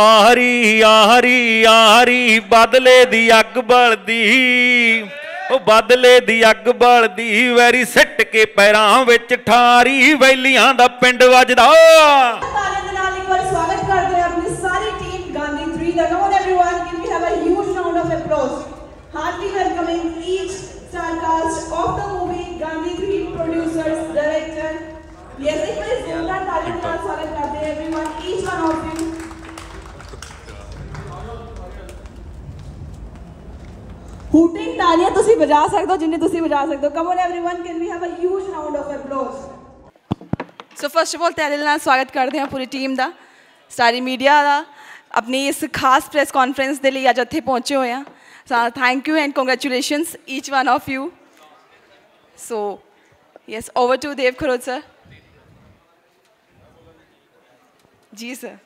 ਆਹਰੀ ਆਹਰੀ ਆਹਰੀ ਬਦਲੇ ਦੀ ਅੱਗ ਬਲਦੀ ਉਹ ਬਦਲੇ ਦੀ ਅੱਗ ਬਲਦੀ ਵੈਰੀ ਸਿੱਟ ਕੇ ਪੈਰਾਂ ਵਿੱਚ ਠਾਰੀ ਵੈਲੀਆਂ ਦਾ ਪਿੰਡ ਵੱਜਦਾ ਤਾਲੇ ਨਾਲ ਇੱਕ ਵਾਰ ਸਵਾਗਤ ਕਰਦੇ ਹਾਂ ਸਾਰੀ ਟੀਮ ਗਾਂਧੀ 3 ਦਾ come on everyone give me have a huge round of applause heartily welcoming each star cast of the movie Gandhi 3 producers director yes ek bare zordar taaliyan ke saath karte hain everyone each one of hooting ਤਾਲੀਆਂ ਤੁਸੀਂ ਵਜਾ ਸਕਦੇ ਹੋ ਜਿੰਨੇ ਤੁਸੀਂ ਵਜਾ ਸਕਦੇ ਹੋ come on everyone can we have a huge round of applause so first of all ਤੇਰੇ ਨਾਲ ਸਵਾਗਤ ਕਰਦੇ ਹਾਂ ਪੂਰੀ ਟੀਮ ਦਾ ਸਾਰੀ ਮੀਡੀਆ ਦਾ ਆਪਣੀ ਇਸ ਖਾਸ ਪ੍ਰੈਸ ਕਾਨਫਰੰਸ ਦੇ ਲਈ ਅੱਜ ਇੱਥੇ ਪਹੁੰਚੇ ਹੋਏ ਆ so thank you and congratulations each one of you so yes over to Dev ਖਰੋਜ sir ji sir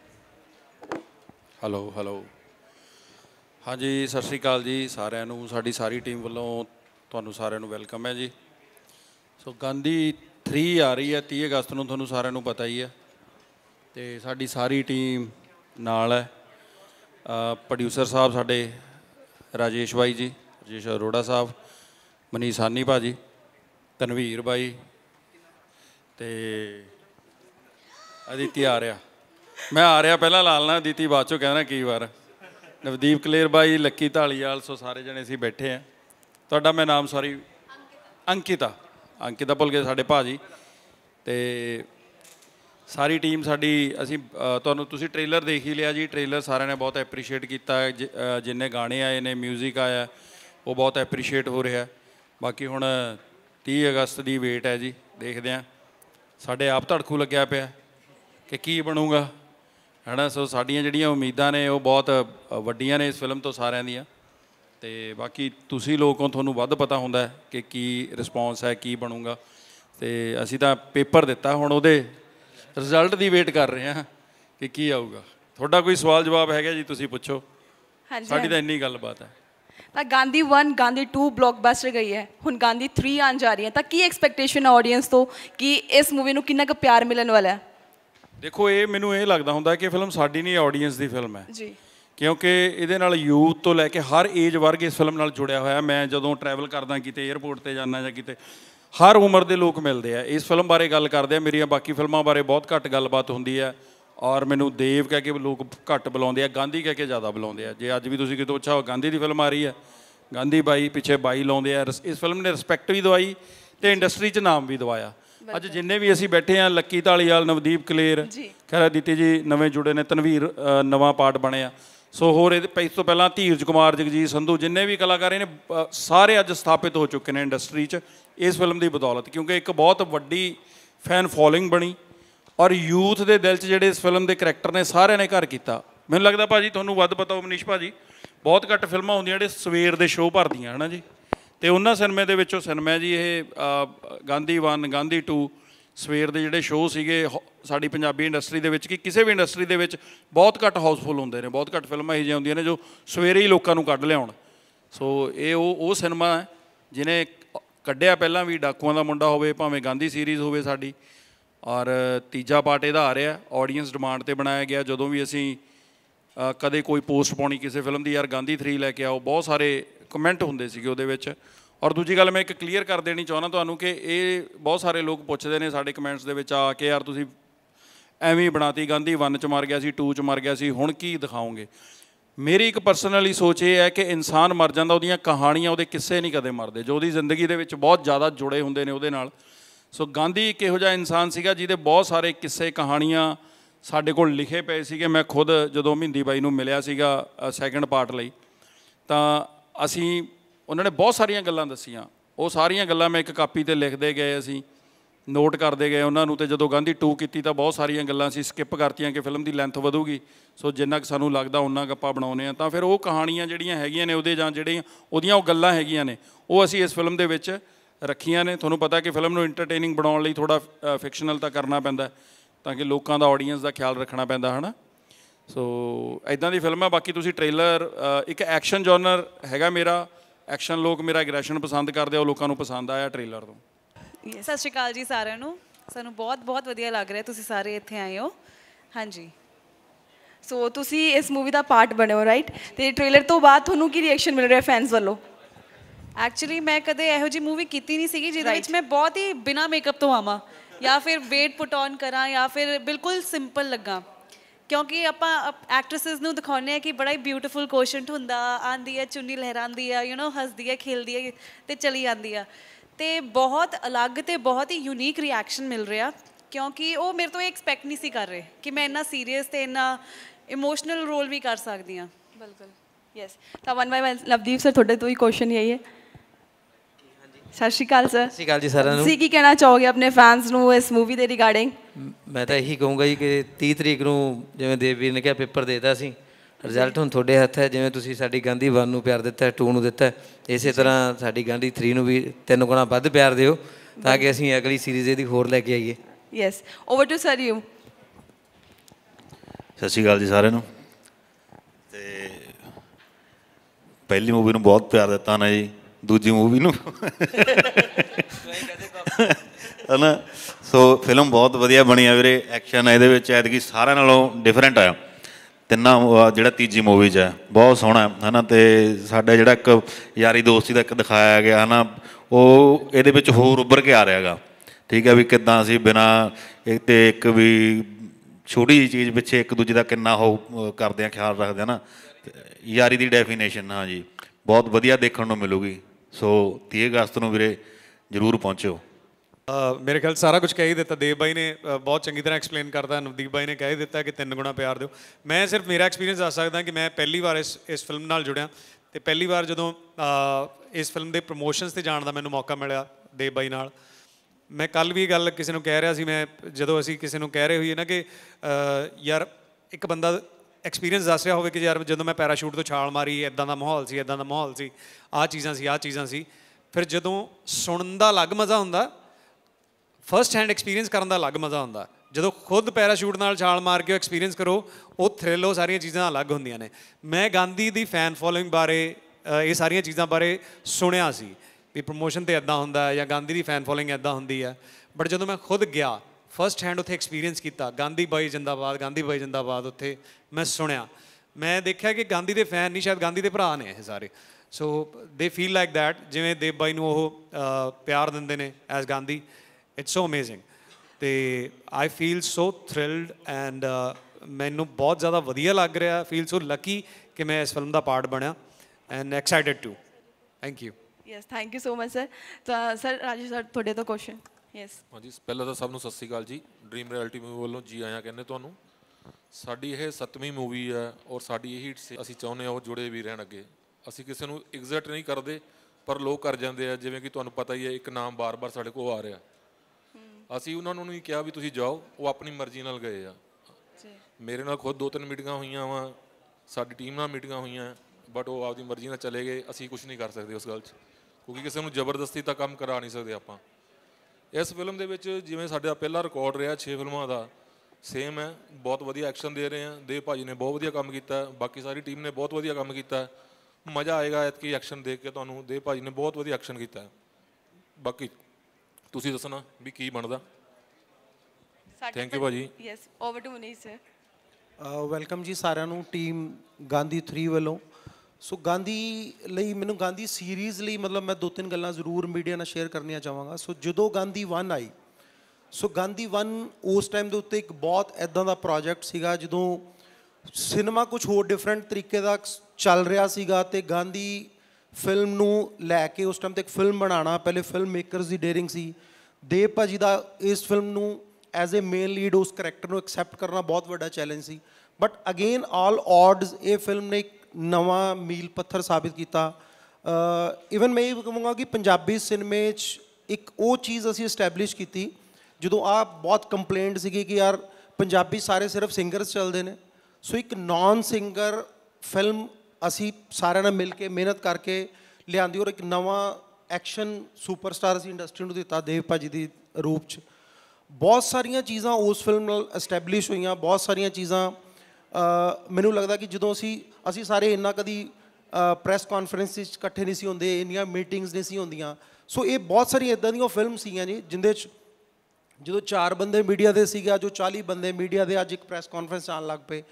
hello hello ਹਾਂਜੀ ਸਤਿ ਸ਼੍ਰੀ ਅਕਾਲ ਜੀ ਸਾਰਿਆਂ ਨੂੰ ਸਾਡੀ ਸਾਰੀ ਟੀਮ ਵੱਲੋਂ ਤੁਹਾਨੂੰ ਸਾਰਿਆਂ ਨੂੰ ਵੈਲਕਮ ਹੈ ਜੀ ਸੋ ਗਾਂਧੀ 3 ਆ ਰਹੀ ਹੈ 30 ਅਗਸਤ ਨੂੰ ਤੁਹਾਨੂੰ ਸਾਰਿਆਂ ਨੂੰ ਪਤਾ ਹੀ ਹੈ ਤੇ ਸਾਡੀ ਸਾਰੀ ਟੀਮ ਨਾਲ ਹੈ ਪ੍ਰੋਡਿਊਸਰ ਸਾਹਿਬ ਸਾਡੇ ਰਾਜੇਸ਼ ਬਾਈ ਜੀ ਰਾਜੇਸ਼ ਅਰੋੜਾ ਸਾਹਿਬ ਮਨੀਸ਼ ਸਾਨੀ ਭਾਜੀ ਤਨਵੀਰ ਬਾਈ ਤੇ ਅਦਿਤੀ ਆ ਰਿਹਾ ਮੈਂ ਆ ਰਿਹਾ ਪਹਿਲਾਂ ਲਾਲਨਾ ਨਾਲ ਅਦਿਤੀ ਬਾਅਦ ਚੋਂ ਕਹਿੰਦਾ ਕੀ ਵਾਰ ਨਵਦੀਪ ਕਲੇਰ ਬਾਈ ਲੱਕੀ ਢਾਲੀਵਾਲ ਸੋ ਸਾਰੇ ਜਣੇ ਸੀ ਬੈਠੇ ਆ ਤੁਹਾਡਾ ਮੈਂ ਨਾਮ ਸੌਰੀ ਅੰਕਿਤਾ ਅੰਕਿਤਾ ਭੁੱਲ ਗਏ ਸਾਡੇ ਭਾਜੀ ਤੇ ਸਾਰੀ ਟੀਮ ਸਾਡੀ ਅਸੀਂ ਤੁਹਾਨੂੰ ਤੁਸੀਂ ਟ੍ਰੇਲਰ ਦੇਖ ਹੀ ਲਿਆ ਜੀ ਟ੍ਰੇਲਰ ਸਾਰਿਆਂ ਨੇ ਬਹੁਤ ਐਪਰੀਸ਼ੀਏਟ ਕੀਤਾ ਜਿੰਨੇ ਗਾਣੇ ਆਏ ਨੇ 뮤직 ਆਇਆ ਉਹ ਬਹੁਤ ਐਪਰੀਸ਼ੀਏਟ ਹੋ ਰਿਹਾ ਬਾਕੀ ਹੁਣ 30 ਅਗਸਤ ਦੀ ਵੇਟ ਹੈ ਜੀ ਦੇਖਦੇ ਆ ਸਾਡੇ ਆਪ ਧੜਕੂ ਲੱਗਿਆ ਪਿਆ ਕਿ ਕੀ ਬਣੂਗਾ ਹਨਾ ਸੋ ਸਾਡੀਆਂ ਜਿਹੜੀਆਂ ਉਮੀਦਾਂ ਨੇ ਉਹ ਬਹੁਤ ਵੱਡੀਆਂ ਨੇ ਇਸ ਫਿਲਮ ਤੋਂ ਸਾਰਿਆਂ ਦੀਆਂ ਤੇ ਬਾਕੀ ਤੁਸੀਂ ਲੋਕਾਂ ਤੁਹਾਨੂੰ ਵੱਧ ਪਤਾ ਹੁੰਦਾ ਕਿ ਕੀ ਰਿਸਪੌਂਸ ਹੈ ਕੀ ਬਣੂਗਾ ਤੇ ਅਸੀਂ ਤਾਂ ਪੇਪਰ ਦਿੱਤਾ ਹੁਣ ਉਹਦੇ ਰਿਜ਼ਲਟ ਦੀ ਵੇਟ ਕਰ ਰਹੇ ਹਾਂ ਕਿ ਕੀ ਆਊਗਾ ਤੁਹਾਡਾ ਕੋਈ ਸਵਾਲ ਜਵਾਬ ਹੈਗਾ ਜੀ ਤੁਸੀਂ ਪੁੱਛੋ ਹਾਂਜੀ ਸਾਡੀ ਤਾਂ ਇੰਨੀ ਗੱਲਬਾਤ ਹੈ ਤਾਂ ਗਾਂਧੀ 1 ਗਾਂਧੀ 2 ਬਲੌਕਬਸਟਰ ਗਈ ਹੈ ਹੁਣ ਗਾਂਧੀ 3 ਆਉਣ ਜਾ ਰਹੀ ਹੈ ਤਾਂ ਕੀ ਐਕਸਪੈਕਟੇਸ਼ਨ ਹੈ ਆਡੀਅנס ਤੋਂ ਕਿ ਇਸ ਮੂਵੀ ਨੂੰ ਕਿੰਨਾ ਕੁ ਪਿਆਰ ਮਿਲਣ ਵਾਲਾ ਹੈ ਦੇਖੋ ਇਹ ਮੈਨੂੰ ਇਹ ਲੱਗਦਾ ਹੁੰਦਾ ਕਿ ਫਿਲਮ ਸਾਡੀ ਨਹੀਂ ਆਡੀਅנס ਦੀ ਫਿਲਮ ਹੈ ਜੀ ਕਿਉਂਕਿ ਇਹਦੇ ਨਾਲ ਯੂਥ ਤੋਂ ਲੈ ਕੇ ਹਰ ਏਜ ਵਰਗ ਇਸ ਫਿਲਮ ਨਾਲ ਜੁੜਿਆ ਹੋਇਆ ਮੈਂ ਜਦੋਂ ਟਰੈਵਲ ਕਰਦਾ ਕਿਤੇ 에어ਪੋਰਟ ਤੇ ਜਾਂਦਾ ਜਾਂ ਕਿਤੇ ਹਰ ਉਮਰ ਦੇ ਲੋਕ ਮਿਲਦੇ ਆ ਇਸ ਫਿਲਮ ਬਾਰੇ ਗੱਲ ਕਰਦੇ ਆ ਮੇਰੀਆਂ ਬਾਕੀ ਫਿਲਮਾਂ ਬਾਰੇ ਬਹੁਤ ਘੱਟ ਗੱਲਬਾਤ ਹੁੰਦੀ ਹੈ ਔਰ ਮੈਨੂੰ ਦੇਵ ਕਹਿ ਕੇ ਲੋਕ ਘੱਟ ਬੁਲਾਉਂਦੇ ਆ ਗਾਂਧੀ ਕਹਿ ਕੇ ਜ਼ਿਆਦਾ ਬੁਲਾਉਂਦੇ ਆ ਜੇ ਅੱਜ ਵੀ ਤੁਸੀਂ ਕਿਤੋਂ ਅੱਛਾ ਗਾਂਧੀ ਦੀ ਫਿਲਮ ਆ ਰਹੀ ਹੈ ਗਾਂਧੀ ਬਾਈ ਪਿੱਛੇ ਬਾਈ ਲਾਉਂਦੇ ਆ ਇਸ ਫਿਲਮ ਨੇ ਰਿਸਪੈਕਟ ਵੀ ਦਵਾਈ ਤੇ ਇੰਡਸਟਰੀ 'ਚ ਨਾਮ ਵੀ ਦਵਾਇਆ ਅੱਜ ਜਿੰਨੇ ਵੀ ਅਸੀਂ ਬੈਠੇ ਆ ਲੱਕੀ ਵਾਲ ਨਵਦੀਪ ਕਲੇਰ ਖੈਰਾ ਦਿੱਤੀ ਜੀ ਨਵੇਂ ਜੁੜੇ ਨੇ ਤਨਵੀਰ ਨਵਾਂ ਪਾਰਟ ਬਣਿਆ ਸੋ ਹੋਰ ਇਸ ਤੋਂ ਪਹਿਲਾਂ ਧੀਰਜ ਕੁਮਾਰ ਜਗਜੀਤ ਸੰਧੂ ਜਿੰਨੇ ਵੀ ਕਲਾਕਾਰ ਨੇ ਸਾਰੇ ਅੱਜ ਸਥਾਪਿਤ ਹੋ ਚੁੱਕੇ ਨੇ ਇੰਡਸਟਰੀ 'ਚ ਇਸ ਫਿਲਮ ਦੀ ਬਦੌਲਤ ਕਿਉਂਕਿ ਇੱਕ ਬਹੁਤ ਵੱਡੀ ਫੈਨ ਫੋਲੋਇੰਗ ਬਣੀ ਔਰ ਯੂਥ ਦੇ ਦਿਲ 'ਚ ਜਿਹੜੇ ਇਸ ਫਿਲਮ ਦੇ ਕੈਰੈਕਟਰ ਨੇ ਸਾਰਿਆਂ ਨੇ ਘਰ ਕੀਤਾ ਮੈਨੂੰ ਲੱਗਦਾ ਭਾਜੀ ਤੁਹਾਨੂੰ ਵੱਧ ਪਤਾ ਹੋ ਮਨੀਸ਼ ਭਾਜੀ ਬਹੁਤ ਘੱਟ ਫਿਲਮਾਂ ਹੁੰਦੀਆਂ ਜਿਹੜੇ ਸਵੇਰ ਦੇ ਸ਼ੋਅ ਭਰਦੀਆਂ ਹਨਾ ਜੀ ਤੇ ਉਹਨਾਂ ਸਿਨੇਮੇ ਦੇ ਵਿੱਚੋਂ ਸਿਨੇਮਾ ਜੀ ਇਹ ਗਾਂਧੀ 1 ਗਾਂਧੀ 2 ਸਵੇਰ ਦੇ ਜਿਹੜੇ ਸ਼ੋਅ ਸੀਗੇ ਸਾਡੀ ਪੰਜਾਬੀ ਇੰਡਸਟਰੀ ਦੇ ਵਿੱਚ ਕਿ ਕਿਸੇ ਵੀ ਇੰਡਸਟਰੀ ਦੇ ਵਿੱਚ ਬਹੁਤ ਘੱਟ ਹਾਊਸਫੁੱਲ ਹੁੰਦੇ ਨੇ ਬਹੁਤ ਘੱਟ ਫਿਲਮਾਂ ਇਹ ਜਿਹੀਆਂ ਹੁੰਦੀਆਂ ਨੇ ਜੋ ਸਵੇਰੇ ਹੀ ਲੋਕਾਂ ਨੂੰ ਕੱਢ ਲਿਆਉਣ ਸੋ ਇਹ ਉਹ ਉਹ ਸਿਨੇਮਾ ਹੈ ਜਿਨੇ ਕੱਢਿਆ ਪਹਿਲਾਂ ਵੀ ਡਾਕੂਆਂ ਦਾ ਮੁੰਡਾ ਹੋਵੇ ਭਾਵੇਂ ਗਾਂਧੀ ਸੀਰੀਜ਼ ਹੋਵੇ ਸਾਡੀ ਔਰ ਤੀਜਾ ਪਾਰਟ ਇਹਦਾ ਆ ਰਿਹਾ ਆਡੀਅנס ਡਿਮਾਂਡ ਤੇ ਬਣਾਇਆ ਗਿਆ ਜਦੋਂ ਵੀ ਅਸੀਂ ਕਦੇ ਕੋਈ ਪੋਸਟ ਪਾਉਣੀ ਕਿਸੇ ਫਿਲਮ ਦੀ ਯਾਰ ਗਾਂਧੀ 3 ਲੈ ਕੇ ਆਓ ਬਹੁਤ ਸਾਰੇ ਕਮੈਂਟ ਹੁੰਦੇ ਸੀਗੇ ਉਹਦੇ ਵਿੱਚ ਔਰ ਦੂਜੀ ਗੱਲ ਮੈਂ ਇੱਕ ਕਲੀਅਰ ਕਰ ਦੇਣੀ ਚਾਹੁੰਦਾ ਤੁਹਾਨੂੰ ਕਿ ਇਹ ਬਹੁਤ ਸਾਰੇ ਲੋਕ ਪੁੱਛਦੇ ਨੇ ਸਾਡੇ ਕਮੈਂਟਸ ਦੇ ਵਿੱਚ ਆ ਕੇ ਯਾਰ ਤੁਸੀਂ ਐਵੇਂ ਬਣਾਤੀ ਗਾਂਧੀ 1 ਚ ਮਰ ਗਿਆ ਸੀ 2 ਚ ਮਰ ਗਿਆ ਸੀ ਹੁਣ ਕੀ ਦਿਖਾਓਗੇ ਮੇਰੀ ਇੱਕ ਪਰਸਨਲੀ ਸੋਚ ਇਹ ਹੈ ਕਿ ਇਨਸਾਨ ਮਰ ਜਾਂਦਾ ਉਹਦੀਆਂ ਕਹਾਣੀਆਂ ਉਹਦੇ ਕਿੱਸੇ ਨਹੀਂ ਕਦੇ ਮਰਦੇ ਜੋ ਉਹਦੀ ਜ਼ਿੰਦਗੀ ਦੇ ਵਿੱਚ ਬਹੁਤ ਜ਼ਿਆਦਾ ਜੁੜੇ ਹੁੰਦੇ ਨੇ ਉਹਦੇ ਨਾਲ ਸੋ ਗਾਂਧੀ ਕਿਹੋ ਜਿਹਾ ਇਨਸਾਨ ਸੀਗਾ ਜਿਹਦੇ ਬਹੁਤ ਸਾਰੇ ਕਿੱਸੇ ਕਹਾਣੀਆਂ ਸਾਡੇ ਕੋਲ ਲਿਖੇ ਪਏ ਸੀਗੇ ਮੈਂ ਖੁਦ ਜਦੋਂ ਮਹਿੰਦੀ ਬਾਈ ਨੂੰ ਮਿਲਿਆ ਸੀਗਾ ਸੈਕੰਡ ਪਾਰਟ ਲਈ ਤਾਂ ਅਸੀਂ ਉਹਨਾਂ ਨੇ ਬਹੁਤ ਸਾਰੀਆਂ ਗੱਲਾਂ ਦੱਸੀਆਂ ਉਹ ਸਾਰੀਆਂ ਗੱਲਾਂ ਮੈਂ ਇੱਕ ਕਾਪੀ ਤੇ ਲਿਖਦੇ ਗਏ ਅਸੀਂ ਨੋਟ ਕਰਦੇ ਗਏ ਉਹਨਾਂ ਨੂੰ ਤੇ ਜਦੋਂ ਗਾਂਧੀ 2 ਕੀਤੀ ਤਾਂ ਬਹੁਤ ਸਾਰੀਆਂ ਗੱਲਾਂ ਅਸੀਂ ਸਕਿਪ ਕਰਤੀਆਂ ਕਿ ਫਿਲਮ ਦੀ ਲੈਂਥ ਵਧੂਗੀ ਸੋ ਜਿੰਨਾ ਕਿ ਸਾਨੂੰ ਲੱਗਦਾ ਉਹਨਾਂ ਕੁ ਬਣਾਉਨੇ ਆ ਤਾਂ ਫਿਰ ਉਹ ਕਹਾਣੀਆਂ ਜਿਹੜੀਆਂ ਹੈਗੀਆਂ ਨੇ ਉਹਦੇ ਜਾਂ ਜਿਹੜੇ ਉਹਦੀਆਂ ਉਹ ਗੱਲਾਂ ਹੈਗੀਆਂ ਨੇ ਉਹ ਅਸੀਂ ਇਸ ਫਿਲਮ ਦੇ ਵਿੱਚ ਰੱਖੀਆਂ ਨੇ ਤੁਹਾਨੂੰ ਪਤਾ ਕਿ ਫਿਲਮ ਨੂੰ ਐਂਟਰਟੇਨਿੰਗ ਬਣਾਉਣ ਲਈ ਥੋੜਾ ਫਿਕਸ਼ਨਲ ਤਾਂ ਕਰਨਾ ਪੈਂਦਾ ਤਾਂ ਕਿ ਲੋਕਾਂ ਦਾ ਆਡੀਅנס ਦਾ ਖਿਆਲ ਰੱਖਣਾ ਪੈਂਦਾ ਹਨਾ ਸੋ ਐਦਾਂ ਦੀ ਫਿਲਮ ਹੈ ਬਾਕੀ ਤੁਸੀਂ ਟ੍ਰੇਲਰ ਇੱਕ ਐਕਸ਼ਨ ਜਨਰ ਹੈਗਾ ਮੇਰਾ ਐਕਸ਼ਨ ਲੋਕ ਮੇਰਾ ਐਗਰੈਸ਼ਨ ਪਸੰਦ ਕਰਦੇ ਆ ਲੋਕਾਂ ਨੂੰ ਪਸੰਦ ਆਇਆ ਟ੍ਰੇਲਰ ਤੋਂ ਸਤਿ ਸ਼੍ਰੀ ਅਕਾਲ ਜੀ ਸਾਰਿਆਂ ਨੂੰ ਸਾਨੂੰ ਬਹੁਤ ਬਹੁਤ ਵਧੀਆ ਲੱਗ ਰਿਹਾ ਤੁਸੀਂ ਸਾਰੇ ਇੱਥੇ ਆਏ ਹੋ ਹਾਂਜੀ ਸੋ ਤੁਸੀਂ ਇਸ ਮੂਵੀ ਦਾ ਪਾਰਟ ਬਣੇ ਹੋ ਰਾਈਟ ਤੇ ਟ੍ਰੇਲਰ ਤੋਂ ਬਾਅਦ ਤੁਹਾਨੂੰ ਕੀ ਰਿਐਕਸ਼ਨ ਮਿਲ ਰਿਹਾ ਫੈਨਸ ਵੱਲੋਂ ਐਕਚੁਅਲੀ ਮੈਂ ਕਦੇ ਇਹੋ ਜੀ ਮੂਵੀ ਕੀਤੀ ਨਹੀਂ ਸੀਗੀ ਜਿਹਦੇ ਵਿੱਚ ਮੈਂ ਬਹੁਤ ਹੀ ਬਿਨਾ ਮੇਕਅਪ ਤੋਂ ਆਵਾਂ ਜਾਂ ਫਿਰ ਵੇਟ ਪੁੱਟ ਔਨ ਕਰਾਂ ਜਾਂ ਫਿਰ ਬਿਲਕੁਲ ਸਿੰਪਲ ਲੱਗਾ ਕਿਉਂਕਿ ਆਪਾਂ ਐਕਟ੍ਰੈਸਸ ਨੂੰ ਦਿਖਾਉਂਦੇ ਆ ਕਿ ਬੜਾ ਹੀ ਬਿਊਟੀਫੁਲ ਕੋਸ਼ੈਂਟ ਹੁੰਦਾ ਆਂਦੀ ਹੈ ਚੁੰਨੀ ਲਹਿਰਾਂਦੀ ਆ ਯੂ نو ਹੱਸਦੀ ਹੈ ਖੇਲਦੀ ਹੈ ਤੇ ਚਲੀ ਜਾਂਦੀ ਆ ਤੇ ਬਹੁਤ ਅਲੱਗ ਤੇ ਬਹੁਤ ਹੀ ਯੂਨੀਕ ਰਿਐਕਸ਼ਨ ਮਿਲ ਰਿਹਾ ਕਿਉਂਕਿ ਉਹ ਮੇਰੇ ਤੋਂ ਇਹ ਐਕਸਪੈਕਟ ਨਹੀਂ ਸੀ ਕਰ ਰਹੇ ਕਿ ਮੈਂ ਇੰਨਾ ਸੀਰੀਅਸ ਤੇ ਇੰਨਾ ਇਮੋਸ਼ਨਲ ਰੋਲ ਵੀ ਕਰ ਸਕਦੀ ਆ ਬਿਲਕੁਲ ਯੈਸ ਤਾਂ one by one Lovedeep sir ਤੁਹਾਡੇ ਤੋਂ ਹੀ ਕੁਐਸਚਨ ਹੀ ਹੈ ਸਤਿ ਸ਼੍ਰੀ ਅਕਾਲ ਸਰ ਸਤਿ ਸ਼੍ਰੀ ਅਕਾਲ ਜੀ ਸਾਰਿਆਂ ਨੂੰ ਤੁਸੀਂ ਕੀ ਕਹਿਣਾ ਚਾਹੋਗੇ ਆਪਣੇ ਫੈਨਸ ਨੂੰ ਇਸ ਮੂਵੀ ਦੇ ਰਿਗਾਰਡਿੰਗ ਮੈਂ ਤਾਂ ਇਹੀ ਕਹੂੰਗਾ ਜੀ ਕਿ 30 ਤਰੀਕ ਨੂੰ ਜਿਵੇਂ ਦੇਵਵੀਰ ਨੇ ਕਿਹਾ ਪੇਪਰ ਦੇਤਾ ਸੀ ਰਿਜ਼ਲਟ ਹੁਣ ਤੁਹਾਡੇ ਹੱਥ ਹੈ ਜਿਵੇਂ ਤੁਸੀਂ ਸਾਡੀ ਗਾਂਧੀ 1 ਨੂੰ ਪਿਆਰ ਦਿੱਤਾ 2 ਨੂੰ ਦਿੱਤਾ ਇਸੇ ਤਰ੍ਹਾਂ ਸਾਡੀ ਗਾਂਧੀ 3 ਨੂੰ ਵੀ ਤਿੰਨ ਗੁਣਾ ਵੱਧ ਪਿਆਰ ਦਿਓ ਤਾਂ ਕਿ ਅਸੀਂ ਅਗਲੀ ਸੀਰੀਜ਼ ਇਹਦੀ ਹੋਰ ਲੈ ਕੇ ਆਈਏ yes over to sir you ਸਤਿ ਸ਼੍ਰੀ ਅਕਾਲ ਜੀ ਸਾਰਿਆਂ ਨੂੰ ਤੇ ਪਹਿਲੀ ਮੂਵੀ ਨੂੰ ਬਹੁਤ ਪਿਆਰ ਦਿੱਤਾ ਨਾ ਜੀ ਦੂਜੀ ਮੂਵੀ ਨੂੰ ਹਨਾ ਸੋ ਫਿਲਮ ਬਹੁਤ ਵਧੀਆ ਬਣੀ ਆ ਵੀਰੇ ਐਕਸ਼ਨ ਇਹਦੇ ਵਿੱਚ ਕੀ ਸਾਰਿਆਂ ਨਾਲੋਂ ਡਿਫਰੈਂਟ ਆ ਤਿੰਨਾ ਜਿਹੜਾ ਤੀਜੀ ਮੂਵੀ 'ਚ ਹੈ ਬਹੁਤ ਸੋਹਣਾ ਹਨਾ ਤੇ ਸਾਡਾ ਜਿਹੜਾ ਇੱਕ ਯਾਰੀ ਦੋਸਤੀ ਦਾ ਇੱਕ ਦਿਖਾਇਆ ਗਿਆ ਹਨਾ ਉਹ ਇਹਦੇ ਵਿੱਚ ਹੋਰ ਉੱਭਰ ਕੇ ਆ ਰਿਹਾਗਾ ਠੀਕ ਹੈ ਵੀ ਕਿਦਾਂ ਅਸੀਂ ਬਿਨਾ ਇੱਕ ਤੇ ਇੱਕ ਵੀ ਛੋਟੀ ਜੀ ਚੀਜ਼ ਪਿੱਛੇ ਇੱਕ ਦੂਜੇ ਦਾ ਕਿੰਨਾ ਹੋ ਕਰਦੇ ਆ ਖਿਆਲ ਰੱਖਦੇ ਆ ਨਾ ਯਾਰੀ ਦੀ ਡੈਫੀਨੇਸ਼ਨ ਹਾਂਜੀ ਬਹੁਤ ਵਧੀਆ ਦੇਖਣ ਨੂੰ ਮਿਲੂਗੀ ਸੋ 30 ਅਗਸਤ ਨੂੰ ਵੀਰੇ ਜ਼ਰੂਰ ਪਹੁੰਚਿਓ ਮੇਰੇ ਖਿਆਲ ਸਾਰਾ ਕੁਝ ਕਹਿ ਹੀ ਦਿੱਤਾ ਦੇਵ ਬਾਈ ਨੇ ਬਹੁਤ ਚੰਗੀ ਤਰ੍ਹਾਂ ਐਕਸਪਲੇਨ ਕਰਤਾ ਨਵਦੀਪ ਬਾਈ ਨੇ ਕਹਿ ਹੀ ਦਿੱਤਾ ਕਿ ਤਿੰਨ ਗੁਣਾ ਪਿਆਰ ਦਿਓ ਮੈਂ ਸਿਰਫ ਮੇਰਾ ਐਕਸਪੀਰੀਅੰਸ ਦੱਸ ਸਕਦਾ ਕਿ ਮੈਂ ਪਹਿਲੀ ਵਾਰ ਇਸ ਇਸ ਫਿਲਮ ਨਾਲ ਜੁੜਿਆ ਤੇ ਪਹਿਲੀ ਵਾਰ ਜਦੋਂ ਇਸ ਫਿਲਮ ਦੇ ਪ੍ਰੋਮੋਸ਼ਨਸ ਤੇ ਜਾਣ ਦਾ ਮੈਨੂੰ ਮੌਕਾ ਮਿਲਿਆ ਦੇਵ ਬਾਈ ਨਾਲ ਮੈਂ ਕੱਲ ਵੀ ਗੱਲ ਕਿਸੇ ਨੂੰ ਕਹਿ ਰਿਹਾ ਸੀ ਮੈਂ ਜਦੋਂ ਅਸੀਂ ਕਿਸੇ ਨੂੰ ਕਹਿ ਰਹੇ ਹੋਈਏ ਨਾ ਕਿ ਯਾਰ ਇੱਕ ਬੰਦਾ ਐਕਸਪੀਰੀਅੰਸ ਦੱਸ ਰਿਹਾ ਹੋਵੇ ਕਿ ਯਾਰ ਜਦੋਂ ਮੈਂ ਪੈਰਾਸ਼ੂਟ ਤੋਂ ਛਾਲ ਮਾਰੀ ਐਦਾਂ ਦਾ ਮਾਹੌਲ ਸੀ ਐਦਾਂ ਦਾ ਮਾਹੌਲ ਸੀ ਆਹ ਚੀਜ਼ਾਂ ਸੀ ਆਹ ਚੀਜ਼ਾਂ ਸੀ ਫਿਰ ਜਦੋਂ ਸੁਣਨ ਦਾ ਅਲੱਗ ਮਜ਼ਾ ਹੁੰਦਾ ਫਰਸਟ ਹੈਂਡ ਐਕਸਪੀਰੀਅੰਸ ਕਰਨ ਦਾ ਅਲੱਗ ਮਜ਼ਾ ਹੁੰਦਾ ਜਦੋਂ ਖੁਦ ਪੈਰਾਸ਼ੂਟ ਨਾਲ ਛਾਲ ਮਾਰ ਕੇ ਐਕਸਪੀਰੀਅੰਸ ਕਰੋ ਉਹ ਥ੍ਰਿਲ ਉਹ ਸਾਰੀਆਂ ਚੀਜ਼ਾਂ ਅਲੱਗ ਹੁੰਦੀਆਂ ਨੇ ਮੈਂ ਗਾਂਧੀ ਦੀ ਫੈਨ ਫੋਲੋਇੰਗ ਬਾਰੇ ਇਹ ਸਾਰੀਆਂ ਚੀਜ਼ਾਂ ਬਾਰੇ ਸੁਣਿਆ ਸੀ ਵੀ ਪ੍ਰੋਮੋਸ਼ਨ ਤੇ ਐਦਾਂ ਹੁੰਦਾ ਜਾਂ ਗਾਂਧੀ ਦੀ ਫੈਨ ਫੋਲੋਇੰਗ ਐਦਾਂ ਹੁੰਦੀ ਹੈ ਬਟ ਜਦੋਂ ਮੈਂ ਖੁਦ ਗਿਆ ਫਰਸਟ ਹੈਂਡ ਉੱਥੇ ਐਕਸਪੀਰੀਅੰਸ ਕੀਤਾ ਗਾਂਧੀ ਬਾਈ ਜਿੰਦਾਬਾਦ ਗਾਂਧੀ ਬਾਈ ਜਿੰਦਾਬਾਦ ਉੱਥੇ ਮੈਂ ਸੁਣਿਆ ਮੈਂ ਦੇਖਿਆ ਕਿ ਗਾਂਧੀ ਦੇ ਫੈਨ ਨਹੀਂ ਸ਼ਾਇਦ ਗਾਂਧੀ ਦੇ ਭਰਾ ਨੇ ਇਹ ਸਾਰੇ ਸੋ ਦੇ ਫੀਲ ਲਾਈਕ ਥੈਟ ਜਿਵੇਂ ਦੇਵ ਬਾਈ ਨੂੰ ਉਹ ਪਿਆਰ ਦਿੰਦੇ ਨੇ as Gandhi it's so amazing ਤੇ ਆਈ ਫੀਲ ਸੋ ਥ੍ਰਿਲਡ ਐਂਡ ਮੈਨੂੰ ਬਹੁਤ ਜ਼ਿਆਦਾ ਵਧੀਆ ਲੱਗ ਰਿਹਾ ਫੀਲ ਸੋ ਲੱਕੀ ਕਿ ਮੈਂ ਇਸ ਫਿਲਮ ਦਾ ਪਾਰਟ ਬਣਿਆ and excited to thank you yes thank you so much sir ਤਾਂ ਸਰ ਰਾਜੇਸ਼ ਸਰ ਤੁਹਾਡੇ ਤੋਂ ਕੁਐਸਚਨ ਯੈਸ ਹਾਂਜੀ ਪਹਿਲਾਂ ਤਾਂ ਸਭ ਨੂੰ ਸਤਿ ਸ੍ਰੀ ਅਕਾਲ ਜੀ ਡ੍ਰੀਮ ਰਿਐਲਿਟੀ ਮੂਵੀ ਵੱਲੋਂ ਜੀ ਆਇਆਂ ਕਹਿੰਦੇ ਤੁਹਾਨੂੰ ਸਾਡੀ ਇਹ 7ਵੀਂ ਮੂਵੀ ਹੈ ਔਰ ਸਾਡੀ ਇਹੀ ਅਸੀਂ ਚਾਹੁੰਦੇ ਹਾਂ ਉਹ ਜੁੜੇ ਵੀ ਰਹਿਣ ਅੱਗੇ ਅਸੀਂ ਕਿਸੇ ਨੂੰ ਐਗਜ਼ੈਕਟ ਨਹੀਂ ਕਰਦੇ ਪਰ ਲੋਕ ਕਰ ਜਾਂਦੇ ਆ ਜਿਵੇਂ ਕਿ ਤੁਹਾਨੂੰ ਪਤਾ ਹੀ ਹੈ ਇੱਕ ਨਾਮ ਬਾਰ-ਬਾਰ ਸਾਡੇ ਕੋਲ ਆ ਰਿਹਾ ਅਸੀਂ ਉਹਨਾਂ ਨੂੰ ਨਹੀਂ ਕਿਹਾ ਵੀ ਤੁਸੀਂ ਜਾਓ ਉਹ ਆਪਣੀ ਮਰਜ਼ੀ ਨਾਲ ਗਏ ਆ ਮੇਰੇ ਨਾਲ ਖੁਦ ਦੋ ਤਿੰਨ ਮੀਟਿੰਗਾਂ ਹੋਈਆਂ ਵਾ ਸਾਡੀ ਟੀਮ ਨਾਲ ਮੀਟਿੰਗਾਂ ਹੋਈਆਂ ਬਟ ਉਹ ਆਪਦੀ ਮਰਜ਼ੀ ਨਾਲ ਚਲੇ ਗਏ ਅਸੀਂ ਕੁਝ ਨਹੀਂ ਕਰ ਸਕਦੇ ਉਸ ਗੱਲ 'ਚ ਕਿਉਂਕਿ ਕਿਸੇ ਨੂੰ ਜ਼ਬਰਦਸਤੀ ਤਾਂ ਕੰਮ ਕਰਾ ਨਹੀਂ ਸਕਦੇ ਆਪਾਂ ਇਸ ਫਿਲਮ ਦੇ ਵਿੱਚ ਜਿਵੇਂ ਸਾਡਾ ਪਹਿਲਾ ਰਿਕਾਰਡ ਰਿਹਾ 6 ਫਿਲਮਾਂ ਦਾ ਸੇਮ ਹੈ ਬਹੁਤ ਵਧੀਆ ਐਕਸ਼ਨ ਦੇ ਰਹੇ ਆ ਦੇਵ ਭਾਜੀ ਨੇ ਬਹੁਤ ਵਧੀਆ ਕੰਮ ਕੀਤਾ ਬਾਕੀ ਸਾਰੀ ਟੀਮ ਨੇ ਬਹੁਤ ਵਧੀਆ ਕੰਮ ਕੀਤਾ ਮਜ਼ਾ ਆਏਗਾ ਐਤਕੀ ਐਕਸ਼ਨ ਦੇਖ ਕੇ ਤੁਹਾਨੂੰ ਦੇਵ ਭਾਜੀ ਨੇ ਬਹੁਤ ਵਧੀਆ ਐਕਸ਼ਨ ਕੀਤਾ ਬਾਕੀ ਤੁਸੀਂ ਦੱਸਣਾ ਵੀ ਕੀ ਬਣਦਾ ਥੈਂਕ ਯੂ ਭਾਜੀ yes over to Manish sir welcome ਜੀ ਸਾਰਿਆਂ ਨੂੰ ਟੀਮ ਗਾਂਧੀ 3 ਵੱਲੋਂ ਸੋ ਗਾਂਧੀ ਲਈ ਮੈਨੂੰ ਗਾਂਧੀ ਸੀਰੀਜ਼ ਲਈ ਮਤਲਬ ਮੈਂ ਦੋ ਤਿੰਨ ਗੱਲਾਂ ਜ਼ਰੂਰ ਮੀਡੀਆ ਨਾਲ ਸ਼ੇਅਰ ਕਰਨੀਆਂ ਚਾਹਾਂਗਾ ਸੋ ਜਦੋਂ ਗਾਂਧੀ 1 ਆਈ ਸੋ ਗਾਂਧੀ 1 ਉਸ ਟਾਈਮ ਦੇ ਉੱਤੇ ਇੱਕ ਬਹੁਤ ਐਦਾਂ ਦਾ ਪ੍ਰੋਜੈਕਟ ਸੀਗਾ ਜਦੋਂ ਸਿਨੇਮਾ ਕੁਝ ਹੋਰ ਡਿਫਰੈਂਟ ਤਰੀਕੇ ਦਾ ਚੱਲ ਰਿਹਾ ਸੀਗਾ ਤੇ ਗਾਂਧੀ ਫਿਲਮ ਨੂੰ ਲੈ ਕੇ ਉਸ ਟਾਈਮ ਤੇ ਇੱਕ ਫਿਲਮ ਬਣਾਉਣਾ ਪਹਿਲੇ ਫਿਲਮ ਮੇਕਰਸ ਦੀ ਡੇਰਿੰਗ ਸੀ ਦੇਵ ਭਾਜੀ ਦਾ ਇਸ ਫਿਲਮ ਨੂੰ ਐਜ਼ ਅ ਮੇਨ ਲੀਡ ਉਸ ਕੈਰੈਕਟਰ ਨੂੰ ਐਕਸੈਪਟ ਕਰਨਾ ਬਹੁਤ ਵੱਡਾ ਚੈਲੰਜ ਸੀ ਬਟ ਅਗੇਨ ਆਲ ਆਡਸ ਇਹ ਫਿਲਮ ਨੇ ਇੱਕ ਨਵਾਂ ਮੀਲ ਪੱਥਰ ਸਾਬਿਤ ਕੀਤਾ ਇਵਨ ਮੈਂ ਇਹ ਕਹੂੰਗਾ ਕਿ ਪੰਜਾਬੀ ਸਿਨੇਮੇ 'ਚ ਇੱਕ ਉਹ ਚੀਜ਼ ਅਸੀਂ ਐਸਟੈਬਲਿਸ਼ ਕੀਤੀ ਜਦੋਂ ਆ ਬਹੁਤ ਕੰਪਲੇਂਟ ਸੀਗੀ ਕਿ ਯਾਰ ਪੰਜਾਬੀ ਸਾਰੇ ਸਿਰਫ ਸਿੰਗਰਸ ਚੱਲਦੇ ਨੇ ਸੋ ਇੱਕ ਨਾਨ ਸਿੰਗਰ ਫਿਲਮ ਅਸੀਂ ਸਾਰਿਆਂ ਨਾਲ ਮਿਲ ਕੇ ਮਿਹਨਤ ਕਰਕੇ ਲਿਆਂਦੀ ਔਰ ਇੱਕ ਨਵਾਂ ਐਕਸ਼ਨ ਸੁਪਰਸਟਾਰ ਅਸੀਂ ਇੰਡਸਟਰੀ ਨੂੰ ਦਿੱਤਾ ਦੇਵ ਭਾਜੀ ਦੀ ਰੂਪ 'ਚ ਬਹੁਤ ਸਾਰੀਆਂ ਚੀਜ਼ਾਂ ਉਸ ਫਿਲਮ ਨਾਲ ਐਸਟੈਬਲਿਸ਼ ਹੋਈਆਂ ਬਹੁਤ ਸਾਰੀਆਂ ਚੀਜ਼ਾਂ ਮੈਨੂੰ ਲੱਗਦਾ ਕਿ ਜਦੋਂ ਅਸੀਂ ਅਸੀਂ ਸਾਰੇ ਇੰਨਾ ਕਦੀ ਪ੍ਰੈਸ ਕਾਨਫਰੰਸ ਵਿੱਚ ਇਕੱਠੇ ਨਹੀਂ ਸੀ ਹੁੰਦੇ ਇੰਨੀਆਂ ਮੀਟਿੰਗਸ ਨਹੀਂ ਸੀ ਹੁੰਦੀਆਂ ਸੋ ਇਹ ਬਹੁਤ ਸਾਰੀਆਂ ਇਦਾਂ ਦੀਆਂ ਫਿਲਮ ਸੀਗੀਆਂ ਜੀ ਜਿੰਦੇ ਚ ਜਦੋਂ ਚਾਰ ਬੰਦੇ ਮੀਡੀਆ ਦੇ ਸੀਗਾ ਜੋ 40 ਬੰਦੇ ਮੀਡੀਆ ਦੇ ਅੱਜ ਇੱਕ ਪ੍ਰੈਸ ਕਾਨਫਰੰਸ ਆਣ ਲੱਗ ਪਏ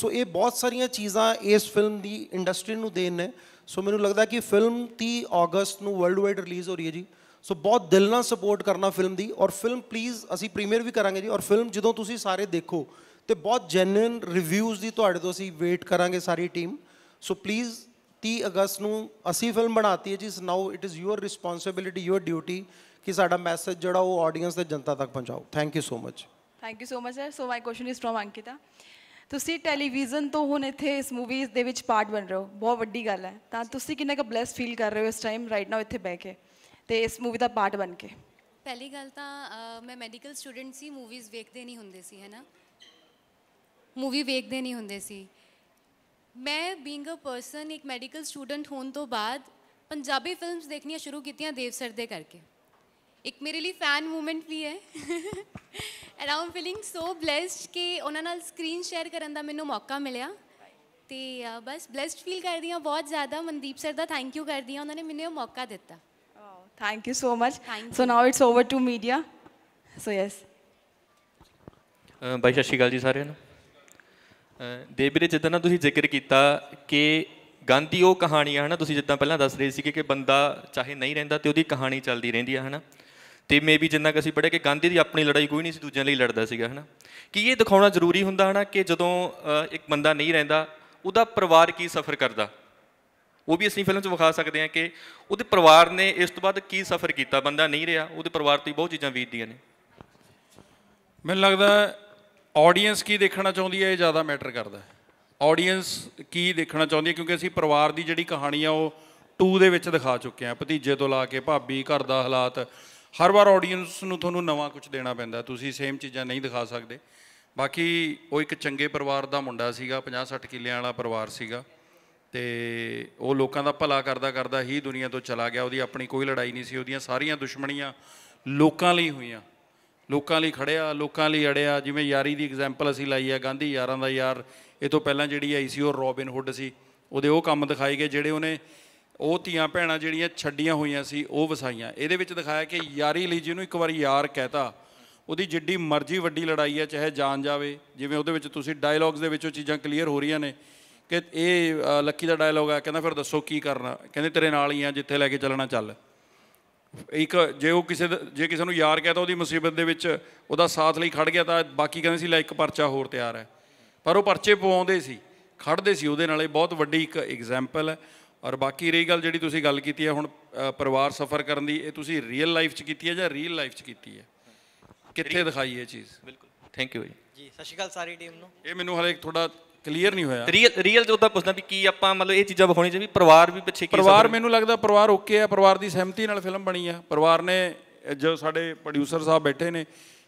ਸੋ ਇਹ ਬਹੁਤ ਸਾਰੀਆਂ ਚੀਜ਼ਾਂ ਇਸ ਫਿਲਮ ਦੀ ਇੰਡਸਟਰੀ ਨੂੰ ਦੇਣ ਨੇ ਸੋ ਮੈਨੂੰ ਲੱਗਦਾ ਕਿ ਫਿਲਮ 30 ਅਗਸਤ ਨੂੰ ਵਰਲਡ ਵਾਈਡ ਰਿਲੀਜ਼ ਹੋ ਰਹੀ ਹੈ ਜੀ ਸੋ ਬਹੁਤ ਦਿਲ ਨਾਲ ਸਪੋਰਟ ਕਰਨਾ ਫਿਲਮ ਦੀ ਔਰ ਫਿਲਮ ਪਲੀਜ਼ ਅਸੀਂ ਪ੍ਰੀਮੀਅਰ ਵੀ ਕਰਾਂਗੇ ਜੀ ਔਰ ਫਿਲਮ ਜਦੋਂ ਤੁਸੀਂ ਸਾਰੇ ਦੇਖੋ ਤੇ ਬਹੁਤ ਜੈਨੂਇਨ ਰਿਵਿਊਜ਼ ਦੀ ਤੁਹਾਡੇ ਤੋਂ ਅਸੀਂ ਵੇਟ ਕਰਾਂਗੇ ਸਾਰੀ ਟੀਮ ਸੋ ਪਲੀਜ਼ 30 ਅਗਸਤ ਨੂੰ ਅਸੀਂ ਫਿਲਮ ਬਣਾਤੀ ਹੈ ਜੀ now it is your responsibility your duty ਕਿ ਸਾਡਾ ਮੈਸੇਜ ਜਿਹੜਾ ਉਹ ਆਡੀਅנס ਤੇ ਜਨਤਾ ਤੱਕ ਪਹੁੰਚਾਓ thank you so much thank you so much sir so my question is from Ankita ਤੁਸੀਂ ਟੈਲੀਵਿਜ਼ਨ ਤੋਂ ਹੁਣ ਇੱਥੇ ਇਸ ਮੂਵੀਜ਼ ਦੇ ਵਿੱਚ ਪਾਰਟ ਬਣ ਰਹੇ ਹੋ ਬਹੁਤ ਵੱਡੀ ਗੱਲ ਹੈ ਤਾਂ ਤੁਸੀਂ ਕਿੰਨਾ ਕੁ ਬlesed ਫੀਲ ਕਰ ਰਹੇ ਹੋ ਇਸ ਟਾਈਮ ਰਾਈਟ ਨਾਓ ਇੱਥੇ ਬੈ ਕੇ ਤੇ ਇਸ ਮੂਵੀ ਦਾ ਪਾਰਟ ਬਣ ਕੇ ਪਹਿਲੀ ਗੱਲ ਤਾਂ ਮੈਂ ਮੈਡੀਕਲ ਸਟੂਡੈਂਟ ਸੀ ਮੂਵੀਜ਼ ਵੇਖਦੇ ਨਹੀਂ ਹੁੰਦੇ ਸੀ ਹੈਨਾ ਮੂਵੀ ਵੇਖਦੇ ਨਹੀਂ ਹੁੰਦੇ ਸੀ ਮੈਂ ਬੀਇੰਗ ਅ ਪਰਸਨ ਇੱਕ ਮੈਡੀਕਲ ਸਟੂਡੈਂਟ ਹੋਣ ਤੋਂ ਬਾਅਦ ਪੰਜਾਬੀ ਫਿਲਮਸ ਦੇਖਣੀਆਂ ਸ਼ੁਰੂ ਕੀਤੀਆਂ ਦੇਵ ਸਰ ਦੇ ਕਰਕੇ ਇੱਕ ਮੇਰੇ ਲਈ ਫੈਨ ਮੂਮੈਂਟ ਵੀ ਹੈ and I'm feeling so blessed ਕਿ ਉਹਨਾਂ ਨਾਲ ਸਕਰੀਨ ਸ਼ੇਅਰ ਕਰਨ ਦਾ ਮੈਨੂੰ ਮੌਕਾ ਮਿਲਿਆ ਤੇ ਬਸ ਬlesed ਫੀਲ ਕਰਦੀ ਹਾਂ ਬਹੁਤ ਜ਼ਿਆਦਾ ਮਨਦੀਪ ਸਰ ਦਾ ਥੈਂਕ ਯੂ ਕਰਦੀ ਹਾਂ ਉਹਨਾਂ ਨੇ ਮੈਨੂੰ ਇਹ ਮੌਕਾ ਦਿੱਤਾ thank you so much so now it's over to media so yes ਬਾਈ ਸ਼ਸ਼ੀ ਗਾਲ ਜੀ ਸਾਰਿਆਂ ਨੂੰ ਵੀਰੇ ਜਿੱਦਾਂ ਨਾ ਤੁਸੀਂ ਜ਼ਿਕਰ ਕੀਤਾ ਕਿ ਗਾਂਧੀ ਉਹ ਕਹਾਣੀਆਂ ਹਨ ਤੁਸੀਂ ਜਿੱਦਾਂ ਪਹਿਲਾਂ ਦੱਸ ਰਹੇ ਸੀ ਕਿ ਬੰਦਾ ਚਾਹੇ ਨਹੀਂ ਰਹਿੰਦਾ ਤੇ ਉਹਦੀ ਕਹਾਣੀ ਚੱਲਦੀ ਰਹਿੰਦੀ ਹੈ ਹਨਾ ਤੇ ਮੇਬੀ ਜਿੰਨਾ ਕਿ ਅਸੀਂ ਪੜਿਆ ਕਿ ਗਾਂਧੀ ਦੀ ਆਪਣੀ ਲੜਾਈ ਕੋਈ ਨਹੀਂ ਸੀ ਦੂਜਿਆਂ ਲਈ ਲੜਦਾ ਸੀਗਾ ਹਨਾ ਕਿ ਇਹ ਦਿਖਾਉਣਾ ਜ਼ਰੂਰੀ ਹੁੰਦਾ ਹਨਾ ਕਿ ਜਦੋਂ ਇੱਕ ਬੰਦਾ ਨਹੀਂ ਰਹਿੰਦਾ ਉਹਦਾ ਪਰਿਵਾਰ ਕੀ ਸਫਰ ਕਰਦਾ ਉਹ ਵੀ ਅਸੀਂ ਫਿਲਮ 'ਚ ਵਿਖਾ ਸਕਦੇ ਹਾਂ ਕਿ ਉਹਦੇ ਪਰਿਵਾਰ ਨੇ ਇਸ ਤੋਂ ਬਾਅਦ ਕੀ ਸਫਰ ਕੀਤਾ ਬੰਦਾ ਨਹੀਂ ਰਿਹਾ ਉਹਦੇ ਪਰਿਵਾਰ ਤੇ ਬਹੁਤ ਚੀਜ਼ਾਂ ਬੀਤਦੀਆਂ ਨੇ ਮੈਨੂੰ ਲੱਗਦਾ ਆਡੀਅנס ਕੀ ਦੇਖਣਾ ਚਾਹੁੰਦੀ ਹੈ ਇਹ ਜ਼ਿਆਦਾ ਮੈਟਰ ਕਰਦਾ ਹੈ ਆਡੀਅנס ਕੀ ਦੇਖਣਾ ਚਾਹੁੰਦੀ ਹੈ ਕਿਉਂਕਿ ਅਸੀਂ ਪਰਿਵਾਰ ਦੀ ਜਿਹੜੀ ਕਹਾਣੀ ਆ ਉਹ 2 ਦੇ ਵਿੱਚ ਦਿਖਾ ਚੁੱਕੇ ਆ ਭਤੀਜੇ ਤੋਂ ਲਾ ਕੇ ਭਾਬੀ ਘਰ ਦਾ ਹਾਲਾਤ ਹਰ ਵਾਰ ਆਡੀਅנס ਨੂੰ ਤੁਹਾਨੂੰ ਨਵਾਂ ਕੁਝ ਦੇਣਾ ਪੈਂਦਾ ਤੁਸੀਂ ਸੇਮ ਚੀਜ਼ਾਂ ਨਹੀਂ ਦਿਖਾ ਸਕਦੇ ਬਾਕੀ ਉਹ ਇੱਕ ਚੰਗੇ ਪਰਿਵਾਰ ਦਾ ਮੁੰਡਾ ਸੀਗਾ 50-60 ਕਿੱਲਿਆਂ ਵਾਲਾ ਪਰਿਵਾਰ ਸੀਗਾ ਤੇ ਉਹ ਲੋਕਾਂ ਦਾ ਭਲਾ ਕਰਦਾ ਕਰਦਾ ਹੀ ਦੁਨੀਆ ਤੋਂ ਚਲਾ ਗਿਆ ਉਹਦੀ ਆਪਣੀ ਕੋਈ ਲੜਾਈ ਨਹੀਂ ਸੀ ਉਹਦੀਆਂ ਸਾਰੀਆਂ ਦੁਸ਼ਮਣੀਆਂ ਲੋਕਾਂ ਲਈ ਹੋਈਆਂ ਲੋਕਾਂ ਲਈ ਖੜਿਆ ਲੋਕਾਂ ਲਈ ਅੜਿਆ ਜਿਵੇਂ ਯਾਰੀ ਦੀ ਐਗਜ਼ਾਮਪਲ ਅਸੀਂ ਲਾਈ ਹੈ ਗਾਂਧੀ ਯਾਰਾਂ ਦਾ ਯਾਰ ਇਹ ਤੋਂ ਪਹਿਲਾਂ ਜਿਹੜੀ ਆਈ ਸੀ ਉਹ ਰੋਬਿਨ ਹੁੱਡ ਸੀ ਉਹਦੇ ਉਹ ਕੰਮ ਦਿਖਾਏ ਗਏ ਜਿਹੜੇ ਉਹਨੇ ਉਹ ਧੀਆਂ ਭੈਣਾਂ ਜਿਹੜੀਆਂ ਛੱਡੀਆਂ ਹੋਈਆਂ ਸੀ ਉਹ ਵਸਾਈਆਂ ਇਹਦੇ ਵਿੱਚ ਦਿਖਾਇਆ ਕਿ ਯਾਰੀ ਲਈ ਜਿਹਨੂੰ ਇੱਕ ਵਾਰੀ ਯਾਰ ਕਹਤਾ ਉਹਦੀ ਜਿੱਡੀ ਮਰਜ਼ੀ ਵੱਡੀ ਲੜਾਈ ਹੈ ਚਾਹੇ ਜਾਨ ਜਾਵੇ ਜਿਵੇਂ ਉਹਦੇ ਵਿੱਚ ਤੁਸੀਂ ਡਾਇਲੌਗਸ ਦੇ ਵਿੱਚੋਂ ਚੀਜ਼ਾਂ ਕਲੀਅਰ ਹੋ ਰਹੀਆਂ ਨੇ ਕਿ ਇਹ ਲੱਕੀ ਦਾ ਡਾਇਲੌਗ ਆ ਕਹਿੰਦਾ ਫਿਰ ਦੱਸੋ ਕੀ ਕਰਨਾ ਕਹਿੰਦੇ ਤੇਰੇ ਨਾਲ ਹੀ ਆ ਜਿੱਥੇ ਲੈ ਕੇ ਚੱਲਣਾ ਚੱਲ ਇੱਕ ਜੇ ਉਹ ਕਿਸੇ ਜੇ ਕਿਸੇ ਨੂੰ ਯਾਰ ਕਹਤਾ ਉਹਦੀ ਮੁਸੀਬਤ ਦੇ ਵਿੱਚ ਉਹਦਾ ਸਾਥ ਲਈ ਖੜ ਗਿਆ ਤਾਂ ਬਾਕੀ ਕਹਿੰਦੇ ਸੀ ਲੈ ਇੱਕ ਪਰਚਾ ਹੋਰ ਤਿਆਰ ਹੈ ਪਰ ਉਹ ਪਰਚੇ ਪਵਾਉਂਦੇ ਸੀ ਖੜਦੇ ਸੀ ਉਹਦੇ ਨਾਲੇ ਬਹੁਤ ਵੱਡੀ ਇੱਕ ਐਗਜ਼ਾਮਪਲ ਹੈ ਔਰ ਬਾਕੀ ਰਹੀ ਗੱਲ ਜਿਹੜੀ ਤੁਸੀਂ ਗੱਲ ਕੀਤੀ ਹੈ ਹੁਣ ਪਰਿਵਾਰ ਸਫਰ ਕਰਨ ਦੀ ਇਹ ਤੁਸੀਂ ਰੀਅਲ ਲਾਈਫ 'ਚ ਕੀਤੀ ਹੈ ਜਾਂ ਰੀਅਲ ਲਾਈਫ 'ਚ ਕੀਤੀ ਹੈ ਕਿੱਥੇ ਦਿਖਾਈ ਇਹ ਚੀਜ਼ ਬਿਲਕੁਲ ਥੈਂਕ ਯੂ ਜੀ ਜੀ ਸਤਿ ਸ਼੍ਰੀ ਅਕਾਲ ਸਾਰੀ ਟੀਮ ਨੂੰ ਇਹ ਮੈਨੂੰ ਹਲੇ ਇੱਕ ਥੋੜਾ ਕਲੀਅਰ ਨਹੀਂ ਹੋਇਆ ਰੀਅਲ ਰੀਅਲ ਜੋ ਉਹਦਾ ਪੁੱਛਦਾ ਵੀ ਕੀ ਆਪਾਂ ਮਤਲਬ ਇਹ ਚੀਜ਼ਾਂ ਵਿਖਾਉਣੀ ਚਾਹੀਦੀ ਪਰਿਵਾਰ ਵੀ ਪਿੱਛੇ ਕੀ ਪਰਿਵਾਰ ਮੈਨੂੰ ਲੱਗਦਾ ਪਰਿਵਾਰ ਓਕੇ ਆ ਪਰਿਵਾਰ ਦੀ ਸਹਿਮਤੀ ਨਾਲ ਫਿਲਮ ਬਣੀ ਆ ਪਰਿਵਾਰ ਨੇ ਜੋ ਸਾਡੇ ਪ੍ਰੋਡਿਊਸਰ ਸਾਹਿਬ ਬੈਠੇ ਨੇ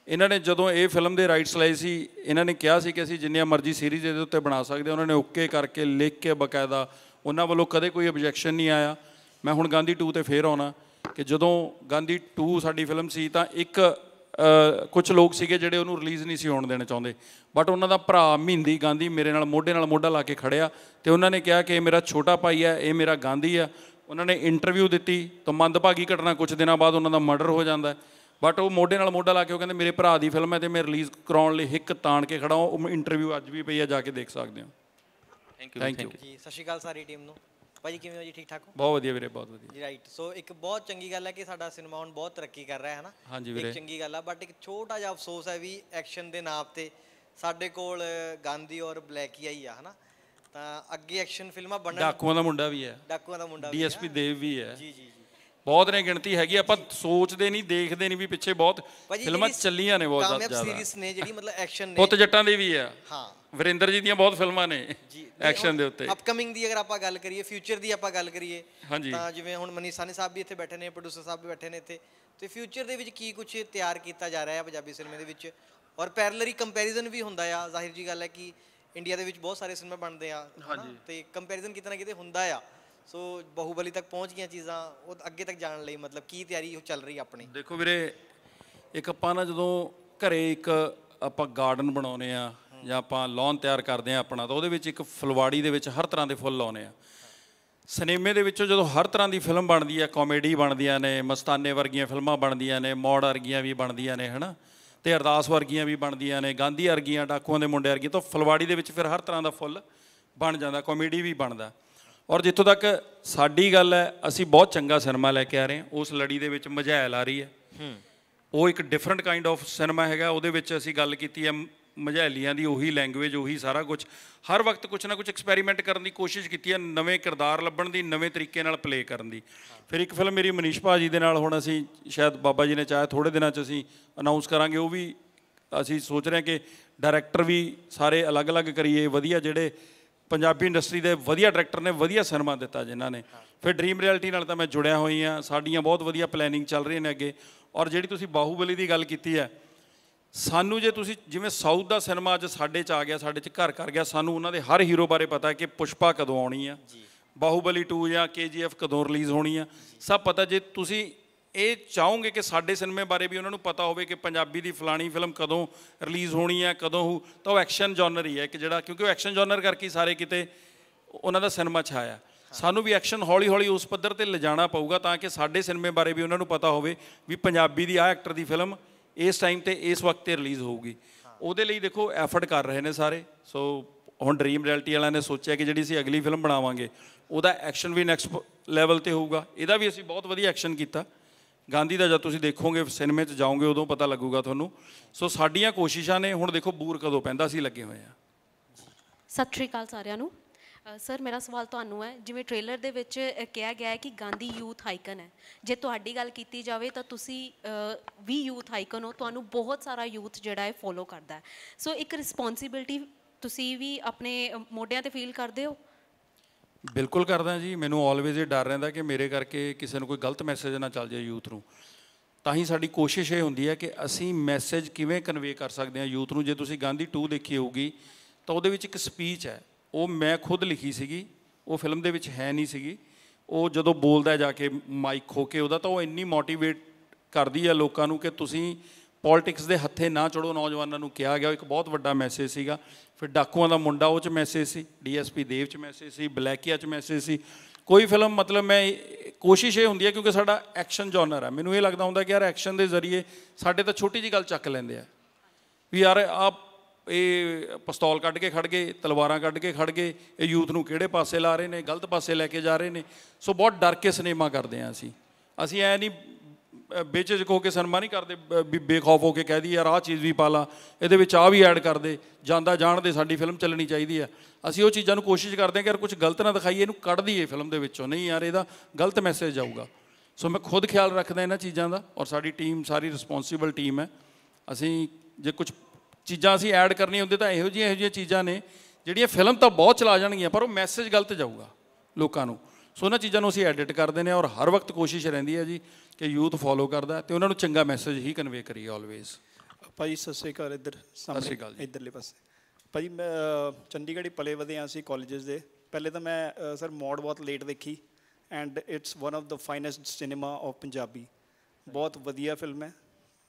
ਇਹਨਾਂ ਨੇ ਜਦੋਂ ਇਹ ਫਿਲਮ ਦੇ ਰਾਈਟਸ ਲਏ ਸੀ ਇਹਨਾਂ ਨੇ ਕਿਹਾ ਸੀ ਕਿ ਅਸੀਂ ਜਿੰਨੀਆਂ ਮਰਜ਼ੀ ਸੀਰੀਜ਼ ਇਹਦੇ ਉੱਤੇ ਬਣਾ ਸਕਦੇ ਉਹਨਾਂ ਨੇ ਓਕੇ ਕਰਕੇ ਲਿਖ ਕੇ ਬਕਾਇਦਾ ਉਹਨਾਂ ਵੱਲੋਂ ਕਦੇ ਕੋਈ ਆਬਜੈਕਸ਼ਨ ਨਹੀਂ ਆਇਆ ਮੈਂ ਹੁਣ ਗਾਂਧੀ 2 ਤੇ ਫੇਰ ਆਉਣਾ ਕਿ ਜਦੋਂ ਗਾਂਧੀ 2 ਸਾਡੀ ਫਿਲਮ ਸੀ ਤਾਂ ਇੱਕ ਕੁਝ ਲੋਕ ਸੀਗੇ ਜਿਹੜੇ ਉਹਨੂੰ ਰਿਲੀਜ਼ ਨਹੀਂ ਸੀ ਹੋਣ ਦੇਣਾ ਚਾਹੁੰਦੇ ਬਟ ਉਹਨਾਂ ਦਾ ਭਰਾ ਮਹਿੰਦੀ ਗਾਂਧੀ ਮੇਰੇ ਨਾਲ ਮੋਢੇ ਨਾਲ ਮੋਢਾ ਲਾ ਕੇ ਖੜਿਆ ਤੇ ਉਹਨਾਂ ਨੇ ਕਿਹਾ ਕਿ ਇਹ ਮੇਰਾ ਛੋਟਾ ਭਾਈ ਹੈ ਇਹ ਮੇਰਾ ਗਾਂਧੀ ਹੈ ਉਹਨਾਂ ਨੇ ਇੰਟਰਵਿਊ ਦਿੱਤੀ ਤਾਂ ਮੰਦਭਾਗੀ ਘਟਨਾ ਕੁਝ ਦਿਨਾਂ ਬਾਅਦ ਉਹਨਾਂ ਦਾ ਮਰਡਰ ਹੋ ਜਾਂਦਾ ਬਟ ਉਹ ਮੋਢੇ ਨਾਲ ਮੋਢਾ ਲਾ ਕੇ ਉਹ ਕਹਿੰਦੇ ਮੇਰੇ ਭਰਾ ਦੀ ਫਿਲਮ ਹੈ ਤੇ ਮੈਂ ਰਿਲੀਜ਼ ਕਰਾਉਣ ਲਈ ਹਿੱਕ ਤਾਣ ਕੇ ਖੜਾ ਹਾਂ ਉਹ ਇੰਟਰਵਿਊ ਅੱਜ ਵੀ ਪਈ ਹੈ ਜਾ ਕੇ ਦੇਖ ਸਕਦੇ ਹੋ ਥੈਂਕ ਯੂ ਥੈਂਕ ਯੂ ਜੀ ਸਤਿ ਸ਼੍ਰੀ ਅਕਾਲ ਸਾਰੀ ਟੀਮ ਨੂੰ ਭਾਜੀ ਕਿਵੇਂ ਹੋ ਜੀ ਠੀਕ ਠਾਕ ਹੋ ਬਹੁਤ ਵਧੀਆ ਵੀਰੇ ਬਹੁਤ ਵਧੀਆ ਜੀ ਰਾਈਟ ਸੋ ਇੱਕ ਬਹੁਤ ਚੰਗੀ ਗੱਲ ਹੈ ਕਿ ਸਾਡਾ ਸਿਨੇਮਾ ਹੁਣ ਬਹੁਤ ਤਰੱਕੀ ਕਰ ਰਿਹਾ ਹੈ ਨਾ ਹਾਂਜੀ ਵੀਰੇ ਇੱਕ ਚੰਗੀ ਗੱਲ ਆ ਬਟ ਇੱਕ ਛੋਟਾ ਜਿਹਾ ਅਫਸੋਸ ਹੈ ਵੀ ਐਕਸ਼ਨ ਦੇ ਨਾਮ ਤੇ ਸਾਡੇ ਕੋਲ ਗਾਂਧੀ ਔਰ ਬਲੈਕੀਆ ਹੀ ਆ ਹਨਾ ਤਾਂ ਅੱਗੇ ਐਕਸ਼ਨ ਫਿਲਮਾਂ ਬਣਨ ਡਾਕੂਆਂ ਦਾ ਮੁੰਡਾ ਵੀ ਹੈ ਡਾਕੂਆਂ ਦਾ ਮੁੰਡਾ ਵੀ ਹੈ ਡੀਐਸਪੀ ਦੇਵ ਵੀ ਹੈ ਜੀ ਜੀ ਬਹੁਤ ਨੇ ਗਿਣਤੀ ਹੈਗੀ ਆਪਾਂ ਸੋਚਦੇ ਨਹੀਂ ਦੇਖਦੇ ਨਹੀਂ ਵੀ ਪਿੱਛੇ ਬਹੁਤ ਫਿਲਮਾਂ ਚੱਲੀਆਂ ਨੇ ਬਹੁਤ ਜ਼ਿਆਦਾ ਕਾਮਯਾਬ ਸੀਰੀਜ਼ ਨੇ ਜਿਹੜੀ ਮਤਲਬ ਐਕਸ਼ਨ ਨੇ ਪੁੱਤ ਜੱਟਾਂ ਦੇ ਵੀ ਆ ਹਾਂ ਵਰਿੰਦਰ ਜੀ ਦੀਆਂ ਬਹੁਤ ਫਿਲਮਾਂ ਨੇ ਐਕਸ਼ਨ ਦੇ ਉੱਤੇ ਅਪਕਮਿੰਗ ਦੀ ਅਗਰ ਆਪਾਂ ਗੱਲ ਕਰੀਏ ਫਿਊਚਰ ਦੀ ਆਪਾਂ ਗੱਲ ਕਰੀਏ ਤਾਂ ਜਿਵੇਂ ਹੁਣ ਮਨੀ ਸਾਨੀ ਸਾਹਿਬ ਵੀ ਇੱਥੇ ਬੈਠੇ ਨੇ ਪ੍ਰੋਡਿਊਸਰ ਸਾਹਿਬ ਵੀ ਬੈਠੇ ਨੇ ਇੱਥੇ ਤੇ ਫਿਊਚਰ ਦੇ ਵਿੱਚ ਕੀ ਕੁਝ ਤਿਆਰ ਕੀਤਾ ਜਾ ਰਿਹਾ ਹੈ ਪੰਜਾਬੀ ਸਿਨੇਮੇ ਦੇ ਵਿੱਚ ਔਰ ਪੈਰਲਰੀ ਕੰਪੈਰੀਜ਼ਨ ਵੀ ਹੁੰਦਾ ਆ ਜ਼ਾਹਿਰ ਜੀ ਗੱਲ ਹੈ ਕਿ ਇੰਡੀਆ ਦੇ ਵਿੱਚ ਬਹੁਤ ਸਾਰੇ ਸਿਨੇਮੇ ਬਣਦੇ ਆ ਤੇ ਕੰਪੈਰੀਜ਼ਨ ਕਿਤਨਾ ਕਿਤੇ ਹੁੰਦਾ ਆ ਸੋ ਬਹੁਬਲੀ ਤੱਕ ਪਹੁੰਚ ਗਈਆਂ ਚੀਜ਼ਾਂ ਉਹ ਅੱਗੇ ਤੱਕ ਜਾਣ ਲਈ ਮਤਲਬ ਕੀ ਤਿਆਰੀ ਚੱਲ ਰਹੀ ਆਪਣੀ ਦੇਖੋ ਵੀਰੇ ਇੱਕ ਆਪਾਂ ਨਾ ਜਦੋਂ ਘਰੇ ਇੱਕ ਆਪਾਂ ਗਾਰਡਨ ਬਣਾਉਨੇ ਆ ਜਾਂ ਆਪਾਂ ਲੌਨ ਤਿਆਰ ਕਰਦੇ ਆ ਆਪਣਾ ਤਾਂ ਉਹਦੇ ਵਿੱਚ ਇੱਕ ਫੁਲਵਾੜੀ ਦੇ ਵਿੱਚ ਹਰ ਤਰ੍ਹਾਂ ਦੇ ਫੁੱਲ ਆਉਨੇ ਆ ਸਿਨੇਮੇ ਦੇ ਵਿੱਚੋਂ ਜਦੋਂ ਹਰ ਤਰ੍ਹਾਂ ਦੀ ਫਿਲਮ ਬਣਦੀ ਆ ਕਾਮੇਡੀ ਬਣਦੀਆਂ ਨੇ ਮਸਤਾਨੇ ਵਰਗੀਆਂ ਫਿਲਮਾਂ ਬਣਦੀਆਂ ਨੇ ਮੌੜ ਵਰਗੀਆਂ ਵੀ ਬਣਦੀਆਂ ਨੇ ਹਨਾ ਤੇ ਅਰਦਾਸ ਵਰਗੀਆਂ ਵੀ ਬਣਦੀਆਂ ਨੇ ਗਾਂਧੀ ਵਰਗੀਆਂ ਡਾਕੂਆਂ ਦੇ ਮੁੰਡੇ ਵਰਗੀਆਂ ਤਾਂ ਫੁਲਵਾੜੀ ਦੇ ਵਿੱਚ ਫਿਰ ਹਰ ਤਰ੍ਹਾਂ ਦਾ ਫੁੱਲ ਬਣ ਜਾਂਦਾ ਕਾਮੇਡੀ ਵੀ ਬਣਦਾ ਔਰ ਜਿੱਥੋਂ ਤੱਕ ਸਾਡੀ ਗੱਲ ਹੈ ਅਸੀਂ ਬਹੁਤ ਚੰਗਾ ਸਿਨੇਮਾ ਲੈ ਕੇ ਆ ਰਹੇ ਹਾਂ ਉਸ ਲੜੀ ਦੇ ਵਿੱਚ ਮਝੈਲ ਆ ਰਹੀ ਹੈ ਉਹ ਇੱਕ ਡਿਫਰੈਂਟ ਕਾਈਂਡ ਆਫ ਸਿਨੇਮਾ ਹੈਗਾ ਉਹਦੇ ਵਿੱਚ ਅਸੀਂ ਗੱਲ ਕੀਤੀ ਹੈ ਮਝੈਲੀਆਂ ਦੀ ਉਹੀ ਲੈਂਗੁਏਜ ਉਹੀ ਸਾਰਾ ਕੁਝ ਹਰ ਵਕਤ ਕੁਝ ਨਾ ਕੁਝ ਐਕਸਪੈਰੀਮੈਂਟ ਕਰਨ ਦੀ ਕੋਸ਼ਿਸ਼ ਕੀਤੀ ਹੈ ਨਵੇਂ ਕਿਰਦਾਰ ਲੱਭਣ ਦੀ ਨਵੇਂ ਤਰੀਕੇ ਨਾਲ ਪਲੇ ਕਰਨ ਦੀ ਫਿਰ ਇੱਕ ਫਿਲਮ ਮੇਰੀ ਮਨੀਸ਼ ਭਾਜੀ ਦੇ ਨਾਲ ਹੁਣ ਅਸੀਂ ਸ਼ਾਇਦ ਬਾਬਾ ਜੀ ਨੇ ਚਾਹਿਆ ਥੋੜੇ ਦਿਨਾਂ 'ਚ ਅਸੀਂ ਅਨਾਉਂਸ ਕਰਾਂਗੇ ਉਹ ਵੀ ਅਸੀਂ ਸੋਚ ਰਹੇ ਹਾਂ ਕਿ ਡਾਇਰੈਕਟਰ ਵੀ ਸਾਰੇ ਅਲੱਗ-ਅਲੱਗ ਕਰੀਏ ਵਧੀਆ ਜਿਹੜੇ ਪੰਜਾਬੀ ਇੰਡਸਟਰੀ ਦੇ ਵਧੀਆ ਡਾਇਰੈਕਟਰ ਨੇ ਵਧੀਆ ਸਿਨੇਮਾ ਦਿੱਤਾ ਜਿਨ੍ਹਾਂ ਨੇ ਫਿਰ ਡ੍ਰੀਮ ਰਿਐਲਿਟੀ ਨਾਲ ਤਾਂ ਮੈਂ ਜੁੜਿਆ ਹੋਈ ਆ ਸਾਡੀਆਂ ਬਹੁਤ ਵਧੀਆ ਪਲੈਨਿੰਗ ਚੱਲ ਰਹੀਆਂ ਨੇ ਅੱਗੇ ਔਰ ਜਿਹੜੀ ਤੁਸੀਂ ਬਾਹੂਬਲੀ ਦੀ ਗੱਲ ਕੀਤੀ ਹੈ ਸਾਨੂੰ ਜੇ ਤੁਸੀਂ ਜਿਵੇਂ ਸਾਊਥ ਦਾ ਸਿਨੇਮਾ ਅੱਜ ਸਾਡੇ ਚ ਆ ਗਿਆ ਸਾਡੇ ਚ ਘਰ ਕਰ ਗਿਆ ਸਾਨੂੰ ਉਹਨਾਂ ਦੇ ਹਰ ਹੀਰੋ ਬਾਰੇ ਪਤਾ ਹੈ ਕਿ ਪੁਸ਼ਪਾ ਕਦੋਂ ਆਉਣੀ ਆ ਬਾਹੂਬਲੀ 2 ਜਾਂ ਕੇਜੀਐਫ ਕਦੋਂ ਰਿਲੀਜ਼ ਹੋਣੀ ਆ ਸਭ ਪਤਾ ਜੇ ਤੁਸੀਂ ਇਹ ਚਾਹੋਗੇ ਕਿ ਸਾਡੇ ਸਿਨੇਮੇ ਬਾਰੇ ਵੀ ਉਹਨਾਂ ਨੂੰ ਪਤਾ ਹੋਵੇ ਕਿ ਪੰਜਾਬੀ ਦੀ ਫਲਾਣੀ ਫਿਲਮ ਕਦੋਂ ਰਿਲੀਜ਼ ਹੋਣੀ ਆ ਕਦੋਂ ਹੋ ਤਾਂ ਉਹ ਐਕਸ਼ਨ ਜਨਰ ਹੀ ਹੈ ਕਿ ਜਿਹੜਾ ਕਿਉਂਕਿ ਉਹ ਐਕਸ਼ਨ ਜਨਰ ਕਰਕੇ ਸਾਰੇ ਕਿਤੇ ਉਹਨਾਂ ਦਾ ਸਿਨੇਮਾ ਛਾਇਆ ਸਾਨੂੰ ਵੀ ਐਕਸ਼ਨ ਹੌਲੀ ਹੌਲੀ ਉਸ ਪੱਧਰ ਤੇ ਲਿਜਾਣਾ ਪਊਗਾ ਤਾਂ ਕਿ ਸਾਡੇ ਸਿਨੇਮੇ ਬਾਰੇ ਵੀ ਉਹਨਾਂ ਨੂੰ ਪਤਾ ਹੋਵੇ ਵੀ ਪੰਜਾਬੀ ਦੀ ਆ ਐਕਟਰ ਦੀ ਫਿਲਮ ਇਸ ਟਾਈਮ ਤੇ ਇਸ ਵਕਤ ਤੇ ਰਿਲੀਜ਼ ਹੋਊਗੀ ਉਹਦੇ ਲਈ ਦੇਖੋ ਐਫਰਟ ਕਰ ਰਹੇ ਨੇ ਸਾਰੇ ਸੋ ਹੁਣ ਡ੍ਰੀਮ ਰਿਐਲਿਟੀ ਵਾਲਿਆਂ ਨੇ ਸੋਚਿਆ ਕਿ ਜਿਹੜੀ ਸੀ ਅਗਲੀ ਫਿਲਮ ਬਣਾਵਾਂਗੇ ਉਹਦਾ ਐਕਸ਼ਨ ਵੀ ਨੈਕਸਟ ਲੈਵਲ ਤੇ ਹੋਊਗਾ ਇਹਦਾ ਵੀ ਅਸੀਂ ਬਹੁਤ ਵਧੀਆ ਐਕਸ਼ਨ ਕੀਤਾ ਗਾਂਧੀ ਦਾ ਜਦ ਤੁਸੀਂ ਦੇਖੋਗੇ ਸਿਨੇਮੇ 'ਚ ਜਾਓਗੇ ਉਦੋਂ ਪਤਾ ਲੱਗੂਗਾ ਤੁਹਾਨੂੰ ਸੋ ਸਾਡੀਆਂ ਕੋਸ਼ਿਸ਼ਾਂ ਨੇ ਹੁਣ ਦੇਖੋ ਬੂਰ ਕਦੋਂ ਪੈਂਦਾ ਸੀ ਲੱਗੇ ਹੋਏ ਆ ਸਤਿ ਸ਼੍ਰੀ ਅਕਾਲ ਸਾਰਿਆਂ ਨੂੰ ਸਰ ਮੇਰਾ ਸਵਾਲ ਤੁਹਾਨੂੰ ਹੈ ਜਿਵੇਂ ਟ੍ਰੇਲਰ ਦੇ ਵਿੱਚ ਕਿਹਾ ਗਿਆ ਹੈ ਕਿ ਗਾਂਧੀ ਯੂਥ ਆਈਕਨ ਹੈ ਜੇ ਤੁਹਾਡੀ ਗੱਲ ਕੀਤੀ ਜਾਵੇ ਤਾਂ ਤੁਸੀਂ ਵੀ ਯੂਥ ਆਈਕਨ ਹੋ ਤੁਹਾਨੂੰ ਬਹੁਤ ਸਾਰਾ ਯੂਥ ਜਿਹੜਾ ਹੈ ਫੋਲੋ ਕਰਦਾ ਸੋ ਇੱਕ ਰਿਸਪੌਂਸਿਬਿਲਟੀ ਤੁਸੀਂ ਵੀ ਆਪਣੇ ਮੋਢਿਆਂ ਤੇ ਫੀਲ ਕਰਦੇ ਹੋ ਬਿਲਕੁਲ ਕਰਦਾ ਜੀ ਮੈਨੂੰ ਆਲਵੇਜ਼ ਇਹ ਡਰ ਰਹਿੰਦਾ ਕਿ ਮੇਰੇ ਕਰਕੇ ਕਿਸੇ ਨੂੰ ਕੋਈ ਗਲਤ ਮੈਸੇਜ ਨਾ ਚੱਲ ਜਾਏ ਯੂਥ ਨੂੰ ਤਾਂ ਹੀ ਸਾਡੀ ਕੋਸ਼ਿਸ਼ ਇਹ ਹੁੰਦੀ ਹੈ ਕਿ ਅਸੀਂ ਮੈਸੇਜ ਕਿਵੇਂ ਕਨਵੇ ਕਰ ਸਕਦੇ ਹਾਂ ਯੂਥ ਨੂੰ ਜੇ ਤੁਸੀਂ ਗਾਂਧੀ 2 ਦੇਖੀ ਹੋਊਗੀ ਤਾਂ ਉਹਦੇ ਵਿੱਚ ਇੱਕ ਸਪੀਚ ਹੈ ਉਹ ਮੈਂ ਖੁਦ ਲਿਖੀ ਸੀਗੀ ਉਹ ਫਿਲਮ ਦੇ ਵਿੱਚ ਹੈ ਨਹੀਂ ਸੀਗੀ ਉਹ ਜਦੋਂ ਬੋਲਦਾ ਜਾ ਕੇ ਮਾਈਕ ਖੋ ਕੇ ਉਹਦਾ ਤਾਂ ਉਹ ਇੰਨੀ ਮੋਟੀਵੇਟ ਕਰਦੀ ਆ ਲੋਕਾਂ ਨੂੰ ਕਿ ਤੁਸੀਂ ਪੋਲਿਟਿਕਸ ਦੇ ਹੱਥੇ ਨਾ ਚੜੋ ਨੌਜਵਾਨਾਂ ਨੂੰ ਕਿਹਾ ਗਿਆ ਇੱਕ ਬਹੁਤ ਵੱਡਾ ਮੈਸੇਜ ਸੀਗਾ ਫਿਰ ਡਾਕੂਆਂ ਦਾ ਮੁੰਡਾ ਉਹ ਚ ਮੈਸੇਜ ਸੀ ਡੀਐਸਪੀ ਦੇਵ ਚ ਮੈਸੇਜ ਸੀ ਬਲੈਕੀਆ ਚ ਮੈਸੇਜ ਸੀ ਕੋਈ ਫਿਲਮ ਮਤਲਬ ਮੈਂ ਕੋਸ਼ਿਸ਼ ਇਹ ਹੁੰਦੀ ਹੈ ਕਿਉਂਕਿ ਸਾਡਾ ਐਕਸ਼ਨ ਜਨਰ ਹੈ ਮੈਨੂੰ ਇਹ ਲੱਗਦਾ ਹੁੰਦਾ ਕਿ ਯਾਰ ਐਕਸ਼ਨ ਦੇ ਜ਼ਰੀਏ ਸਾਡੇ ਤਾਂ ਛੋਟੀ ਜੀ ਗੱਲ ਚੱਕ ਲੈਂਦੇ ਆ ਵੀ ਯਾਰ ਆਪ ਇਹ ਪਿਸਤੌਲ ਕੱਢ ਕੇ ਖੜ ਗਏ ਤਲਵਾਰਾਂ ਕੱਢ ਕੇ ਖੜ ਗਏ ਇਹ ਯੂਥ ਨੂੰ ਕਿਹੜੇ ਪਾਸੇ ਲਾ ਰਹੇ ਨੇ ਗਲਤ ਪਾਸੇ ਲੈ ਕੇ ਜਾ ਰਹੇ ਨੇ ਸੋ ਬਹੁਤ ਡਰ ਕੇ ਸਿਨੇਮਾ ਕਰਦੇ ਆ ਅਸੀਂ ਅਸੀਂ ਐ ਨਹੀਂ ਬੇਚਿਜਕ ਕੋ ਕੇ ਸਿਨੇਮਾ ਨਹੀਂ ਕਰਦੇ ਵੀ ਬੇਖੌਫ ਹੋ ਕੇ ਕਹਿ ਦੀ ਯਾਰ ਆਹ ਚੀਜ਼ ਵੀ ਪਾ ਲਾ ਇਹਦੇ ਵਿੱਚ ਆ ਵੀ ਐਡ ਕਰ ਦੇ ਜਾਂਦਾ ਜਾਣ ਦੇ ਸਾਡੀ ਫਿਲਮ ਚੱਲਣੀ ਚਾਹੀਦੀ ਆ ਅਸੀਂ ਉਹ ਚੀਜ਼ਾਂ ਨੂੰ ਕੋਸ਼ਿਸ਼ ਕਰਦੇ ਆ ਕਿ ਯਾਰ ਕੁਝ ਗਲਤ ਨਾ ਦਿਖਾਈਏ ਇਹਨੂੰ ਕੱਢ ਦਈਏ ਫਿਲਮ ਦੇ ਵਿੱਚੋਂ ਨਹੀਂ ਯਾਰ ਇਹਦਾ ਗਲਤ ਮੈਸੇਜ ਜਾਊਗਾ ਸੋ ਮੈਂ ਖੁਦ ਖਿਆਲ ਰੱਖਦਾ ਇਹਨਾਂ ਚੀਜ਼ਾਂ ਦਾ ਔਰ ਸਾਡੀ ਟੀਮ ਸਾਰੀ ਰਿਸਪੌਂਸਿਬਲ ਟੀਮ ਹੈ ਅਸੀਂ ਜੇ ਕੁਝ ਚੀਜ਼ਾਂ ਅਸੀਂ ਐਡ ਕਰਨੀ ਹੁੰਦੀ ਤਾਂ ਇਹੋ ਜਿਹੀਆਂ ਇਹੋ ਜਿਹੀਆਂ ਚੀਜ਼ਾਂ ਨੇ ਜਿਹੜੀਆਂ ਫਿਲਮ ਤਾਂ ਬਹੁਤ ਚਲਾ ਜਾਣਗੀਆਂ ਪਰ ਉਹ ਮੈਸੇਜ ਗਲਤ ਜਾਊਗਾ ਲੋਕਾਂ ਨੂੰ ਸੋ ਉਹਨਾਂ ਚੀਜ਼ਾਂ ਨੂੰ ਅਸੀਂ ਐਡਿਟ ਕਰਦੇ ਨੇ ਔਰ ਹਰ ਵਕਤ ਕੋਸ਼ਿਸ਼ ਰਹਿੰਦੀ ਹੈ ਜੀ ਕਿ ਯੂਥ ਫੋਲੋ ਕਰਦਾ ਤੇ ਉਹਨਾਂ ਨੂੰ ਚੰਗਾ ਮੈਸੇਜ ਹੀ ਕਨਵੇ ਕਰੀਏ ਆਲਵੇਜ਼ ਭਾਈ ਸਤਿ ਘਰ ਇੱਧਰ ਸਾਹਮਣੇ ਇੱਧਰਲੇ ਪਾਸੇ ਭਾਈ ਮੈਂ ਚੰਡੀਗੜ੍ਹ ਪਲੇ ਵਧਿਆ ਸੀ ਕਾਲਜਸ ਦੇ ਪਹਿਲੇ ਤਾਂ ਮੈਂ ਸਰ ਮੋਡ ਬਹੁਤ ਲੇਟ ਦੇਖੀ and it's one of the finest cinema of Punjabi ਬਹੁਤ ਵਧੀਆ ਫਿਲਮ ਹੈ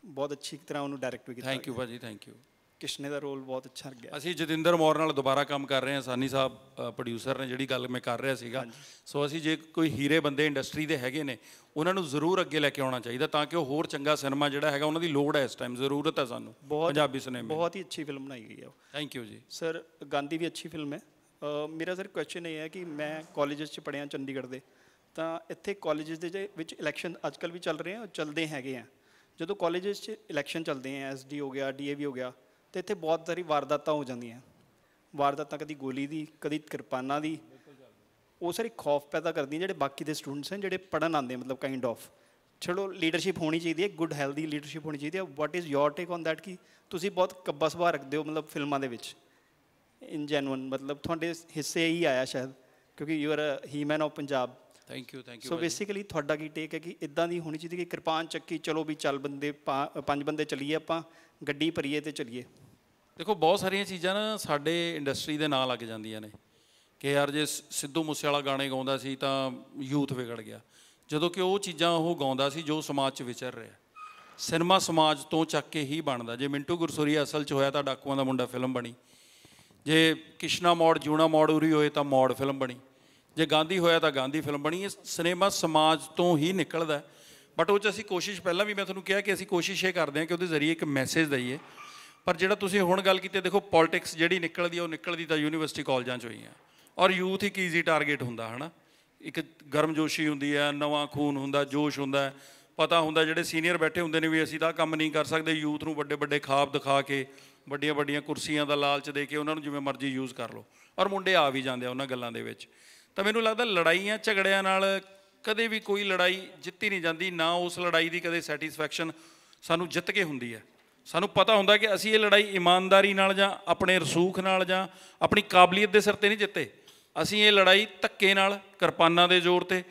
ਬਹੁਤ ਅੱਛੀ ਤਰ੍ਹਾਂ ਉਹਨੂੰ ਡਾਇਰੈਕਟ ਵੀ ਕੀਤਾ ਥੈਂਕ ਯੂ ਭਾਜੀ ਥੈਂਕ ਯੂ ਕਿਸ਼ਨੇ ਦਾ ਰੋਲ ਬਹੁਤ ਅੱਛਾ ਲੱਗਿਆ ਅਸੀਂ ਜਤਿੰਦਰ ਮੌਰ ਨਾਲ ਦੁਬਾਰਾ ਕੰਮ ਕਰ ਰਹੇ ਹਾਂ ਸਾਨੀ ਸਾਹਿਬ ਪ੍ਰੋਡਿਊਸਰ ਨੇ ਜਿਹੜੀ ਗੱਲ ਮੈਂ ਕਰ ਰਿਹਾ ਸੀਗਾ ਸੋ ਅਸੀਂ ਜੇ ਕੋਈ ਹੀਰੇ ਬੰਦੇ ਇੰਡਸਟਰੀ ਦੇ ਹੈਗੇ ਨੇ ਉਹਨਾਂ ਨੂੰ ਜ਼ਰੂਰ ਅੱਗੇ ਲੈ ਕੇ ਆਉਣਾ ਚਾਹੀਦਾ ਤਾਂ ਕਿ ਉਹ ਹੋਰ ਚੰਗਾ ਸਿਨੇਮਾ ਜਿਹੜਾ ਹੈਗਾ ਉਹਨਾਂ ਦੀ ਲੋੜ ਹੈ ਇਸ ਟਾਈਮ ਜ਼ਰੂਰਤ ਹੈ ਸਾਨੂੰ ਪੰਜਾਬੀ ਸਿਨੇਮੇ ਬਹੁਤ ਹੀ ਅੱਛੀ ਫਿਲਮ ਬਣਾਈ ਗਈ ਹੈ ਥੈਂਕ ਯੂ ਜੀ ਸਰ ਗਾਂਧੀ ਵੀ ਅੱਛੀ ਫਿਲਮ ਹੈ ਮੇਰਾ ਸਰ ਕੁਐਸਚਨ ਇਹ ਹੈ ਕਿ ਮੈਂ ਕਾਲਜਸ 'ਚ ਪੜਿਆ ਚੰਡੀਗੜ੍ਹ ਦੇ ਤਾਂ ਇੱਥੇ ਕਾਲਜਸ ਦੇ ਵਿੱਚ ਇਲੈਕਸ਼ਨ ਅੱਜਕੱਲ ਵੀ ਚੱਲ ਰਹੇ ਆ ਚੱਲਦੇ ਹੈਗੇ ਆ ਜਦੋਂ ਕਾਲਜਸ 'ਚ ਇਲੈਕਸ਼ਨ ਚੱਲਦੇ ਆ ਐਸਡੀ ਹੋ ਗਿਆ ਡੀਏਵੀ ਹੋ ਗਿਆ ਤੇ ਇੱਥੇ ਬਹੁਤ ਸਾਰੀ ਵਾਰਦਾਤਾਂ ਹੋ ਜਾਂਦੀਆਂ ਵਾਰਦਾਤਾਂ ਕਦੀ ਗੋਲੀ ਦੀ ਕਦੀ ਕਿਰਪਾਨਾਂ ਦੀ ਉਹ ਸਾਰੀ ਖੌਫ ਪੈਦਾ ਕਰਦੀਆਂ ਜਿਹੜੇ ਬਾਕੀ ਦੇ ਸਟੂਡੈਂਟਸ ਹਨ ਜਿਹੜੇ ਪੜਨ ਆਉਂਦੇ ਮਤਲਬ ਕਾਈਂਡ ਆਫ ਛੜੋ ਲੀਡਰਸ਼ਿਪ ਹੋਣੀ ਚਾਹੀਦੀ ਹੈ ਗੁੱਡ ਹੈਲਦੀ ਲੀਡਰਸ਼ਿਪ ਹੋਣੀ ਚਾਹੀਦੀ ਹੈ what is your take on that ਕਿ ਤੁਸੀਂ ਬਹੁਤ ਕੱਬਾ ਸੁਭਾਅ ਰੱਖਦੇ ਹੋ ਮਤਲਬ ਫਿਲਮਾਂ ਦੇ ਵਿੱਚ ਇਨ ਜੈਨੂਨ ਮਤਲਬ ਤੁਹਾਡੇ ਹਿੱਸੇ ਹੀ ਆਇਆ ਸ਼ਾਇਦ ਕਿਉਂਕਿ you are a he man of Punjab thank you thank you so basically ਤੁਹਾਡਾ ਕੀ ਟੇਕ ਹੈ ਕਿ ਇਦਾਂ ਦੀ ਹੋਣੀ ਚਾਹੀਦੀ ਕਿ ਕਿਰਪਾਨ ਚੱਕੀ ਚਲੋ ਵੀ ਚੱਲ ਬੰਦੇ ਪੰਜ ਬੰਦੇ ਚੱਲੀਏ ਆਪਾਂ ਗੱਡੀ ਭਰੀਏ ਤੇ ਚੱਲੀਏ ਦੇਖੋ ਬਹੁਤ ਸਾਰੀਆਂ ਚੀਜ਼ਾਂ ਨਾ ਸਾਡੇ ਇੰਡਸਟਰੀ ਦੇ ਨਾਂ ਲੱਗ ਜਾਂਦੀਆਂ ਨੇ ਕਿ ਯਾਰ ਜੇ ਸਿੱਧੂ ਮੂਸੇਵਾਲਾ ਗਾਣੇ ਗਾਉਂਦਾ ਸੀ ਤਾਂ ਯੂਥ ਵਿਗੜ ਗਿਆ ਜਦੋਂ ਕਿ ਉਹ ਚੀਜ਼ਾਂ ਉਹ ਗਾਉਂਦਾ ਸੀ ਜੋ ਸਮਾਜ 'ਚ ਵਿਚਰ ਰਿਹਾ ਸਿਨੇਮਾ ਸਮਾਜ ਤੋਂ ਚੱਕ ਕੇ ਹੀ ਬਣਦਾ ਜੇ ਮਿੰਟੂ ਗੁਰਸੂਰੀ ਅਸਲ 'ਚ ਹੋਇਆ ਤਾਂ ਡਾਕੂਆਂ ਦਾ ਮੁੰਡਾ ਫਿਲਮ ਬਣੀ ਜੇ ਕਿਸ਼ਨਾ ਮੋੜ ਜੂਣਾ ਮੋੜ ਉਰੀ ਹੋਏ ਤਾਂ ਮੋੜ ਫਿਲਮ ਬਣੀ ਜੇ ਗਾਂਧੀ ਹੋਇਆ ਤਾਂ ਗਾਂਧੀ ਫਿਲਮ ਬਣੀ ਇਹ ਸਿਨੇਮਾ ਸਮਾਜ ਤੋਂ ਹੀ ਨਿਕਲਦਾ ਬਟ ਉਹ ਚ ਅਸੀਂ ਕੋਸ਼ਿਸ਼ ਪਹਿਲਾਂ ਵੀ ਮੈਂ ਤੁਹਾਨੂੰ ਕਿਹਾ ਕਿ ਅਸੀਂ ਕੋਸ਼ਿਸ਼ ਇਹ ਕਰਦੇ ਹਾਂ ਕਿ ਉਹਦੇ ਜ਼ਰੀਏ ਇੱਕ ਮੈਸੇਜ ਦਈਏ ਪਰ ਜਿਹੜਾ ਤੁਸੀਂ ਹੁਣ ਗੱਲ ਕੀਤੀ ਦੇਖੋ ਪੋਲਿਟਿਕਸ ਜਿਹੜੀ ਨਿਕਲਦੀ ਆ ਉਹ ਨਿਕਲਦੀ ਤਾਂ ਯੂਨੀਵਰਸਿਟੀ ਕਾਲਜਾਂ ਚੋਂ ਹੀ ਆ ਔਰ ਯੂਥ ਇੱਕ ਈਜ਼ੀ ਟਾਰਗੇਟ ਹੁੰਦਾ ਹਨਾ ਇੱਕ ਗਰਮਜੋਸ਼ੀ ਹੁੰਦੀ ਆ ਨਵਾਂ ਖੂਨ ਹੁੰਦਾ ਜੋਸ਼ ਹੁੰਦਾ ਪਤਾ ਹੁੰਦਾ ਜਿਹੜੇ ਸੀਨੀਅਰ ਬੈਠੇ ਹੁੰਦੇ ਨੇ ਵੀ ਅਸੀਂ ਤਾਂ ਕੰਮ ਨਹੀਂ ਕਰ ਸਕਦੇ ਯੂਥ ਨੂੰ ਵੱਡੇ ਵੱਡੇ ਖਾਬ ਦਿਖਾ ਕੇ ਵੱਡੀਆਂ ਵੱਡੀਆਂ ਕੁਰਸੀਆਂ ਦਾ ਲਾਲਚ ਦੇ ਕੇ ਉਹਨਾਂ ਨੂੰ ਜਿਵੇਂ ਮਰਜ਼ੀ ਯੂਜ਼ ਕਰ ਲਓ ਔਰ ਮੁੰਡੇ ਆ ਵੀ ਜਾਂਦੇ ਆ ਉਹਨਾਂ ਗੱਲਾਂ ਦੇ ਵਿੱਚ ਤਾਂ ਮੈਨੂੰ ਲੱਗਦਾ ਲੜਾਈਆਂ ਝਗੜਿਆਂ ਨਾਲ ਕਦੇ ਵੀ ਕੋਈ ਲੜਾਈ ਜਿੱਤੀ ਨਹੀਂ ਜਾਂਦੀ ਨਾ ਉਸ ਲੜਾਈ ਦੀ ਕਦੇ ਸੈਟੀਸਫੈਕਸ਼ਨ ਸਾਨੂੰ ਜਿੱਤ ਕੇ ਹੁੰਦੀ ਹੈ ਸਾਨੂੰ ਪਤਾ ਹੁੰਦਾ ਕਿ ਅਸੀਂ ਇਹ ਲੜਾਈ ਇਮਾਨਦਾਰੀ ਨਾਲ ਜਾਂ ਆਪਣੇ ਰਸੂਖ ਨਾਲ ਜਾਂ ਆਪਣੀ ਕਾਬਲੀਅਤ ਦੇ ਸਿਰ ਤੇ ਨਹੀਂ ਜਿੱਤੇ ਅਸੀਂ ਇਹ ਲੜਾਈ ਧੱਕੇ ਨਾਲ ਕਿਰਪਾਨਾਂ ਦੇ ਜ਼ੋਰ ਤੇ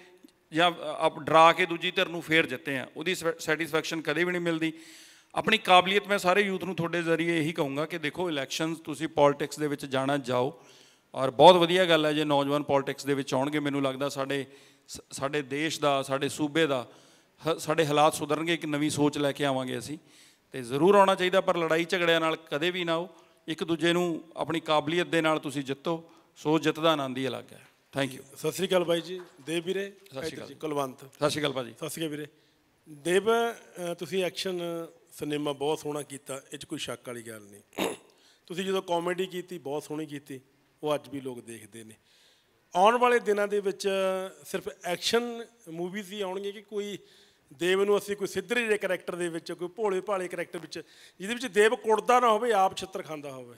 ਜਾਂ ਆਪ ਡਰਾ ਕੇ ਦੂਜੀ ਧਿਰ ਨੂੰ ਫੇਰ ਜਿੱਤੇ ਆ ਉਹਦੀ ਸੈਟੀਸਫੈਕਸ਼ਨ ਕਦੇ ਵੀ ਨਹੀਂ ਮਿਲਦੀ ਆਪਣੀ ਕਾਬਲੀਅਤ ਮੈਂ ਸਾਰੇ ਯੂਥ ਨੂੰ ਤੁਹਾਡੇ ਜ਼ਰੀਏ ਇਹੀ ਕਹੂੰਗਾ ਕਿ ਦੇਖੋ ਇਲੈਕਸ਼ਨਸ ਤੁਸੀਂ ਪੋਲਿਟਿਕਸ ਦੇ ਵਿੱਚ ਜਾਣਾ ਜਾਓ ਔਰ ਬਹੁਤ ਵਧੀਆ ਗੱਲ ਹੈ ਜੇ ਨੌਜਵਾਨ ਪੋਲਿਟਿਕਸ ਦੇ ਵਿੱਚ ਆਉਣਗੇ ਮੈਨੂੰ ਲੱਗਦਾ ਸਾਡੇ ਸਾਡੇ ਦੇਸ਼ ਦਾ ਸਾਡੇ ਸੂਬੇ ਦਾ ਸਾਡੇ ਹਾਲਾਤ ਸੁਧਰਨਗੇ ਇੱਕ ਨਵੀਂ ਸੋਚ ਲੈ ਕੇ ਆਵਾਂਗੇ ਅਸੀਂ ਤੇ ਜ਼ਰੂਰ ਆਉਣਾ ਚਾਹੀਦਾ ਪਰ ਲੜਾਈ ਝਗੜਿਆਂ ਨਾਲ ਕਦੇ ਵੀ ਨਾ ਹੋ ਇੱਕ ਦੂਜੇ ਨੂੰ ਆਪਣੀ ਕਾਬਲੀਅਤ ਦੇ ਨਾਲ ਤੁਸੀਂ ਜਿੱਤੋ ਸੋ ਜਿੱਤ ਦਾ ਆਨੰਦ ਹੀ ਅਲੱਗ ਹੈ ਥੈਂਕ ਯੂ ਸਤਿ ਸ੍ਰੀ ਅਕਾਲ ਬਾਈ ਜੀ ਦੇਵ ਵੀਰੇ ਸਤਿ ਸ੍ਰੀ ਅਕਾਲ ਕੁਲਵੰਤ ਸਤਿ ਸ੍ਰੀ ਅਕਾਲ ਭਾਜੀ ਸਤਿ ਸ੍ਰੀ ਅਕਾਲ ਵੀਰੇ ਦੇਵ ਤੁਸੀਂ ਐਕਸ਼ਨ ਸਿਨੇਮਾ ਬਹੁਤ ਸੋਹਣਾ ਕੀਤਾ ਇਹ 'ਚ ਕੋਈ ਸ਼ੱਕ ਵਾਲੀ ਗੱਲ ਨਹੀਂ ਤੁਸੀਂ ਜਦੋਂ ਕਾਮੇਡੀ ਕੀਤੀ ਬਹੁਤ ਸੋਹਣੀ ਕੀਤੀ ਉਹ ਅੱਜ ਵੀ ਲੋਕ ਦੇਖਦੇ ਨੇ ਆਉਣ ਵਾਲੇ ਦਿਨਾਂ ਦੇ ਵਿੱਚ ਸਿਰਫ ਐਕਸ਼ਨ ਮੂਵੀਜ਼ ਹੀ ਆਉਣਗੀਆਂ ਕਿ ਕੋਈ ਦੇਵ ਨੂੰ ਅਸੀਂ ਕੋਈ ਸਿੱਧਰੇ ਜਿਹੇ ਕੈਰੈਕਟਰ ਦੇ ਵਿੱਚ ਕੋਈ ਭੋਲੇ ਭਾਲੇ ਕੈਰੈਕਟਰ ਵਿੱਚ ਜਿਹਦੇ ਵਿੱਚ ਦੇਵ ਕੁੜਦਾ ਨਾ ਹੋਵੇ ਆਪ ਛਿੱਤਰ ਖਾਂਦਾ ਹੋਵੇ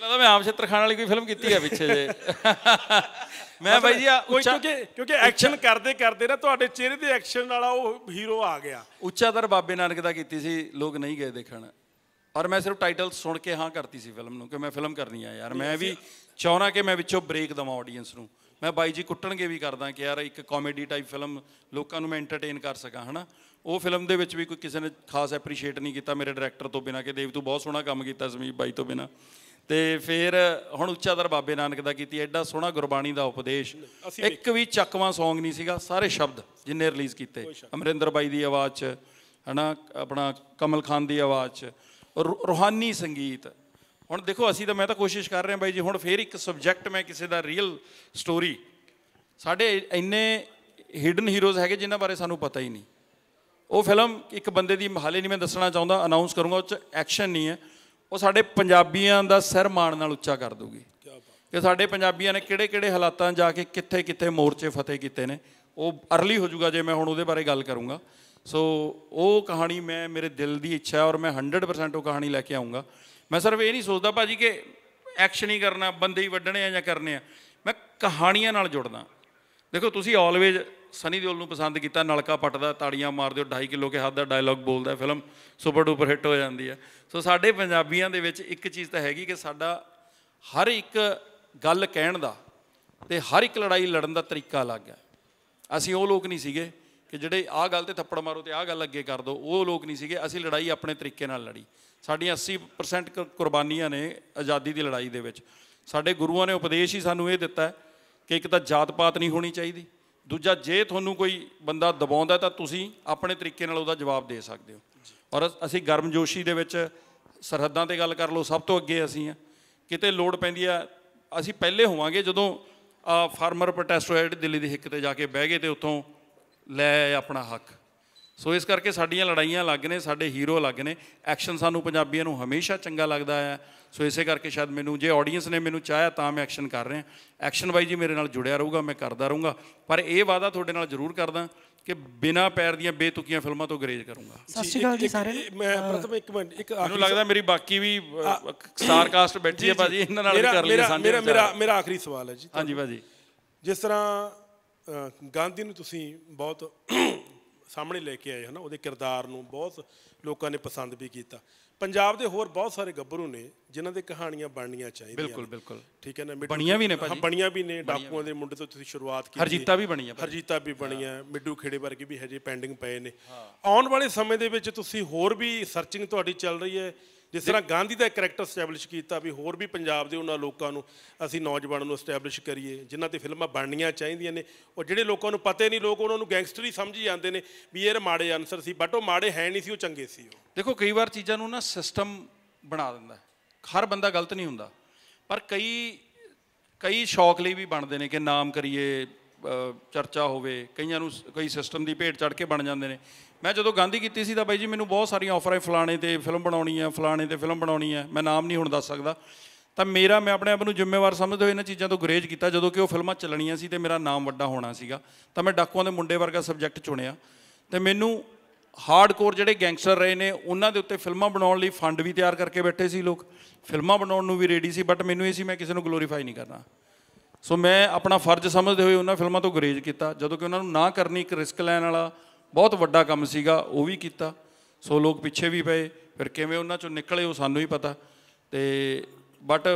ਲੱਗਦਾ ਮੈਂ ਆਪ ਛਿੱਤਰ ਖਾਣ ਵਾਲੀ ਕੋਈ ਫਿਲਮ ਕੀਤੀ ਆ ਪਿੱਛੇ ਜੇ ਮੈਂ ਬਾਈ ਜੀ ਕੋਈ ਕਿਉਂਕਿ ਕਿਉਂਕਿ ਐਕਸ਼ਨ ਕਰਦੇ ਕਰਦੇ ਨਾ ਤੁਹਾਡੇ ਚਿਹਰੇ ਦੇ ਐਕਸ਼ਨ ਵਾਲਾ ਉਹ ਹੀਰੋ ਆ ਗਿਆ ਉੱਚਾ ਦਰ ਬਾਬੇ ਨਾਨਕ ਦਾ ਕੀਤੀ ਸੀ ਲੋਕ ਨਹੀਂ ਗਏ ਦੇਖਣ ਔਰ ਮੈਂ ਸਿਰਫ ਟਾਈਟਲ ਸੁਣ ਕੇ ਹਾਂ ਕਰਤੀ ਸੀ ਫਿਲਮ ਨੂੰ ਕਿ ਮੈਂ ਫਿਲਮ ਕਰਨੀ ਆ ਯਾਰ ਮੈਂ ਵੀ ਚਾਹਣਾ ਕਿ ਮੈਂ ਵਿੱਚੋਂ ਬ੍ਰੇਕ ਦਵਾਂ ਆਡੀਅנס ਨੂੰ ਮੈਂ ਬਾਈ ਜੀ ਕੁੱਟਣਗੇ ਵੀ ਕਰਦਾ ਕਿ ਯਾਰ ਇੱਕ ਕਾਮੇਡੀ ਟਾਈਪ ਫਿਲਮ ਲੋਕਾਂ ਨੂੰ ਮੈਂ ਐਂਟਰਟੇਨ ਕਰ ਸਕਾਂ ਹਨਾ ਉਹ ਫਿਲਮ ਦੇ ਵਿੱਚ ਵੀ ਕੋਈ ਕਿਸੇ ਨੇ ਖਾਸ ਐਪਰੀਸ਼ੀਏਟ ਨਹੀਂ ਕੀਤਾ ਮੇਰੇ ਡਾਇਰੈਕਟਰ ਤੋਂ ਬਿਨਾ ਕਿ ਦੇਵ ਤੂੰ ਬਹੁਤ ਸੋਹਣਾ ਕੰਮ ਕੀਤਾ ਸਮੀਪ ਬਾਈ ਤੋਂ ਬਿਨਾ ਤੇ ਫਿਰ ਹੁਣ ਉੱਚਾ ਦਰ ਬਾਬੇ ਨਾਨਕ ਦਾ ਕੀਤੀ ਐਡਾ ਸੋਹਣਾ ਗੁਰਬਾਣੀ ਦਾ ਉਪਦੇਸ਼ ਇੱਕ ਵੀ ਚੱਕਵਾ Song ਨਹੀਂ ਸੀਗਾ ਸਾਰੇ ਸ਼ਬਦ ਜਿੰਨੇ ਰਿਲੀਜ਼ ਕੀਤੇ ਅਮਰਿੰਦਰ ਬਾਈ ਦੀ ਆਵਾਜ਼ 'ਚ ਹਨਾ ਆਪਣਾ ਕਮਲ ਖਾਨ ਦੀ ਆਵਾਜ਼ 'ਚ ਰੂਹਾਨੀ ਸੰਗੀਤ ਹੁਣ ਦੇਖੋ ਅਸੀਂ ਤਾਂ ਮੈਂ ਤਾਂ ਕੋਸ਼ਿਸ਼ ਕਰ ਰਿਹਾ ਬਾਈ ਜੀ ਹੁਣ ਫੇਰ ਇੱਕ ਸਬਜੈਕਟ ਮੈਂ ਕਿਸੇ ਦਾ ਰੀਅਲ ਸਟੋਰੀ ਸਾਡੇ ਇੰਨੇ ਹਿਡਨ ਹੀਰੋਜ਼ ਹੈਗੇ ਜਿਨ੍ਹਾਂ ਬਾਰੇ ਸਾਨੂੰ ਪਤਾ ਹੀ ਨਹੀਂ ਉਹ ਫਿਲਮ ਇੱਕ ਬੰਦੇ ਦੀ ਹਾਲੇ ਨਹੀਂ ਮੈਂ ਦੱਸਣਾ ਚਾਹੁੰਦਾ ਅਨਾਉਂਸ ਕਰੂੰਗਾ ਉਹ ਚ ਐਕਸ਼ਨ ਨਹੀਂ ਹੈ ਉਹ ਸਾਡੇ ਪੰਜਾਬੀਆਂ ਦਾ ਸਿਰ ਮਾਣ ਨਾਲ ਉੱਚਾ ਕਰ ਦੂਗੀ ਕਿ ਸਾਡੇ ਪੰਜਾਬੀਆਂ ਨੇ ਕਿਹੜੇ ਕਿਹੜੇ ਹਾਲਾਤਾਂ ਜਾ ਕੇ ਕਿੱਥੇ ਕਿੱਥੇ ਮੋਰਚੇ ਫਤਿਹ ਕੀਤੇ ਨੇ ਉਹ ਅਰਲੀ ਹੋ ਜਾਊਗਾ ਜੇ ਮੈਂ ਹੁਣ ਉਹਦੇ ਬਾਰੇ ਗੱਲ ਕਰੂੰਗਾ ਸੋ ਉਹ ਕਹਾਣੀ ਮੈਂ ਮੇਰੇ ਦਿਲ ਦੀ ਇੱਛਾ ਔਰ ਮੈਂ 100% ਉਹ ਕਹਾਣੀ ਲੈ ਕੇ ਆਉਂਗਾ ਮੈਂ ਸਿਰਫ ਇਹ ਨਹੀਂ ਸੋਚਦਾ ਭਾਜੀ ਕਿ ਐਕਸ਼ਨ ਹੀ ਕਰਨਾ ਬੰਦੇ ਹੀ ਵੱਢਣੇ ਆ ਜਾਂ ਕਰਨੇ ਆ ਮੈਂ ਕਹਾਣੀਆਂ ਨਾਲ ਜੁੜਦਾ ਦੇਖੋ ਤੁਸੀਂ ਆਲਵੇਜ਼ ਸਨੀ ਦਿਓਲ ਨੂੰ ਪਸੰਦ ਕੀਤਾ ਨਲਕਾ ਪਟਦਾ ਤਾੜੀਆਂ ਮਾਰਦੇ ਹੋ 2.5 ਕਿਲੋ ਕੇ ਹੱਥ ਦਾ ਡਾਇਲੌਗ ਬੋਲਦਾ ਫਿਲਮ ਸੁਪਰ ਡੂਪਰ ਹਿੱਟ ਹੋ ਜਾਂਦੀ ਹੈ ਸੋ ਸਾਡੇ ਪੰਜਾਬੀਆਂ ਦੇ ਵਿੱਚ ਇੱਕ ਚੀਜ਼ ਤਾਂ ਹੈਗੀ ਕਿ ਸਾਡਾ ਹਰ ਇੱਕ ਗੱਲ ਕਹਿਣ ਦਾ ਤੇ ਹਰ ਇੱਕ ਲੜਾਈ ਲੜਨ ਦਾ ਤਰੀਕਾ ਅਲੱਗ ਹੈ ਅਸੀਂ ਉਹ ਲੋਕ ਨਹੀਂ ਸੀਗੇ ਕਿ ਜਿਹੜੇ ਆਹ ਗੱਲ ਤੇ ਥੱਪੜ ਮਾਰੋ ਤੇ ਆਹ ਗੱਲ ਅੱਗੇ ਕਰ ਦੋ ਉਹ ਲੋਕ ਨਹੀਂ ਸੀਗੇ ਅਸੀਂ ਲੜਾਈ ਆਪਣੇ ਤਰੀਕੇ ਨਾਲ ਲੜੀ ਸਾਡੀਆਂ 80% ਕੁਰਬਾਨੀਆਂ ਨੇ ਆਜ਼ਾਦੀ ਦੀ ਲੜਾਈ ਦੇ ਵਿੱਚ ਸਾਡੇ ਗੁਰੂਆਂ ਨੇ ਉਪਦੇਸ਼ ਹੀ ਸਾਨੂੰ ਇਹ ਦਿੱਤਾ ਕਿ ਇੱਕ ਤਾਂ ਜਾਤ ਪਾਤ ਨਹੀਂ ਹੋਣੀ ਚਾਹੀਦੀ ਦੂਜਾ ਜੇ ਤੁਹਾਨੂੰ ਕੋਈ ਬੰਦਾ ਦਬਾਉਂਦਾ ਤਾਂ ਤੁਸੀਂ ਆਪਣੇ ਤਰੀਕੇ ਨਾਲ ਉਹਦਾ ਜਵਾਬ ਦੇ ਸਕਦੇ ਹੋ ਔਰ ਅਸੀਂ ਗਰਮਜੋਸ਼ੀ ਦੇ ਵਿੱਚ ਸਰਹੱਦਾਂ ਤੇ ਗੱਲ ਕਰ ਲਓ ਸਭ ਤੋਂ ਅੱਗੇ ਅਸੀਂ ਆ ਕਿਤੇ ਲੋੜ ਪੈਂਦੀ ਆ ਅਸੀਂ ਪਹਿਲੇ ਹੋਵਾਂਗੇ ਜਦੋਂ ਫਾਰਮਰ ਪ੍ਰੋਟੈਸਟ ਹੋਇਆ ਦਿੱਲੀ ਦੀ ਹਿੱਕ ਤੇ ਜਾ ਕੇ ਬਹਿ ਗਏ ਤੇ ਉੱਥੋਂ ਲੈ ਆਪਣਾ ਹੱਕ ਸੋ ਇਸ ਕਰਕੇ ਸਾਡੀਆਂ ਲੜਾਈਆਂ ਲੱਗ ਨੇ ਸਾਡੇ ਹੀਰੋ ਲੱਗ ਨੇ ਐਕਸ਼ਨ ਸਾਨੂੰ ਪੰਜਾਬੀਆਂ ਨੂੰ ਹਮੇਸ਼ਾ ਚੰਗਾ ਲੱਗਦਾ ਆ ਸੋ ਇਸੇ ਕਰਕੇ ਸ਼ਾਇਦ ਮੈਨੂੰ ਜੇ ਆਡੀਅנס ਨੇ ਮੈਨੂੰ ਚਾਹਿਆ ਤਾਂ ਮੈਂ ਐਕਸ਼ਨ ਕਰ ਰਿਹਾ ਐਕਸ਼ਨ ਬਾਈ ਜੀ ਮੇਰੇ ਨਾਲ ਜੁੜਿਆ ਰਹੂਗਾ ਮੈਂ ਕਰਦਾ ਰਹੂੰਗਾ ਪਰ ਇਹ ਵਾਦਾ ਤੁਹਾਡੇ ਨਾਲ ਜ਼ਰੂਰ ਕਰਦਾ ਕਿ ਬਿਨਾ ਪੈਰ ਦੀਆਂ ਬੇਤੁਕੀਆਂ ਫਿਲਮਾਂ ਤੋਂ ਗਰੇਜ ਕਰੂੰਗਾ ਸਤਿ ਸ਼੍ਰੀ ਅਕਾਲ ਜੀ ਸਾਰੇ ਨੂੰ ਮੈਂ ਪ੍ਰਥਮ ਇੱਕ ਮਿੰਟ ਇੱਕ ਮੈਨੂੰ ਲੱਗਦਾ ਮੇਰੀ ਬਾਕੀ ਵੀ ਸਟਾਰ ਕਾਸਟ ਬੈਠੀ ਹੈ ਭਾਜੀ ਇਹਨਾਂ ਨਾਲ ਕਰ ਲਈ ਸਾਂਝੇ ਮੇਰਾ ਮੇਰਾ ਮੇਰਾ ਆਖਰੀ ਸਵਾਲ ਹੈ ਜੀ ਹਾਂਜੀ ਭਾਜੀ ਜਿਸ ਤਰ੍ਹਾਂ ਗਾਂਧੀ ਨੂੰ ਤੁਸੀਂ ਬਹੁਤ ਸਾਹਮਣੇ ਲੈ ਕੇ ਆਏ ਹਨ ਉਹਦੇ ਕਿਰਦਾਰ ਨੂੰ ਬਹੁਤ ਲੋਕਾਂ ਨੇ ਪਸੰਦ ਵੀ ਕੀਤਾ ਪੰਜਾਬ ਦੇ ਹੋਰ ਬਹੁਤ ਸਾਰੇ ਗੱਭਰੂ ਨੇ ਜਿਨ੍ਹਾਂ ਦੇ ਕਹਾਣੀਆਂ ਬਣਨੀਆਂ ਚਾਹੀਦੀਆਂ ਬਿਲਕੁਲ ਬਿਲਕੁਲ ਠੀਕ ਹੈ ਨਾ ਬਣੀਆਂ ਵੀ ਨੇ ਭਾਜੀ ਬਣੀਆਂ ਵੀ ਨੇ ਡਾਕੂਆਂ ਦੇ ਮੁੰਡੇ ਤੋਂ ਤੁਸੀਂ ਸ਼ੁਰੂਆਤ ਕੀਤੀ ਹਰਜੀਤਾ ਵੀ ਬਣੀ ਆ ਹਰਜੀਤਾ ਵੀ ਬਣੀ ਮਿੱਡੂ ਖੇੜੇ ਵਰਗੇ ਵੀ ਹਜੇ ਪੈਂਡਿੰਗ ਪਏ ਨੇ ਆਉਣ ਵਾਲੇ ਸਮੇਂ ਦੇ ਵਿੱਚ ਤੁਸੀਂ ਹੋਰ ਵੀ ਸਰਚਿੰਗ ਤੁਹਾਡੀ ਚੱਲ ਰਹੀ ਹੈ ਜਿਸ ਤਰ੍ਹਾਂ ਗਾਂਧੀ ਦਾ ਕੈਰੈਕਟਰ ਸਟੈਬਲਿਸ਼ ਕੀਤਾ ਵੀ ਹੋਰ ਵੀ ਪੰਜਾਬ ਦੇ ਉਹਨਾਂ ਲੋਕਾਂ ਨੂੰ ਅਸੀਂ ਨੌਜਵਾਨਾਂ ਨੂੰ ਸਟੈਬਲਿਸ਼ ਕਰੀਏ ਜਿਨ੍ਹਾਂ ਤੇ ਫਿਲਮਾਂ ਬਣਨੀਆਂ ਚਾਹੀਦੀਆਂ ਨੇ ਉਹ ਜਿਹੜੇ ਲੋਕਾਂ ਨੂੰ ਪਤਾ ਨਹੀਂ ਲੋਕ ਉਹਨਾਂ ਨੂੰ ਗੈਂਗਸਟਰ ਹੀ ਸਮਝੀ ਜਾਂਦੇ ਨੇ ਵੀ ਇਹ ਮਾੜੇ ਆਨਸਰ ਸੀ ਬਟ ਉਹ ਮਾੜੇ ਹੈ ਨਹੀਂ ਸੀ ਉਹ ਚੰਗੇ ਸੀ ਉਹ ਦੇਖੋ ਕਈ ਵਾਰ ਚੀਜ਼ਾਂ ਨੂੰ ਨਾ ਸਿਸਟਮ ਬਣਾ ਦਿੰਦਾ ਹਰ ਬੰਦਾ ਗਲਤ ਨਹੀਂ ਹੁੰਦਾ ਪਰ ਕਈ ਕਈ ਸ਼ੌਕ ਲਈ ਵੀ ਬਣਦੇ ਨੇ ਕਿ ਨਾਮ ਕਰੀਏ ਚਰਚਾ ਹੋਵੇ ਕਈਆਂ ਨੂੰ ਕਈ ਸਿਸਟਮ ਦੀ ਭੇਟ ਚੜ ਕੇ ਬਣ ਜਾਂਦੇ ਨੇ ਮੈਂ ਜਦੋਂ ਗਾਂਧੀ ਕੀਤੀ ਸੀ ਤਾਂ ਬਾਈ ਜੀ ਮੈਨੂੰ ਬਹੁਤ ਸਾਰੀਆਂ ਆਫਰਾਂ ਫਲਾਣੇ ਤੇ ਫਿਲਮ ਬਣਾਉਣੀ ਆ ਫਲਾਣੇ ਤੇ ਫਿਲਮ ਬਣਾਉਣੀ ਆ ਮੈਂ ਨਾਮ ਨਹੀਂ ਹੁਣ ਦੱਸ ਸਕਦਾ ਤਾਂ ਮੇਰਾ ਮੈਂ ਆਪਣੇ ਆਪ ਨੂੰ ਜ਼ਿੰਮੇਵਾਰ ਸਮਝਦੇ ਹੋਏ ਇਹਨਾਂ ਚੀਜ਼ਾਂ ਤੋਂ ਗਰੇਜ ਕੀਤਾ ਜਦੋਂ ਕਿ ਉਹ ਫਿਲਮਾਂ ਚੱਲਣੀਆਂ ਸੀ ਤੇ ਮੇਰਾ ਨਾਮ ਵੱਡਾ ਹੋਣਾ ਸੀਗਾ ਤਾਂ ਮੈਂ ਡਾਕੂਆਂ ਦੇ ਮੁੰਡੇ ਵਰਗਾ ਸਬਜੈਕਟ ਚੁਣਿਆ ਤੇ ਮੈਨੂੰ ਹਾਰਡਕੋਰ ਜਿਹੜੇ ਗੈਂਗਸਟਰ ਰਹੇ ਨੇ ਉਹਨਾਂ ਦੇ ਉੱਤੇ ਫਿਲਮਾਂ ਬਣਾਉਣ ਲਈ ਫੰਡ ਵੀ ਤਿਆਰ ਕਰਕੇ ਬੈਠੇ ਸੀ ਲੋਕ ਫਿਲਮਾਂ ਬਣਾਉਣ ਨੂੰ ਵੀ ਰੈਡੀ ਸੀ ਬਟ ਮੈਨੂੰ ਇਹ ਸੀ ਮੈਂ ਕਿਸੇ ਨੂੰ ਗਲੋਰੀਫਾਈ ਨਹੀਂ ਕਰਨਾ ਸੋ ਮੈਂ ਆਪਣਾ ਫਰਜ਼ ਸਮਝਦੇ ਹੋਏ ਉਹਨਾਂ ਫਿਲਮਾਂ ਤੋਂ ਗਰੇਜ ਕੀਤਾ ਜਦੋਂ ਕਿ ਉਹਨਾਂ ਨੂੰ ਨਾ ਕਰਨੀ ਇੱਕ ਰਿਸਕ ਲੈਣ ਵਾਲਾ ਬਹੁਤ ਵੱਡਾ ਕੰਮ ਸੀਗਾ ਉਹ ਵੀ ਕੀਤਾ ਸੋ ਲੋਕ ਪਿੱਛੇ ਵੀ ਪਏ ਫਿਰ ਕਿਵੇਂ ਉਹਨਾਂ ਚੋਂ ਨਿਕਲੇ ਉਹ ਸਾਨੂੰ ਹੀ ਪਤਾ ਤੇ ਬਟ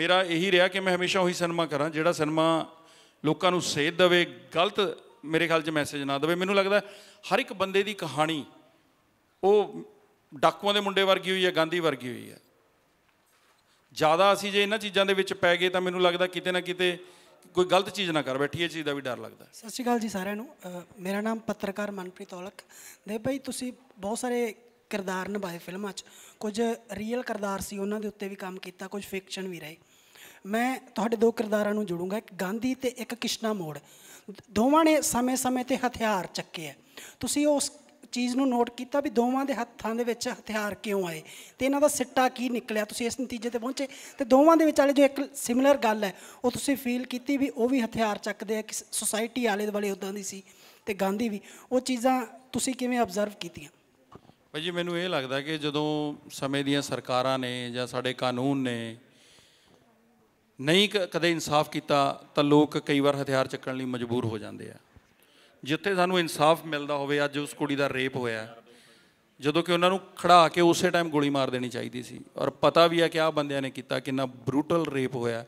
ਮੇਰਾ ਇਹੀ ਰਿਹਾ ਕਿ ਮੈਂ ਹਮੇਸ਼ਾ ਉਹੀ ਸਿਨੇਮਾ ਕਰਾਂ ਜਿਹੜਾ ਸਿਨੇਮਾ ਲੋਕਾਂ ਨੂੰ ਸੇਧ ਦੇਵੇ ਗਲਤ ਮੇਰੇ ਖਿਆਲ 'ਚ ਮੈਸੇਜ ਨਾ ਦੇਵੇ ਮੈਨੂੰ ਲੱਗਦਾ ਹਰ ਇੱਕ ਬੰਦੇ ਦੀ ਕਹਾਣੀ ਉਹ ਡਾਕੂਆਂ ਦੇ ਮੁੰਡੇ ਵਰਗੀ ਹੋਈ ਹੈ ਗਾਂਧੀ ਵਰਗੀ ਹੋਈ ਹੈ ਜ਼ਿਆਦਾ ਅਸੀਂ ਜੇ ਇਹਨਾਂ ਚੀਜ਼ਾਂ ਦੇ ਵਿੱਚ ਪੈ ਗਏ ਤਾਂ ਮੈਨੂੰ ਲੱਗਦਾ ਕਿਤੇ ਨਾ ਕਿਤੇ ਕੋਈ ਗਲਤ ਚੀਜ਼ ਨਾ ਕਰ ਬੈਠੀ ਇਹ ਚੀਜ਼ ਦਾ ਵੀ ਡਰ ਲੱਗਦਾ ਸਤਿ ਸ਼੍ਰੀ ਅਕਾਲ ਜੀ ਸਾਰਿਆਂ ਨੂੰ ਮੇਰਾ ਨਾਮ ਪੱਤਰਕਾਰ ਮਨਪ੍ਰੀਤ ਔਲਖ ਦੇ ਭਾਈ ਤੁਸੀਂ ਬਹੁਤ ਸਾਰੇ ਕਿਰਦਾਰ ਨਿਭਾਏ ਫਿਲਮਾਂ 'ਚ ਕੁਝ ਰੀਅਲ ਕਿਰਦਾਰ ਸੀ ਉਹਨਾਂ ਦੇ ਉੱਤੇ ਵੀ ਕੰਮ ਕੀਤਾ ਕੁਝ ਫਿਕਸ਼ਨ ਵੀ ਰਹੇ ਮੈਂ ਤੁਹਾਡੇ ਦੋ ਕਿਰਦਾਰਾਂ ਨੂੰ ਜੋੜੂੰਗਾ ਇੱਕ ਗਾਂਧੀ ਤੇ ਇੱਕ ਕਿਸ਼ਨਾ ਮੋੜ ਦੋਵਾਂ ਨੇ ਸਮੇਂ-ਸਮੇਂ ਤੇ ਹਥਿਆਰ ਚੱਕੇ ਆ ਤੁਸੀਂ ਉਸ ਚੀਜ਼ ਨੂੰ ਨੋਟ ਕੀਤਾ ਵੀ ਦੋਵਾਂ ਦੇ ਹੱਥਾਂ ਦੇ ਵਿੱਚ ਹਥਿਆਰ ਕਿਉਂ ਆਏ ਤੇ ਇਹਨਾਂ ਦਾ ਸਿੱਟਾ ਕੀ ਨਿਕਲਿਆ ਤੁਸੀਂ ਇਸ ਨਤੀਜੇ ਤੇ ਪਹੁੰਚੇ ਤੇ ਦੋਵਾਂ ਦੇ ਵਿਚਾਲੇ ਜੋ ਇੱਕ ਸਿਮਿਲਰ ਗੱਲ ਹੈ ਉਹ ਤੁਸੀਂ ਫੀਲ ਕੀਤੀ ਵੀ ਉਹ ਵੀ ਹਥਿਆਰ ਚੱਕਦੇ ਆ ਕਿ ਸੋਸਾਇਟੀ ਵਾਲੇ ਵਾਲੇ ਉਦਾਂ ਦੀ ਸੀ ਤੇ ਗਾਂਧੀ ਵੀ ਉਹ ਚੀਜ਼ਾਂ ਤੁਸੀਂ ਕਿਵੇਂ ਆਬਜ਼ਰਵ ਕੀਤੀਆਂ ਭਾਜੀ ਮੈਨੂੰ ਇਹ ਲੱਗਦਾ ਕਿ ਜਦੋਂ ਸਮੇਂ ਦੀਆਂ ਸਰਕਾਰਾਂ ਨੇ ਜਾਂ ਸਾਡੇ ਕਾਨੂੰਨ ਨੇ ਨਹੀਂ ਕਦੇ ਇਨਸਾਫ ਕੀਤਾ ਤਾਂ ਲੋਕ ਕਈ ਵਾਰ ਹਥਿਆਰ ਚੱਕਣ ਲਈ ਮਜਬੂਰ ਹੋ ਜਾਂਦੇ ਆ ਜਿੱਥੇ ਸਾਨੂੰ ਇਨਸਾਫ ਮਿਲਦਾ ਹੋਵੇ ਅੱਜ ਉਸ ਕੁੜੀ ਦਾ ਰੇਪ ਹੋਇਆ ਜਦੋਂ ਕਿ ਉਹਨਾਂ ਨੂੰ ਖੜਾ ਕੇ ਉਸੇ ਟਾਈਮ ਗੋਲੀ ਮਾਰ ਦੇਣੀ ਚਾਹੀਦੀ ਸੀ ਔਰ ਪਤਾ ਵੀ ਹੈ ਕਿ ਆਹ ਬੰਦਿਆਂ ਨੇ ਕੀਤਾ ਕਿੰਨਾ ਬਰੂਟਲ ਰੇਪ ਹੋਇਆ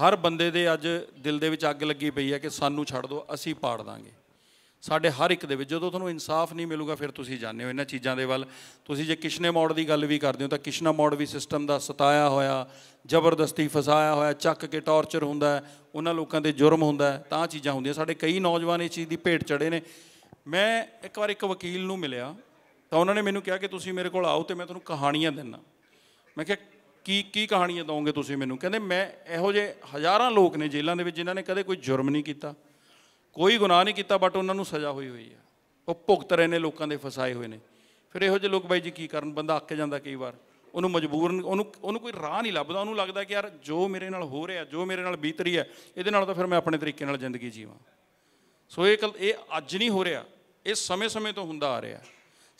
ਹਰ ਬੰਦੇ ਦੇ ਅੱਜ ਦਿਲ ਦੇ ਵਿੱਚ ਅੱਗ ਲੱਗੀ ਪਈ ਹੈ ਕਿ ਸਾਨੂੰ ਛੱਡ ਦਿਓ ਅਸੀਂ ਪਾੜ ਦਾਂਗੇ ਸਾਡੇ ਹਰ ਇੱਕ ਦੇ ਵਿੱਚ ਜਦੋਂ ਤੁਹਾਨੂੰ ਇਨਸਾਫ ਨਹੀਂ ਮਿਲੂਗਾ ਫਿਰ ਤੁਸੀਂ ਜਾਣਦੇ ਹੋ ਇਹਨਾਂ ਚੀਜ਼ਾਂ ਦੇ ਵੱਲ ਤੁਸੀਂ ਜੇ ਕਿਸ਼ਨੇ ਮੋੜ ਦੀ ਗੱਲ ਵੀ ਕਰਦੇ ਹੋ ਤਾਂ ਕਿਸ਼ਨਾ ਮੋੜ ਵੀ ਸਿਸਟਮ ਦਾ ਸਤਾਇਆ ਹੋਇਆ ਜ਼ਬਰਦਸਤੀ ਫਸਾਇਆ ਹੋਇਆ ਚੱਕ ਕੇ ਟੌਰਚਰ ਹੁੰਦਾ ਉਹਨਾਂ ਲੋਕਾਂ ਤੇ ਜੁਰਮ ਹੁੰਦਾ ਤਾਂ ਚੀਜ਼ਾਂ ਹੁੰਦੀਆਂ ਸਾਡੇ ਕਈ ਨੌਜਵਾਨ ਇਸ ਚੀਜ਼ ਦੀ ਭੇਟ ਚੜੇ ਨੇ ਮੈਂ ਇੱਕ ਵਾਰ ਇੱਕ ਵਕੀਲ ਨੂੰ ਮਿਲਿਆ ਤਾਂ ਉਹਨਾਂ ਨੇ ਮੈਨੂੰ ਕਿਹਾ ਕਿ ਤੁਸੀਂ ਮੇਰੇ ਕੋਲ ਆਓ ਤੇ ਮੈਂ ਤੁਹਾਨੂੰ ਕਹਾਣੀਆਂ ਦਿੰਨਾ ਮੈਂ ਕਿਹਾ ਕੀ ਕੀ ਕਹਾਣੀਆਂ ਦੋਗੇ ਤੁਸੀਂ ਮੈਨੂੰ ਕਹਿੰਦੇ ਮੈਂ ਇਹੋ ਜਿਹੇ ਹਜ਼ਾਰਾਂ ਲੋਕ ਨੇ ਜੇਲ੍ਹਾਂ ਦੇ ਵਿੱਚ ਜਿਨ੍ਹਾਂ ਨੇ ਕਦੇ ਕੋਈ ਜੁਰਮ ਨਹੀਂ ਕੀਤਾ ਕੋਈ ਗੁਨਾਹ ਨਹੀਂ ਕੀਤਾ ਬਟ ਉਹਨਾਂ ਨੂੰ ਸਜ਼ਾ ਹੋਈ ਹੋਈ ਹੈ ਉਹ ਭੁਗਤ ਰਹੇ ਨੇ ਲੋਕਾਂ ਦੇ ਫਸਾਏ ਹੋਏ ਨੇ ਫਿਰ ਇਹੋ ਜਿਹੇ ਲੋਕ ਬਾਈ ਜੀ ਕੀ ਕਰਨ ਬੰਦਾ ਆਕੇ ਜਾਂਦਾ ਕਈ ਵਾਰ ਉਹਨੂੰ ਮਜਬੂਰਨ ਉਹਨੂੰ ਉਹਨੂੰ ਕੋਈ ਰਾਹ ਨਹੀਂ ਲੱਭਦਾ ਉਹਨੂੰ ਲੱਗਦਾ ਕਿ ਯਾਰ ਜੋ ਮੇਰੇ ਨਾਲ ਹੋ ਰਿਹਾ ਜੋ ਮੇਰੇ ਨਾਲ ਬੀਤ ਰਹੀ ਹੈ ਇਹਦੇ ਨਾਲ ਤਾਂ ਫਿਰ ਮੈਂ ਆਪਣੇ ਤਰੀਕੇ ਨਾਲ ਜ਼ਿੰਦਗੀ ਜੀਵਾਂ ਸੋ ਇਹ ਇਹ ਅੱਜ ਨਹੀਂ ਹੋ ਰਿਹਾ ਇਹ ਸਮੇਂ-ਸਮੇਂ ਤੋਂ ਹੁੰਦਾ ਆ ਰਿਹਾ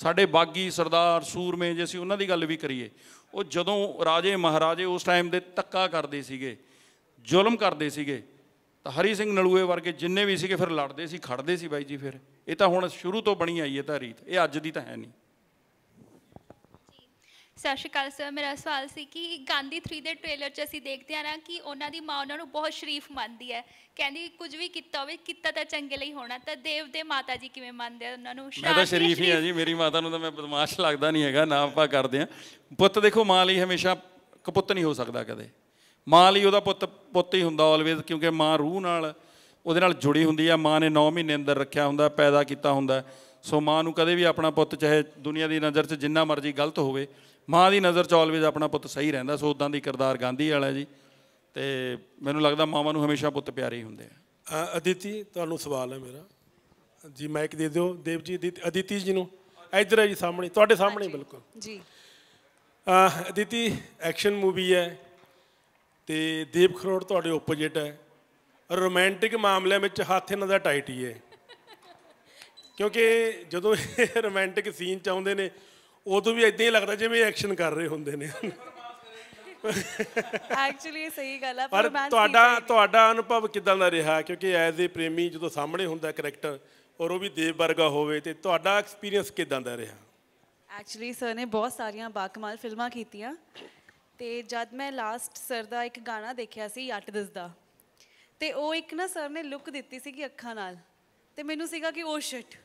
ਸਾਡੇ ਬਾਗੀ ਸਰਦਾਰ ਸੂਰਮੇ ਜੇ ਅਸੀਂ ਉਹਨਾਂ ਦੀ ਗੱਲ ਵੀ ਕਰੀਏ ਉਹ ਜਦੋਂ ਰਾਜੇ ਮਹਾਰਾਜੇ ਉਸ ਟਾਈਮ ਦੇ ਤੱਕਾ ਕਰਦੇ ਸੀਗੇ ਜ਼ੁਲਮ ਕਰਦੇ ਸੀਗੇ ਤਾਂ ਹਰੀ ਸਿੰਘ ਨਲੂਏ ਵਰਗੇ ਜਿੰਨੇ ਵੀ ਸੀਗੇ ਫਿਰ ਲੜਦੇ ਸੀ ਖੜਦੇ ਸੀ ਬਾਈ ਜੀ ਫਿਰ ਇਹ ਤਾਂ ਹੁਣ ਸ਼ੁਰੂ ਤੋਂ ਬਣੀ ਆਈ ਹੈ ਤਾਂ ਰੀਤ ਇਹ ਅੱਜ ਦੀ ਤਾਂ ਹੈ ਨਹੀਂ ਸਤਿ ਸ਼੍ਰੀ ਅਕਾਲ ਸਰ ਮੇਰਾ ਸਵਾਲ ਸੀ ਕਿ ਗਾਂਧੀ 3 ਦੇ ਟ੍ਰੇਲਰ 'ਚ ਅਸੀਂ ਦੇਖਦੇ ਆ ਨਾ ਕਿ ਉਹਨਾਂ ਦੀ ਮਾਂ ਉਹਨਾਂ ਨੂੰ ਬਹੁਤ ਸ਼ਰੀਫ ਮੰਨਦੀ ਹੈ ਕਹਿੰਦੀ ਕੁਝ ਵੀ ਕੀਤਾ ਹੋਵੇ ਕੀਤਾ ਤਾਂ ਚੰਗੇ ਲਈ ਹੋਣਾ ਤਾਂ ਦੇਵ ਦੇ ਮਾਤਾ ਜੀ ਕਿਵੇਂ ਮੰਨਦੇ ਆ ਉਹਨਾਂ ਨੂੰ ਮੈਂ ਤਾਂ ਸ਼ਰੀਫ ਹੀ ਆ ਜੀ ਮੇਰੀ ਮਾਤਾ ਨੂੰ ਤਾਂ ਮੈਂ ਬਦਮਾਸ਼ ਲੱਗਦਾ ਨਹੀਂ ਹੈਗਾ ਨਾ ਆਪਾਂ ਕਰਦੇ ਆ ਪੁੱਤ ਦੇਖੋ ਮਾਂ ਲਈ ਹਮੇਸ਼ਾ ਕਪੁੱਤ ਨਹੀਂ ਹੋ ਸਕਦਾ ਕਦੇ ਮਾਂ ਲਈ ਉਹਦਾ ਪੁੱਤ ਪੁੱਤ ਹੀ ਹੁੰਦਾ ਆਲਵੇਜ਼ ਕਿਉਂਕਿ ਮਾਂ ਰੂਹ ਨਾਲ ਉਹਦੇ ਨਾਲ ਜੁੜੀ ਹੁੰਦੀ ਆ ਮਾਂ ਨੇ 9 ਮਹੀਨੇ ਅੰਦਰ ਰੱਖਿਆ ਹੁੰਦਾ ਪੈਦਾ ਕੀਤਾ ਹੁੰਦਾ ਸੋ ਮਾਂ ਨੂੰ ਕਦੇ ਵੀ ਆਪਣਾ ਪੁੱਤ ਚਾਹੇ ਦੁਨੀਆ ਦੀ ਨਜ਼ਰ 'ਚ ਜਿੰਨਾ ਮਰਜ਼ੀ ਗਲਤ ਹੋਵੇ ਮਾਂ ਦੀ ਨਜ਼ਰ 'ਚ ਆਲਵੇਜ਼ ਆਪਣਾ ਪੁੱਤ ਸਹੀ ਰਹਿੰਦਾ ਸੋ ਉਦਾਂ ਦੀ ਕਿਰਦਾਰ ਗਾਂਧੀ ਵਾਲਾ ਜੀ ਤੇ ਮੈਨੂੰ ਲੱਗਦਾ ਮਾਵਾਂ ਨੂੰ ਹਮੇਸ਼ਾ ਪੁੱਤ ਪਿਆਰੇ ਹੀ ਹੁੰਦੇ ਆ ਅਦਿਤੀ ਤੁਹਾਨੂੰ ਸਵਾਲ ਹੈ ਮੇਰਾ ਜੀ ਮਾਈਕ ਦੇ ਦਿਓ ਦੇਵ ਜੀ ਅਦਿਤੀ ਜੀ ਨੂੰ ਇੱਧਰ ਹੈ ਜੀ ਸਾਹਮਣੇ ਤੁਹਾਡੇ ਸਾਹਮਣੇ ਬਿਲਕੁਲ ਜੀ ਅਦਿਤੀ ਐਕਸ਼ਨ ਮੂਵੀ ਹੈ ਤੇ ਦੀਪ ਖਰੋੜ ਤੁਹਾਡੇ ਆਪੋਜੀਟ ਹੈ ਰੋਮਾਂਟਿਕ ਮਾਮਲਿਆਂ ਵਿੱਚ ਹੱਥ ਇਹਨਾਂ ਦਾ ਟਾਈਟ ਹੀ ਹੈ ਕਿਉਂਕਿ ਜਦੋਂ ਰੋਮਾਂਟਿਕ ਸੀਨ ਚ ਆਉਂਦੇ ਨੇ ਉਦੋਂ ਵੀ ਇਦਾਂ ਹੀ ਲੱਗਦਾ ਜਿਵੇਂ ਐਕਸ਼ਨ ਕਰ ਰਹੇ ਹੁੰਦੇ ਨੇ ਐਕਚੁਅਲੀ ਸਹੀ ਗੱਲ ਆ ਪਰ ਤੁਹਾਡਾ ਤੁਹਾਡਾ ਅਨੁਭਵ ਕਿਦਾਂ ਦਾ ਰਿਹਾ ਕਿਉਂਕਿ ਐਜ਼ ਏ ਪ੍ਰੇਮੀ ਜਦੋਂ ਸਾਹਮਣੇ ਹੁੰਦਾ ਕੈਰੈਕਟਰ ਔਰ ਉਹ ਵੀ ਦੇਵ ਵਰਗਾ ਹੋਵੇ ਤੇ ਤੁਹਾਡਾ ਐਕਸਪੀਰੀਅੰਸ ਕਿਦਾਂ ਦਾ ਰਿਹਾ ਐਕਚੁਅਲੀ ਸਰ ਨੇ ਬਹੁਤ ਸਾਰੀਆਂ ਬਾਕਮਾਲ ਫਿਲਮਾਂ ਕੀਤੀਆਂ ਤੇ ਜਦ ਮੈਂ ਲਾਸਟ ਸਰ ਦਾ ਇੱਕ ਗਾਣਾ ਦੇਖਿਆ ਸੀ ਯੱਟ ਦਿਸਦਾ ਤੇ ਉਹ ਇੱਕ ਨਾ ਸਰ ਨੇ ਲੁੱਕ ਦਿੱਤੀ ਸੀ ਕਿ ਅੱਖਾਂ ਨਾਲ ਤੇ ਮੈਨੂੰ ਸੀਗਾ ਕਿ ਉਹ ਸ਼ਿਟ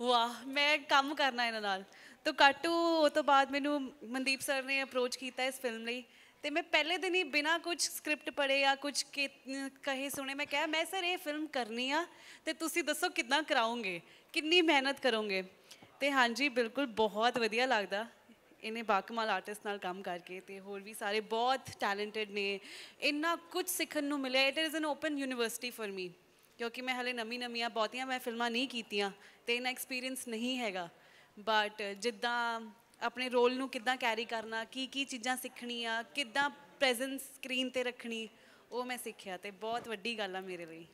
ਵਾਹ ਮੈਂ ਕੰਮ ਕਰਨਾ ਇਹਨਾਂ ਨਾਲ ਤੋ ਕਾਟੂ ਉਹ ਤੋਂ ਬਾਅਦ ਮੈਨੂੰ ਮਨਦੀਪ ਸਰ ਨੇ ਅਪਰੋਚ ਕੀਤਾ ਇਸ ਫਿਲਮ ਲਈ ਤੇ ਮੈਂ ਪਹਿਲੇ ਦਿਨ ਹੀ ਬਿਨਾ ਕੁਝ ਸਕ੍ਰਿਪਟ ਪੜੇ ਜਾਂ ਕੁਝ ਕਹੇ ਸੁਣੇ ਮੈਂ ਕਿਹਾ ਮੈਂ ਸਰ ਇਹ ਫਿਲਮ ਕਰਨੀ ਆ ਤੇ ਤੁਸੀਂ ਦੱਸੋ ਕਿਦਾਂ ਕਰਾਉਂਗੇ ਕਿੰਨੀ ਮਿਹਨਤ ਕਰੋਗੇ ਤੇ ਹਾਂਜੀ ਬਿਲਕੁਲ ਬਹੁਤ ਵਧੀਆ ਲੱਗਦਾ ਇਹਨੇ ਬਾਕਮਾਲ ਆਰਟਿਸਟ ਨਾਲ ਕੰਮ ਕਰਕੇ ਤੇ ਹੋਰ ਵੀ ਸਾਰੇ ਬਹੁਤ ਟੈਲੈਂਟਡ ਨੇ ਇੰਨਾ ਕੁਝ ਸਿੱਖਣ ਨੂੰ ਮਿਲਿਆ it is an open university for me ਕਿਉਂਕਿ ਮੈਂ ਹਲੇ ਨਮੀ ਨਮੀਆਂ ਬਹੁਤੀਆਂ ਮੈਂ ਫਿਲਮਾਂ ਨਹੀਂ ਕੀਤੀਆਂ ਤੇ ਇਹਨਾਂ ਐਕਸਪੀਰੀਅੰਸ ਨਹੀਂ ਹੈਗਾ ਬਟ ਜਿੱਦਾਂ ਆਪਣੇ ਰੋਲ ਨੂੰ ਕਿੱਦਾਂ ਕੈਰੀ ਕਰਨਾ ਕੀ ਕੀ ਚੀਜ਼ਾਂ ਸਿੱਖਣੀਆਂ ਕਿੱਦਾਂ ਪ੍ਰੈਜ਼ੈਂਸ ਸਕਰੀਨ ਤੇ ਰੱਖਣੀ ਉਹ ਮੈਂ ਸਿੱਖਿਆ ਤੇ ਬਹੁਤ ਵੱਡੀ ਗੱਲ ਆ ਮੇਰੇ ਲਈ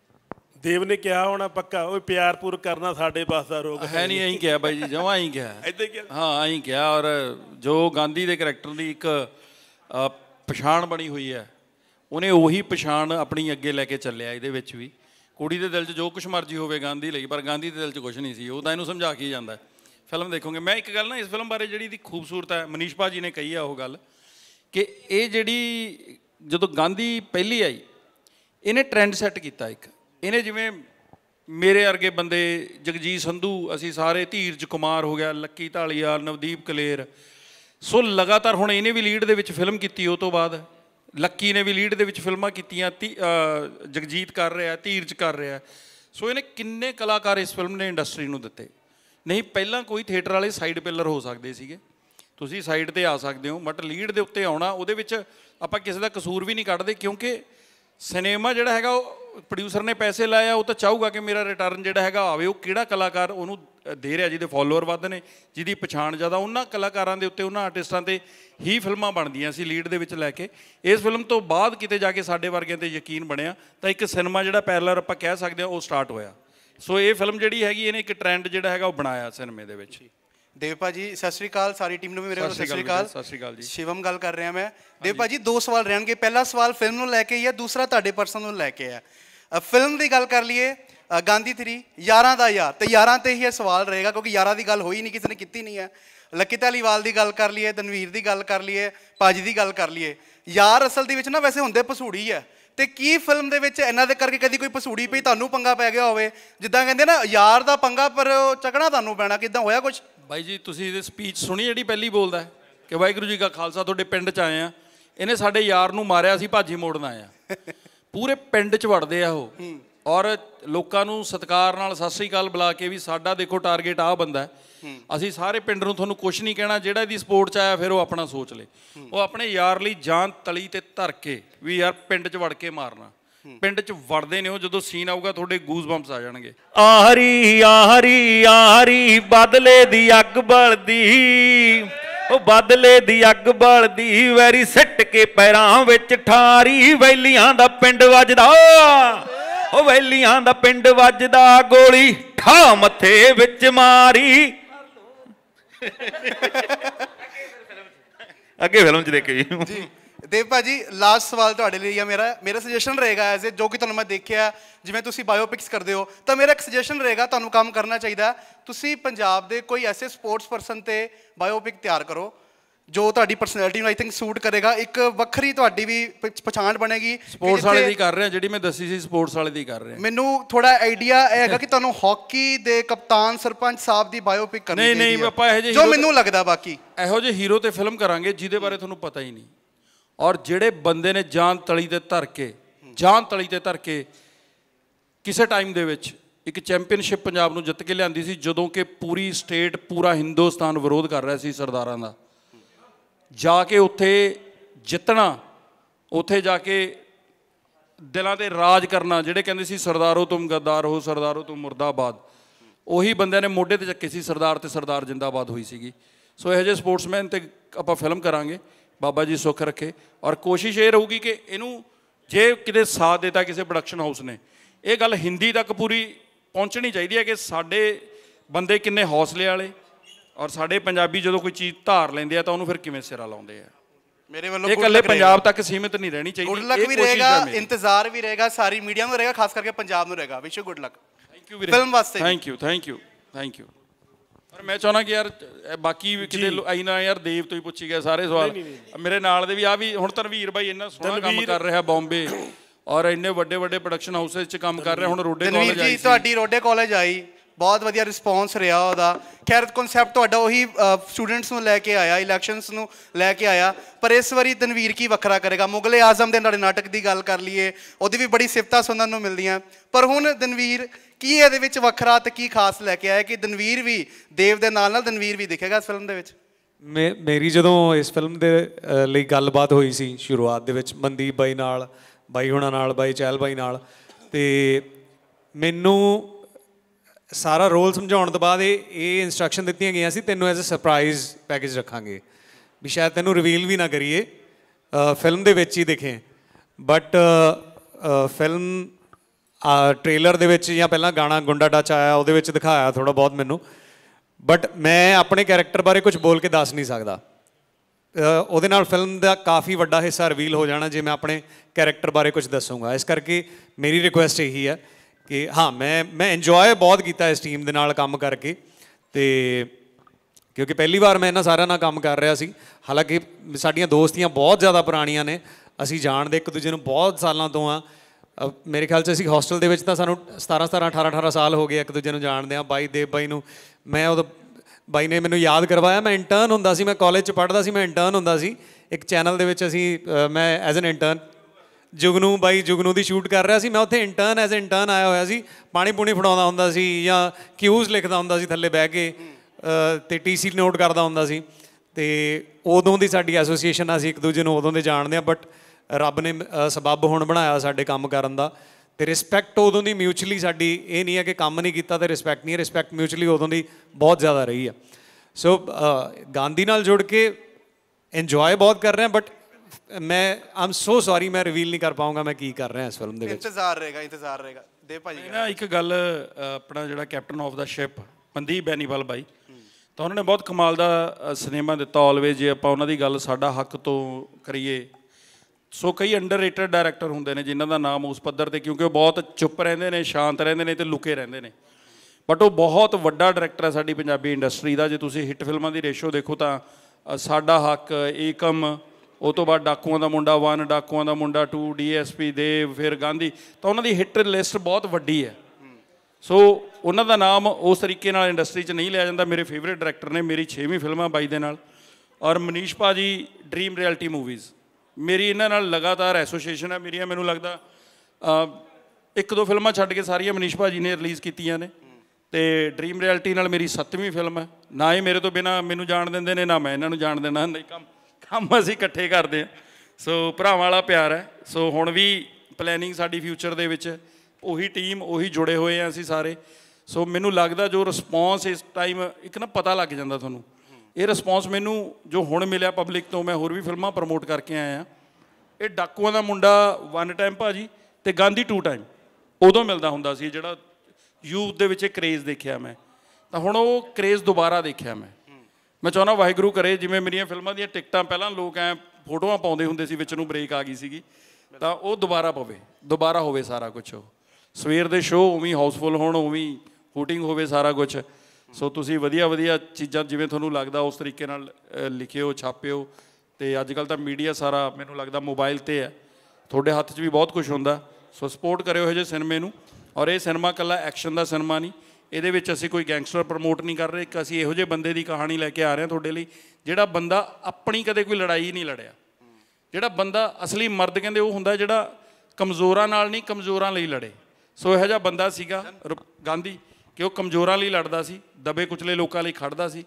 ਦੇਵ ਨੇ ਕਿਹਾ ਹੋਣਾ ਪੱਕਾ ਓਏ ਪਿਆਰ ਪੂਰ ਕਰਨਾ ਸਾਡੇ ਪਾਸ ਦਾ ਰੋਗ ਹੈ ਨਹੀਂ ਐਂ ਕਿਹਾ ਬਾਈ ਜੀ ਜਮਾਂ ਐਂ ਕਿਹਾ ਕਿਹਾ ਹਾਂ ਐਂ ਕਿਹਾ ਔਰ ਜੋ ਗਾਂਧੀ ਦੇ ਕੈਰੈਕਟਰ ਦੀ ਇੱਕ ਪਛਾਣ ਬਣੀ ਹੋਈ ਹੈ ਉਹਨੇ ਉਹੀ ਪਛਾਣ ਆਪਣੀ ਅੱਗੇ ਲੈ ਕੇ ਚੱਲਿਆ ਇਹਦੇ ਵਿੱਚ ਵੀ ਕੁੜੀ ਦੇ ਦਿਲ 'ਚ ਜੋ ਕੁਛ ਮਰਜ਼ੀ ਹੋਵੇ ਗਾਂਧੀ ਲਈ ਪਰ ਗਾਂਧੀ ਦੇ ਦਿਲ 'ਚ ਕੁਛ ਨਹੀਂ ਸੀ ਉਹ ਤਾਂ ਇਹਨੂੰ ਸਮਝਾ ਕੇ ਜਾਂਦਾ ਫਿਲਮ ਦੇਖੋਗੇ ਮੈਂ ਇੱਕ ਗੱਲ ਨਾ ਇਸ ਫਿਲਮ ਬਾਰੇ ਜਿਹੜੀ ਦੀ ਖੂਬਸੂਰਤ ਹੈ ਮਨੀਸ਼ ਭਾਜੀ ਨੇ ਕਹੀ ਆ ਉਹ ਗੱਲ ਕਿ ਇਹ ਜਿਹੜੀ ਜਦੋਂ ਗਾਂਧੀ ਪਹਿਲੀ ਆਈ ਇਹਨੇ ਟ੍ਰੈਂਡ ਸੈੱਟ ਕੀਤਾ ਇੱਕ ਇਹਨੇ ਜਿਵੇਂ ਮੇਰੇ ਵਰਗੇ ਬੰਦੇ ਜਗਜੀਤ ਸੰਧੂ ਅਸੀਂ ਸਾਰੇ ਧੀਰਜ ਕੁਮਾਰ ਹੋ ਗਿਆ ਲੱਕੀ ਢਾਲੀਆ ਨਵਦੀਪ ਕਲੇਰ ਸੋ ਲਗਾਤਾਰ ਹੁਣ ਇਹਨੇ ਵੀ ਲੀਡ ਦੇ ਵਿੱਚ ਫਿਲਮ ਕੀਤੀ ਉਹ ਤੋਂ ਬਾਅਦ ਲੱਕੀ ਨੇ ਵੀ ਲੀਡ ਦੇ ਵਿੱਚ ਫਿਲਮਾਂ ਕੀਤੀਆਂ ਜਗਜੀਤ ਕਰ ਰਿਹਾ ਧੀਰਜ ਕਰ ਰਿਹਾ ਸੋ ਇਹਨੇ ਕਿੰਨੇ ਕਲਾਕਾਰ ਇਸ ਫਿਲਮ ਨੇ ਇੰਡਸਟਰੀ ਨੂੰ ਦਿੱਤੇ ਨਹੀਂ ਪਹਿਲਾਂ ਕੋਈ ਥੀਏਟਰ ਵਾਲੇ ਸਾਈਡ ਪਿਲਰ ਹੋ ਸਕਦੇ ਸੀਗੇ ਤੁਸੀਂ ਸਾਈਡ ਤੇ ਆ ਸਕਦੇ ਹੋ ਬਟ ਲੀਡ ਦੇ ਉੱਤੇ ਆਉਣਾ ਉਹਦੇ ਵਿੱਚ ਆਪਾਂ ਕਿਸੇ ਦਾ ਕਸੂਰ ਵੀ ਨਹੀਂ ਕੱਢਦੇ ਕਿਉਂਕਿ ਸਿਨੇਮਾ ਜਿਹੜਾ ਹੈਗਾ ਉਹ ਪ੍ਰੋਡਿਊਸਰ ਨੇ ਪੈਸੇ ਲਾਇਆ ਉਹ ਤਾਂ ਚਾਹੂਗਾ ਕਿ ਮੇਰਾ ਰਿਟਰਨ ਜਿਹੜਾ ਹੈਗਾ ਆਵੇ ਉਹ ਕਿਹੜਾ ਕਲਾਕਾਰ ਉਹਨੂੰ ਦੇ ਰਿਹਾ ਜਿਹਦੇ ਫਾਲੋਅਰ ਵੱਧ ਨੇ ਜਿਹਦੀ ਪਛਾਣ ਜ਼ਿਆਦਾ ਉਹਨਾਂ ਕਲਾਕਾਰਾਂ ਦੇ ਉੱਤੇ ਉਹਨਾਂ ਆਰਟਿਸਟਾਂ ਤੇ ਹੀ ਫਿਲਮਾਂ ਬਣਦੀਆਂ ਸੀ ਲੀਡ ਦੇ ਵਿੱਚ ਲੈ ਕੇ ਇਸ ਫਿਲਮ ਤੋਂ ਬਾਅਦ ਕਿਤੇ ਜਾ ਕੇ ਸਾਡੇ ਵਰਗਿਆਂ ਤੇ ਯਕੀਨ ਬਣਿਆ ਤਾਂ ਇੱਕ ਸਿਨੇਮਾ ਜਿਹੜਾ ਪੈਰਲਰ ਆਪਾਂ ਕਹਿ ਸਕਦੇ ਹਾਂ ਉਹ ਸਟਾਰਟ ਹੋਇਆ ਸੋ ਇਹ ਫਿਲਮ ਜਿਹੜੀ ਹੈਗੀ ਇਹਨੇ ਇੱਕ ਟ੍ਰੈਂਡ ਜਿਹੜਾ ਹੈਗਾ ਉਹ ਬਣਾਇਆ ਸਿਨੇਮੇ ਦੇ ਵਿੱਚ ਦੇਵ ਭਾਜੀ ਸਤਿ ਸ੍ਰੀ ਅਕਾਲ ਸਾਰੀ ਟੀਮ ਨੂੰ ਵੀ ਮੇਰੇ ਵੱਲੋਂ ਸਤਿ ਸ੍ਰੀ ਅਕਾਲ ਸਤਿ ਸ੍ਰੀ ਅਕਾਲ ਜੀ ਸ਼ਿਵਮ ਗੱਲ ਕਰ ਰਿਹਾ ਮੈਂ ਦੇਵ ਭਾਜੀ ਦੋ ਸਵਾਲ ਰਹਿਣਗੇ ਪਹਿਲਾ ਸਵਾਲ ਫਿਲਮ ਨੂੰ ਲੈ ਕੇ ਹੀ ਹੈ ਦੂਸਰਾ ਤੁਹਾਡੇ ਪਰਸਨ ਨੂੰ ਲੈ ਕੇ ਹੈ ਫਿਲਮ ਦੀ ਗੱਲ ਕਰ ਲਈਏ ਗਾਂਧੀ ਥਰੀ ਯਾਰਾਂ ਦਾ ਯਾਰ ਤੇ ਯਾਰਾਂ ਤੇ ਹੀ ਇਹ ਸਵਾਲ ਰਹੇਗਾ ਕਿਉਂਕਿ ਯਾਰਾਂ ਦੀ ਗੱਲ ਹੋਈ ਨਹੀਂ ਕਿਸੇ ਨੇ ਕੀਤੀ ਨਹੀਂ ਹੈ ਲੱਕੀ ਧਾਲੀਵਾਲ ਦੀ ਗੱਲ ਕਰ ਲਈਏ ਤਨਵੀਰ ਦੀ ਗੱਲ ਕਰ ਲਈਏ ਪਾਜੀ ਦੀ ਗੱਲ ਕਰ ਲਈਏ ਯਾਰ ਅਸਲ ਦੇ ਵਿੱਚ ਨਾ ਵੈਸੇ ਹੁੰਦੇ ਪਸੂੜੀ ਹੈ ਤੇ ਕੀ ਫਿਲਮ ਦੇ ਵਿੱਚ ਇਹਨਾਂ ਦੇ ਕਰਕੇ ਕਦੀ ਕੋਈ ਪਸੂੜੀ ਪਈ ਤੁਹਾਨੂੰ ਪੰਗਾ ਪੈ ਗਿਆ ਹੋਵੇ ਜਿੱਦਾਂ ਕਹਿੰਦੇ ਨਾ ਯਾਰ ਦਾ ਪੰਗਾ ਪਰ ਚੱਕਣਾ ਤੁਹਾਨੂੰ ਪੈਣਾ ਕਿਦਾਂ ਹੋਇਆ ਕੁਝ ਬਾਈ ਜੀ ਤੁਸੀਂ ਇਹਦੇ ਸਪੀਚ ਸੁਣੀ ਜਿਹੜੀ ਪਹਿਲੀ ਬੋਲਦਾ ਕਿ ਵਾਹਿਗੁਰੂ ਜੀ ਕਾ ਖਾਲਸਾ ਤੁਹਾਡੇ ਪਿੰਡ 'ਚ ਆਏ ਆ ਇਹਨੇ ਸਾਡੇ ਯਾਰ ਨੂੰ ਮਾਰਿਆ ਸੀ ਭਾਜੀ ਮੋੜਨ ਆਇਆ ਪੂਰੇ ਪਿੰਡ 'ਚ ਵੜਦੇ ਆ ਉਹ ਔਰ ਲੋਕਾਂ ਨੂੰ ਸਤਕਾਰ ਨਾਲ ਸਤਿ ਸ੍ਰੀ ਅਕਾਲ ਬੁਲਾ ਕੇ ਵੀ ਸਾਡਾ ਦੇਖੋ ਟਾਰਗੇਟ ਆ ਬੰਦਾ ਅਸੀਂ ਸਾਰੇ ਪਿੰਡ ਨੂੰ ਤੁਹਾਨੂੰ ਕੁਝ ਨਹੀਂ ਕਹਿਣਾ ਜਿਹੜਾ ਇਹਦੀ ਸਪੋਰਟ 'ਚ ਆਇਆ ਫਿਰ ਉਹ ਆਪਣਾ ਸੋਚ ਲੇ ਉਹ ਆਪਣੇ ਯਾਰ ਲਈ ਜਾਨ ਤਲੀ ਤੇ ਧਰ ਕੇ ਵੀ ਯਾਰ ਪਿੰਡ 'ਚ ਵੜ ਕੇ ਮਾਰਨਾ ਪਿੰਡ 'ਚ ਵੜਦੇ ਨੇ ਉਹ ਜਦੋਂ ਸੀਨ ਆਊਗਾ ਤੁਹਾਡੇ ਗੂਸ ਬੰਪਸ ਆ ਜਾਣਗੇ ਆਹਰੀ ਆਹਰੀ ਆਹਰੀ ਬਦਲੇ ਦੀ ਅੱਗ ਬਲਦੀ ਉਹ ਬਦਲੇ ਦੀ ਅੱਗ ਬਲਦੀ ਵੈਰੀ ਸਿੱਟ ਕੇ ਪੈਰਾਂ ਵਿੱਚ ਠਾਰੀ ਵੈਲੀਆਂ ਦਾ ਪਿੰਡ ਵੱਜਦਾ ਉਹ ਵੈਲੀਆਂ ਦਾ ਪਿੰਡ ਵੱਜਦਾ ਗੋਲੀ ਠਾ ਮੱਥੇ ਵਿੱਚ ਮਾਰੀ ਅੱਗੇ ਫਿਲਮ 'ਚ ਦੇਖੀ ਜੀ ਦੇਵ ਭਾਜੀ ਲਾਸਟ ਸਵਾਲ ਤੁਹਾਡੇ ਲਈ ਹੈ ਮੇਰਾ ਮੇਰਾ ਸੁਜੈਸ਼ਨ ਰਹੇਗਾ ਐਜ਼ ਜੋ ਕਿ ਤੁਹਾਨੂੰ ਮੈਂ ਦੇਖਿਆ ਜਿਵੇਂ ਤੁਸੀਂ ਬਾਇਓਪਿਕਸ ਕਰਦੇ ਹੋ ਤਾਂ ਮੇਰਾ ਇੱਕ ਸੁਜੈਸ਼ਨ ਰਹੇਗਾ ਤੁਹਾਨੂੰ ਕੰਮ ਕਰਨਾ ਚਾਹੀਦਾ ਤੁਸੀਂ ਪੰਜਾਬ ਦੇ ਕੋਈ ਐਸੇ ਸਪੋਰਟਸ ਪਰਸਨ ਤੇ ਬਾਇਓਪਿਕ ਤਿਆਰ ਕਰੋ ਜੋ ਤੁਹਾਡੀ ਪਰਸਨੈਲਿਟੀ ਨੂੰ ਆਈ ਥਿੰਕ ਸੂਟ ਕਰੇਗਾ ਇੱਕ ਵੱਖਰੀ ਤੁਹਾਡੀ ਵੀ ਪਛਾਣ ਬਣੇਗੀ ਸਪੋਰਟਸ ਵਾਲੇ ਦੀ ਕਰ ਰਹੇ ਆ ਜਿਹੜੀ ਮੈਂ ਦੱਸੀ ਸੀ ਸਪੋਰਟਸ ਵਾਲੇ ਦੀ ਕਰ ਰਹੇ ਆ ਮੈਨੂੰ ਥੋੜਾ ਆਈਡੀਆ ਇਹ ਹੈਗਾ ਕਿ ਤੁਹਾਨੂੰ ਹਾਕੀ ਦੇ ਕਪਤਾਨ ਸਰਪੰਚ ਸਾਹਿਬ ਦੀ ਬਾਇਓਪਿਕ ਕਰਨੀ ਹੈ ਨਹੀਂ ਨਹੀਂ ਆਪਾਂ ਇਹ ਜਿਹੇ ਜੋ ਮੈਨੂੰ ਲੱਗਦਾ ਬਾਕੀ ਇਹੋ ਜਿਹੇ ਹੀਰੋ ਤੇ ਫਿਲਮ ਕਰਾਂਗੇ ਜਿਹਦੇ ਬਾਰੇ ਤੁਹਾਨੂੰ ਪਤਾ ਹੀ ਨਹੀਂ ਔਰ ਜਿਹੜੇ ਬੰਦੇ ਨੇ ਜਾਨ ਤਲੀ ਤੇ ਧਰ ਕੇ ਜਾਨ ਤਲੀ ਤੇ ਧਰ ਕੇ ਕਿਸੇ ਟਾਈਮ ਦੇ ਵਿੱਚ ਇੱਕ ਚੈਂਪੀਅਨਸ਼ਿਪ ਪੰਜਾਬ ਨੂੰ ਜਿੱਤ ਕੇ ਲਿਆਂਦੀ ਸੀ ਜਦੋਂ ਕਿ ਪੂਰੀ ਸਟੇਟ ਪੂਰਾ ਹਿੰਦੁਸਤਾਨ ਵਿਰੋਧ ਕਰ ਰਿਹਾ ਸੀ ਸਰਦਾਰਾਂ ਦਾ ਜਾ ਕੇ ਉੱਥੇ ਜਿੱਤਣਾ ਉੱਥੇ ਜਾ ਕੇ ਦਿਲਾਂ ਤੇ ਰਾਜ ਕਰਨਾ ਜਿਹੜੇ ਕਹਿੰਦੇ ਸੀ ਸਰਦਾਰੋ ਤੁਮ ਗੱਦਾਰ ਹੋ ਸਰਦਾਰੋ ਤੁਮ ਮਰਦਾਬਾਦ ਉਹੀ ਬੰਦਿਆਂ ਨੇ ਮੋਢੇ ਤੇ ਚੱਕੇ ਸੀ ਸਰਦਾਰ ਤੇ ਸਰਦਾਰ ਜਿੰਦਾਬਾਦ ਹੋਈ ਸੀਗੀ ਸੋ ਇਹੋ ਜਿਹੇ ਸਪੋਰਟਸਮੈਨ ਤੇ ਆਪਾਂ ਫਿਲਮ ਕਰਾਂਗੇ ਬਾਬਾ ਜੀ ਸੁੱਖ ਰੱਖੇ ਔਰ ਕੋਸ਼ਿਸ਼ ਇਹ ਰਹੂਗੀ ਕਿ ਇਹਨੂੰ ਜੇ ਕਿਤੇ ਸਾਥ ਦਿੱਤਾ ਕਿਸੇ ਪ੍ਰੋਡਕਸ਼ਨ ਹਾਊਸ ਨੇ ਇਹ ਗੱਲ ਹਿੰਦੀ ਤੱਕ ਪੂਰੀ ਪਹੁੰਚਣੀ ਚਾਹੀਦੀ ਹੈ ਕਿ ਸਾਡੇ ਬੰਦੇ ਕਿੰਨੇ ਹੌਸਲੇ ਵਾਲੇ ਔਰ ਸਾਡੇ ਪੰਜਾਬੀ ਜਦੋਂ ਕੋਈ ਚੀਜ਼ ਧਾਰ ਲੈਂਦੇ ਆ ਤਾਂ ਉਹਨੂੰ ਫਿਰ ਕਿਵੇਂ ਸਿਰਾ ਲਾਉਂਦੇ ਆ ਮੇਰੇ ਵੱਲੋਂ ਇਹ ਇਕੱਲੇ ਪੰਜਾਬ ਤੱਕ ਸੀਮਿਤ ਨਹੀਂ ਰਹਿਣੀ ਚਾਹੀਦੀ ਗੁੱਡ ਲੱਕ ਵੀ ਰਹੇਗਾ ਇੰਤਜ਼ਾਰ ਵੀ ਰਹੇਗਾ ਸਾਰੀ ਮੀਡੀਆ ਨੂੰ ਰਹੇਗਾ ਖਾਸ ਕਰਕੇ ਪੰਜਾਬ ਨੂੰ ਰਹੇਗਾ wish you good luck thank you ਵੀਰੇ ਫਿਲਮ ਵਾਸਤੇ thank you thank you thank you ਪਰ ਮੈਂ ਚਾਹਣਾ ਕਿ ਯਾਰ ਬਾਕੀ ਕਿਤੇ ਆਈ ਨਾ ਯਾਰ ਦੇਵ ਤੋਂ ਹੀ ਪੁੱਛੀ ਗਿਆ ਸਾਰੇ ਸਵਾਲ ਮੇਰੇ ਨਾਲ ਦੇ ਵੀ ਆ ਵੀ ਹੁਣ ਤਨਵੀਰ ਬਾਈ ਇੰਨਾ ਸੋਹਣਾ ਕੰਮ ਕਰ ਰਿਹਾ ਬੰਬੇ ਔਰ ਇੰਨੇ ਵੱਡੇ ਵੱਡੇ ਪ੍ਰੋਡਕਸ਼ਨ ਹਾਊਸਸ 'ਚ ਕੰਮ ਕਰ ਰਿਹਾ ਹੁਣ ਰੋਡੇ ਕਾਲਜ ਆਈ ਤਨਵੀਰ ਜੀ ਤੁਹਾਡੀ ਰੋਡੇ ਕਾਲਜ ਆਈ ਬਹੁਤ ਵਧੀਆ ਰਿਸਪੌਂਸ ਰਿਹਾ ਉਹਦਾ ਖੈਰ ਕਨਸੈਪਟ ਤੁਹਾਡਾ ਉਹੀ ਸਟੂਡੈਂਟਸ ਨੂੰ ਲੈ ਕੇ ਆਇਆ ਇਲੈਕਸ਼ਨਸ ਨੂੰ ਲੈ ਕੇ ਆਇਆ ਪਰ ਇਸ ਵਾਰੀ ਤਨਵੀਰ ਕੀ ਵੱਖਰਾ ਕਰੇਗਾ ਮੁਗਲੇ ਆਜ਼ਮ ਦੇ ਨਾਲੇ ਨਾਟਕ ਦੀ ਗੱਲ ਕਰ ਲਈਏ ਉਹਦੀ ਵੀ ਬੜੀ ਸਿਫਤਾਂ ਸੁਣਨ ਨੂੰ ਮਿਲਦੀਆਂ ਪਰ ਹੁਣ ਤਨਵੀਰ ਕੀ ਇਹਦੇ ਵਿੱਚ ਵੱਖਰਾ ਤੇ ਕੀ ਖਾਸ ਲੈ ਕੇ ਆਇਆ ਕਿ ਤਨਵੀਰ ਵੀ ਦੇਵ ਦੇ ਨਾਲ ਨਾਲ ਤਨਵੀਰ ਵੀ ਦਿਖੇਗਾ ਇਸ ਫਿਲਮ ਦੇ ਵਿੱਚ ਮੇਰੀ ਜਦੋਂ ਇਸ ਫਿਲਮ ਦੇ ਲਈ ਗੱਲਬਾਤ ਹੋਈ ਸੀ ਸ਼ੁਰੂਆਤ ਦੇ ਵਿੱਚ ਮੰਦੀਪ ਬਾਈ ਨਾਲ ਬਾਈ ਹੁਣਾਂ ਨਾਲ ਬਾਈ ਚੈਲ ਬਾਈ ਨਾਲ ਤੇ ਮੈਨੂੰ ਸਾਰਾ ਰੋਲ ਸਮਝਾਉਣ ਤੋਂ ਬਾਅਦ ਇਹ ਇਨਸਟਰਕਸ਼ਨ ਦਿੱਤੀਆਂ ਗਈਆਂ ਸੀ ਤੈਨੂੰ ਐਜ਼ ਅ ਸਰਪ੍ਰਾਈਜ਼ ਪੈਕੇਜ ਰੱਖਾਂਗੇ ਵੀ ਸ਼ਾਇਦ ਤੈਨੂੰ ਰਿਵੀਲ ਵੀ ਨਾ ਕਰੀਏ ਫਿਲਮ ਦੇ ਵਿੱਚ ਹੀ ਦਿਖੇ ਬਟ ਫਿਲਮ ਟ੍ਰੇਲਰ ਦੇ ਵਿੱਚ ਜਾਂ ਪਹਿਲਾਂ ਗਾਣਾ ਗੁੰਡਾ ਟੱਚ ਆਇਆ ਉਹਦੇ ਵਿੱਚ ਦਿਖਾਇਆ ਥੋੜਾ ਬਹੁਤ ਮੈਨੂੰ ਬਟ ਮੈਂ ਆਪਣੇ ਕੈਰੈਕਟਰ ਬਾਰੇ ਕੁਝ ਬੋਲ ਕੇ ਦੱਸ ਨਹੀਂ ਸਕਦਾ ਉਹਦੇ ਨਾਲ ਫਿਲਮ ਦਾ ਕਾਫੀ ਵੱਡਾ ਹਿੱਸਾ ਰਿਵੀਲ ਹੋ ਜਾਣਾ ਜੇ ਮੈਂ ਆਪਣੇ ਕੈਰੈਕਟਰ ਬਾਰੇ ਕੁਝ ਦੱਸੂਗਾ ਇਸ ਕਰਕੇ ਮੇਰੀ ਰਿਕੁਐਸਟ ਇਹੀ ਹੈ ਕਿ ਹਾਂ ਮੈਂ ਮੈਂ ਇੰਜੋਏ ਬਹੁਤ ਕੀਤਾ ਇਸ ਟੀਮ ਦੇ ਨਾਲ ਕੰਮ ਕਰਕੇ ਤੇ ਕਿਉਂਕਿ ਪਹਿਲੀ ਵਾਰ ਮੈਂ ਇਹਨਾਂ ਸਾਰਿਆਂ ਨਾਲ ਕੰਮ ਕਰ ਰਿਹਾ ਸੀ ਹਾਲਾਂਕਿ ਸਾਡੀਆਂ ਦੋਸਤੀਆਂ ਬਹੁਤ ਜ਼ਿਆਦਾ ਪੁਰਾਣੀਆਂ ਨੇ ਅਸੀਂ ਜਾਣਦੇ ਇੱਕ ਦੂਜੇ ਨੂੰ ਬਹੁਤ ਸਾਲਾਂ ਤੋਂ ਆ ਮੇਰੇ ਖਿਆਲ 'ਚ ਅਸੀਂ ਹੌਸਟਲ ਦੇ ਵਿੱਚ ਤਾਂ ਸਾਨੂੰ 17 17 18 18 ਸਾਲ ਹੋ ਗਏ ਇੱਕ ਦੂਜੇ ਨੂੰ ਜਾਣਦੇ ਆ ਬਾਈ ਦੇਵ ਬਾਈ ਨੂੰ ਮੈਂ ਉਹ ਬਾਈ ਨੇ ਮੈਨੂੰ ਯਾਦ ਕਰਵਾਇਆ ਮੈਂ ਇੰਟਰਨ ਹੁੰਦਾ ਸੀ ਮੈਂ ਕਾਲਜ 'ਚ ਪੜ੍ਹਦਾ ਸੀ ਮੈਂ ਇੰਟਰਨ ਹੁੰਦਾ ਸੀ ਇੱਕ ਚੈਨਲ ਦੇ ਵਿੱਚ ਅਸੀਂ ਮੈਂ ਐਜ਼ ਐਨ ਇੰਟਰਨ ਜੁਗਨੂ ਬਾਈ ਜੁਗਨੂ ਦੀ ਸ਼ੂਟ ਕਰ ਰਿਹਾ ਸੀ ਮੈਂ ਉੱਥੇ ਇੰਟਰਨ ਐਜ਼ ਇੰਟਰਨ ਆਇਆ ਹੋਇਆ ਸੀ ਪਾਣੀ ਪੂਣੀ ਫੜਾਉਂਦਾ ਹੁੰਦਾ ਸੀ ਜਾਂ ਕਿਊਜ਼ ਲਿਖਦਾ ਹੁੰਦਾ ਸੀ ਥੱਲੇ ਬਹਿ ਕੇ ਤੇ ਟੀਸੀ ਨੋਟ ਕਰਦਾ ਹੁੰਦਾ ਸੀ ਤੇ ਉਦੋਂ ਦੀ ਸਾਡੀ ਐਸੋਸੀਏਸ਼ਨ ਆ ਸੀ ਇੱਕ ਦੂਜੇ ਨੂੰ ਉਦੋਂ ਦੇ ਜਾਣਦੇ ਆ ਬਟ ਰੱਬ ਨੇ ਸਬਬ ਹੁਣ ਬਣਾਇਆ ਸਾਡੇ ਕੰਮ ਕਰਨ ਦਾ ਤੇ ਰਿਸਪੈਕਟ ਉਦੋਂ ਦੀ ਮਿਊਚੁਅਲੀ ਸਾਡੀ ਇਹ ਨਹੀਂ ਹੈ ਕਿ ਕੰਮ ਨਹੀਂ ਕੀਤਾ ਤੇ ਰਿਸਪੈਕਟ ਨਹੀਂ ਹੈ ਰਿਸਪੈਕਟ ਮਿਊਚੁਅਲੀ ਉਦੋਂ ਦੀ ਬਹੁਤ ਜ਼ਿਆਦਾ ਰਹੀ ਆ ਸੋ ਗਾਂਧੀ ਨਾਲ ਜੁੜ ਕੇ ਇੰਜੋਏ ਬਹੁਤ ਕਰ ਰਹੇ ਆ ਬਟ ਮੈਂ ਆਮ ਸੋ ਸੌਰੀ ਮੈਂ ਰਿਵੀਲ ਨਹੀਂ ਕਰ ਪਾਉਂਗਾ ਮੈਂ ਕੀ ਕਰ ਰਿਹਾ ਇਸ ਫਿਲਮ ਦੇ ਵਿੱਚ ਇੰਤਜ਼ਾਰ ਰਹੇਗਾ ਇੰਤਜ਼ਾਰ ਰਹੇਗਾ ਦੇ ਭਾਈ ਨਾ ਇੱਕ ਗੱਲ ਆਪਣਾ ਜਿਹੜਾ captain of the ship Mandeep Beniwal ਬਾਈ ਤਾਂ ਉਹਨਾਂ ਨੇ ਬਹੁਤ ਕਮਾਲ ਦਾ ਸਿਨੇਮਾ ਦਿੱਤਾ ਆਲਵੇਜ਼ ਜੇ ਆਪਾਂ ਉਹਨਾਂ ਦੀ ਗੱਲ ਸਾਡਾ ਹੱਕ ਤੋਂ ਕਰੀਏ ਸੋ ਕਈ ਅੰਡਰਰੇਟਡ ਡਾਇਰੈਕਟਰ ਹੁੰਦੇ ਨੇ ਜਿਨ੍ਹਾਂ ਦਾ ਨਾਮ ਉਸ ਪੱਧਰ ਤੇ ਕਿਉਂਕਿ ਉਹ ਬਹੁਤ ਚੁੱਪ ਰਹਿੰਦੇ ਨੇ ਸ਼ਾਂਤ ਰਹਿੰਦੇ ਨੇ ਤੇ ਲੁਕੇ ਰਹਿੰਦੇ ਨੇ ਬਟ ਉਹ ਬਹੁਤ ਵੱਡਾ ਡਾਇਰੈਕਟਰ ਹੈ ਸਾਡੀ ਪੰਜਾਬੀ ਇੰਡਸਟਰੀ ਦਾ ਜੇ ਤੁਸੀਂ ਹਿੱਟ ਫਿਲਮਾਂ ਦੀ ਰੇਸ਼ੋ ਦੇਖੋ ਤਾਂ ਸਾਡਾ ਹੱਕ ਏਕਮ ਉਹ ਤੋਂ ਬਾਅਦ ਡਾਕੂਆਂ ਦਾ ਮੁੰਡਾ 1 ਡਾਕੂਆਂ ਦਾ ਮੁੰਡਾ 2 ਡੀਐਸਪੀ ਦੇਵ ਫਿਰ ਗਾਂਧੀ ਤਾਂ ਉਹਨਾਂ ਦੀ ਹਿੱਟ ਲਿਸਟ ਬਹੁਤ ਵੱਡੀ ਹੈ ਸੋ ਉਹਨਾਂ ਦਾ ਨਾਮ ਉਸ ਤਰੀਕੇ ਨਾਲ ਇੰਡਸਟਰੀ 'ਚ ਨਹੀਂ ਲਿਆ ਜਾਂਦਾ ਮੇਰੇ ਫੇਵਰਿਟ ਡਾਇਰੈਕਟਰ ਨੇ ਮੇਰੀ 6ਵੀਂ ਫਿਲਮਾਂ ਬਾਈ ਦੇ ਨਾਲ ਔਰ ਮਨੀਸ਼ ਪਾਜੀ ਡ੍ਰੀਮ ਰਿਐਲਿਟੀ ਮੂਵੀਜ਼ ਮੇਰੀ ਇਹਨਾਂ ਨਾਲ ਲਗਾਤਾਰ ਐਸੋਸੀਏਸ਼ਨ ਹੈ ਮੇਰੀਆਂ ਮੈਨੂੰ ਲੱਗਦਾ ਇੱਕ ਦੋ ਫਿਲਮਾਂ ਛੱਡ ਕੇ ਸਾਰੀਆਂ ਮਨੀਸ਼ ਭਾਜੀ ਨੇ ਰਿਲੀਜ਼ ਕੀਤੀਆਂ ਨੇ ਤੇ ਡ੍ਰੀਮ ਰਿਐਲਿਟੀ ਨਾਲ ਮੇਰੀ 7ਵੀਂ ਫਿਲਮ ਹੈ ਨਾ ਇਹ ਮੇਰੇ ਤੋਂ ਬਿਨਾ ਮੈਨੂੰ ਜਾਣ ਦਿੰਦੇ ਨੇ ਨਾ ਮੈਂ ਇਹਨਾਂ ਨੂੰ ਜਾਣ ਦੇਣਾ ਨਹੀਂ ਕੰਮ ਕੰਮ ਅਸੀਂ ਇਕੱਠੇ ਕਰਦੇ ਆ ਸੋ ਭਰਾਵਾਂ ਵਾਲਾ ਪਿਆਰ ਹੈ ਸੋ ਹੁਣ ਵੀ ਪਲੈਨਿੰਗ ਸਾਡੀ ਫਿਊਚਰ ਦੇ ਵਿੱਚ ਉਹੀ ਟੀਮ ਉਹੀ ਜੁੜੇ ਹੋਏ ਆ ਅਸੀਂ ਸਾਰੇ ਸੋ ਮੈਨੂੰ ਲੱਗਦਾ ਜੋ ਰਿਸਪੌਂਸ ਇਸ ਟਾਈਮ ਇੱਕ ਨਾ ਪਤਾ ਲੱਗ ਜਾਂਦਾ ਤੁਹਾਨੂੰ ਇਹ ਰਿਸਪੌਂਸ ਮੈਨੂੰ ਜੋ ਹੁਣ ਮਿਲਿਆ ਪਬਲਿਕ ਤੋਂ ਮੈਂ ਹੋਰ ਵੀ ਫਿਲਮਾਂ ਪ੍ਰਮੋਟ ਕਰਕੇ ਆਇਆ ਇਹ ਡਾਕੂਆਂ ਦਾ ਮੁੰਡਾ ਵਨ ਟਾਈਮ ਭਾਜੀ ਤੇ ਗਾਂਧੀ ਟੂ ਟਾਈਮ ਉਦੋਂ ਮਿਲਦਾ ਹੁੰਦਾ ਸੀ ਜਿਹੜਾ ਯੂਥ ਦੇ ਵਿੱਚ ਇਹ ਕ੍ਰੇਜ਼ ਦੇਖਿਆ ਮੈਂ ਤਾਂ ਹੁਣ ਉਹ ਕ੍ਰੇਜ਼ ਦੁਬਾਰਾ ਦੇਖਿਆ ਮੈਂ ਮੈਂ ਚਾਹਣਾ ਵਾਹਿਗੁਰੂ ਕਰੇ ਜਿਵੇਂ ਮੇਰੀਆਂ ਫਿਲਮਾਂ ਦੀਆਂ ਟਿਕਟਾਂ ਪਹਿਲਾਂ ਲੋਕ ਐ ਫੋਟੋਆਂ ਪਾਉਂਦੇ ਹੁੰਦੇ ਸੀ ਵਿੱਚ ਨੂੰ ਬ੍ਰੇਕ ਆ ਗਈ ਸੀਗੀ ਤਾਂ ਉਹ ਦੁਬਾਰਾ ਪਵੇ ਦੁਬਾਰਾ ਹੋਵੇ ਸਾਰਾ ਕੁਝ ਸਵੇਰ ਦੇ ਸ਼ੋਅ ਉਵੇਂ ਹਾਊਸਫੁੱਲ ਹੋਣ ਉਵੇਂ ਹੂਟਿੰਗ ਹੋਵੇ ਸਾਰਾ ਕੁਝ ਸੋ ਤੁਸੀਂ ਵਧੀਆ ਵਧੀਆ ਚੀਜ਼ਾਂ ਜਿਵੇਂ ਤੁਹਾਨੂੰ ਲੱਗਦਾ ਉਸ ਤਰੀਕੇ ਨਾਲ ਲਿਖਿਓ ਛਾਪਿਓ ਤੇ ਅੱਜ ਕੱਲ ਤਾਂ ਮੀਡੀਆ ਸਾਰਾ ਮੈਨੂੰ ਲੱਗਦਾ ਮੋਬਾਈਲ ਤੇ ਹੈ ਤੁਹਾਡੇ ਹੱਥ 'ਚ ਵੀ ਬਹੁਤ ਕੁਝ ਹੁੰਦਾ ਸੋ ਸਪੋਰਟ ਕਰਿਓ ਇਹੋ ਜਿਹੇ ਸਿਨੇਮੇ ਨੂੰ ਔਰ ਇਹ ਸਿਨੇਮਾ ਕੱਲਾ ਐਕਸ਼ਨ ਦਾ ਸਿਨੇਮਾ ਨਹੀਂ ਇਹਦੇ ਵਿੱਚ ਅਸੀਂ ਕੋਈ ਗੈਂਗਸਟਰ ਪ੍ਰਮੋਟ ਨਹੀਂ ਕਰ ਰਹੇ ਕਿ ਅਸੀਂ ਇਹੋ ਜਿਹੇ ਬੰਦੇ ਦੀ ਕਹਾਣੀ ਲੈ ਕੇ ਆ ਰਹੇ ਹਾਂ ਤੁਹਾਡੇ ਲਈ ਜਿਹੜਾ ਬੰਦਾ ਆਪਣੀ ਕਦੇ ਕੋਈ ਲੜਾਈ ਨਹੀਂ ਲੜਿਆ ਜਿਹੜਾ ਬੰਦਾ ਅਸਲੀ ਮਰਦ ਕਹਿੰਦੇ ਉਹ ਹੁੰਦਾ ਜਿਹੜਾ ਕਮਜ਼ੋਰਾਂ ਨਾਲ ਨਹੀਂ ਕਮਜ਼ੋਰਾਂ ਲਈ ਲੜੇ ਸੋ ਇਹੋ ਜਿਹਾ ਬੰਦਾ ਸੀਗਾ ਗਾਂਧੀ ਕਿ ਉਹ ਕਮਜ਼ੋਰਾਂ ਲਈ ਲੜਦਾ ਸੀ ਦਬੇ ਕੁਚਲੇ ਲੋਕਾਂ ਲਈ ਖੜਦਾ ਸੀ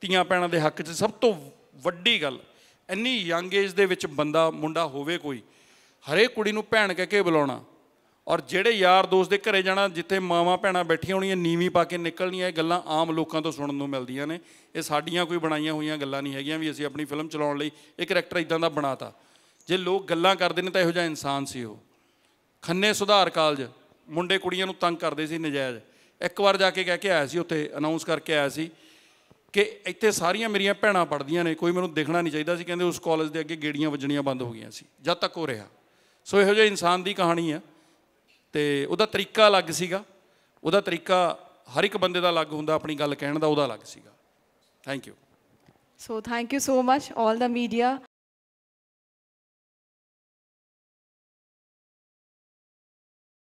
ਧੀਆਂ ਪੈਣਾ ਦੇ ਹੱਕ 'ਚ ਸਭ ਤੋਂ ਵੱਡੀ ਗੱਲ ਇੰਨੀ ਯੰਗ ਏਜ ਦੇ ਵਿੱਚ ਬੰਦਾ ਮੁੰਡਾ ਹੋਵੇ ਕੋਈ ਹਰੇ ਕੁੜੀ ਨੂੰ ਭੈਣ ਕਹਿ ਕੇ ਬੁਲਾਉਣਾ ਔਰ ਜਿਹੜੇ ਯਾਰ ਦੋਸਤ ਦੇ ਘਰੇ ਜਾਣਾ ਜਿੱਥੇ ਮਾਵਾ ਭੈਣਾ ਬੈਠੀਆਂ ਹੋਣੀਆਂ ਨੀਵੀਂ ਪਾ ਕੇ ਨਿਕਲਣੀਆਂ ਇਹ ਗੱਲਾਂ ਆਮ ਲੋਕਾਂ ਤੋਂ ਸੁਣਨ ਨੂੰ ਮਿਲਦੀਆਂ ਨੇ ਇਹ ਸਾਡੀਆਂ ਕੋਈ ਬਣਾਈਆਂ ਹੋਈਆਂ ਗੱਲਾਂ ਨਹੀਂ ਹੈਗੀਆਂ ਵੀ ਅਸੀਂ ਆਪਣੀ ਫਿਲਮ ਚਲਾਉਣ ਲਈ ਇਹ ਕੈਰੈਕਟਰ ਇਦਾਂ ਦਾ ਬਣਾਤਾ ਜੇ ਲੋਕ ਗੱਲਾਂ ਕਰਦੇ ਨੇ ਤਾਂ ਇਹੋ ਜਿਹਾ ਇਨਸਾਨ ਸੀ ਉਹ ਖੰਨੇ ਸੁਧਾਰ ਕਾਲਜ ਮੁੰਡੇ ਕੁੜੀਆਂ ਨੂੰ ਤੰਗ ਕਰਦੇ ਸੀ ਨਜਾਇਜ਼ ਇੱਕ ਵਾਰ ਜਾ ਕੇ ਕਹਿ ਕੇ ਆਇਆ ਸੀ ਉੱਥੇ ਅਨਾਉਂਸ ਕਰਕੇ ਆਇਆ ਸੀ ਕਿ ਇੱਥੇ ਸਾਰੀਆਂ ਮੇਰੀਆਂ ਭੈਣਾਂ ਪੜਦੀਆਂ ਨੇ ਕੋਈ ਮੈਨੂੰ ਦੇਖਣਾ ਨਹੀਂ ਚਾਹੀਦਾ ਸੀ ਕਹਿੰਦੇ ਉਸ ਕਾਲਜ ਦੇ ਅੱਗੇ ਗੇੜੀਆਂ ਵੱਜਣੀਆਂ ਬੰਦ ਹੋ ਗਈਆਂ ਸੀ ਜਦ ਤੱਕ ਹੋ ਰਿਹਾ ਸੋ ਇਹੋ ਜਿਹਾ ਇਨਸਾਨ ਦੀ ਕਹਾਣੀ ਆ ਤੇ ਉਹਦਾ ਤਰੀਕਾ ਅਲੱਗ ਸੀਗਾ ਉਹਦਾ ਤਰੀਕਾ ਹਰ ਇੱਕ ਬੰਦੇ ਦਾ ਅਲੱਗ ਹੁੰਦਾ ਆਪਣੀ ਗੱਲ ਕਹਿਣ ਦਾ ਉਹਦਾ ਅਲੱਗ ਸੀਗਾ thank you so thank you so much 올 ਦਾ ਮੀਡੀਆ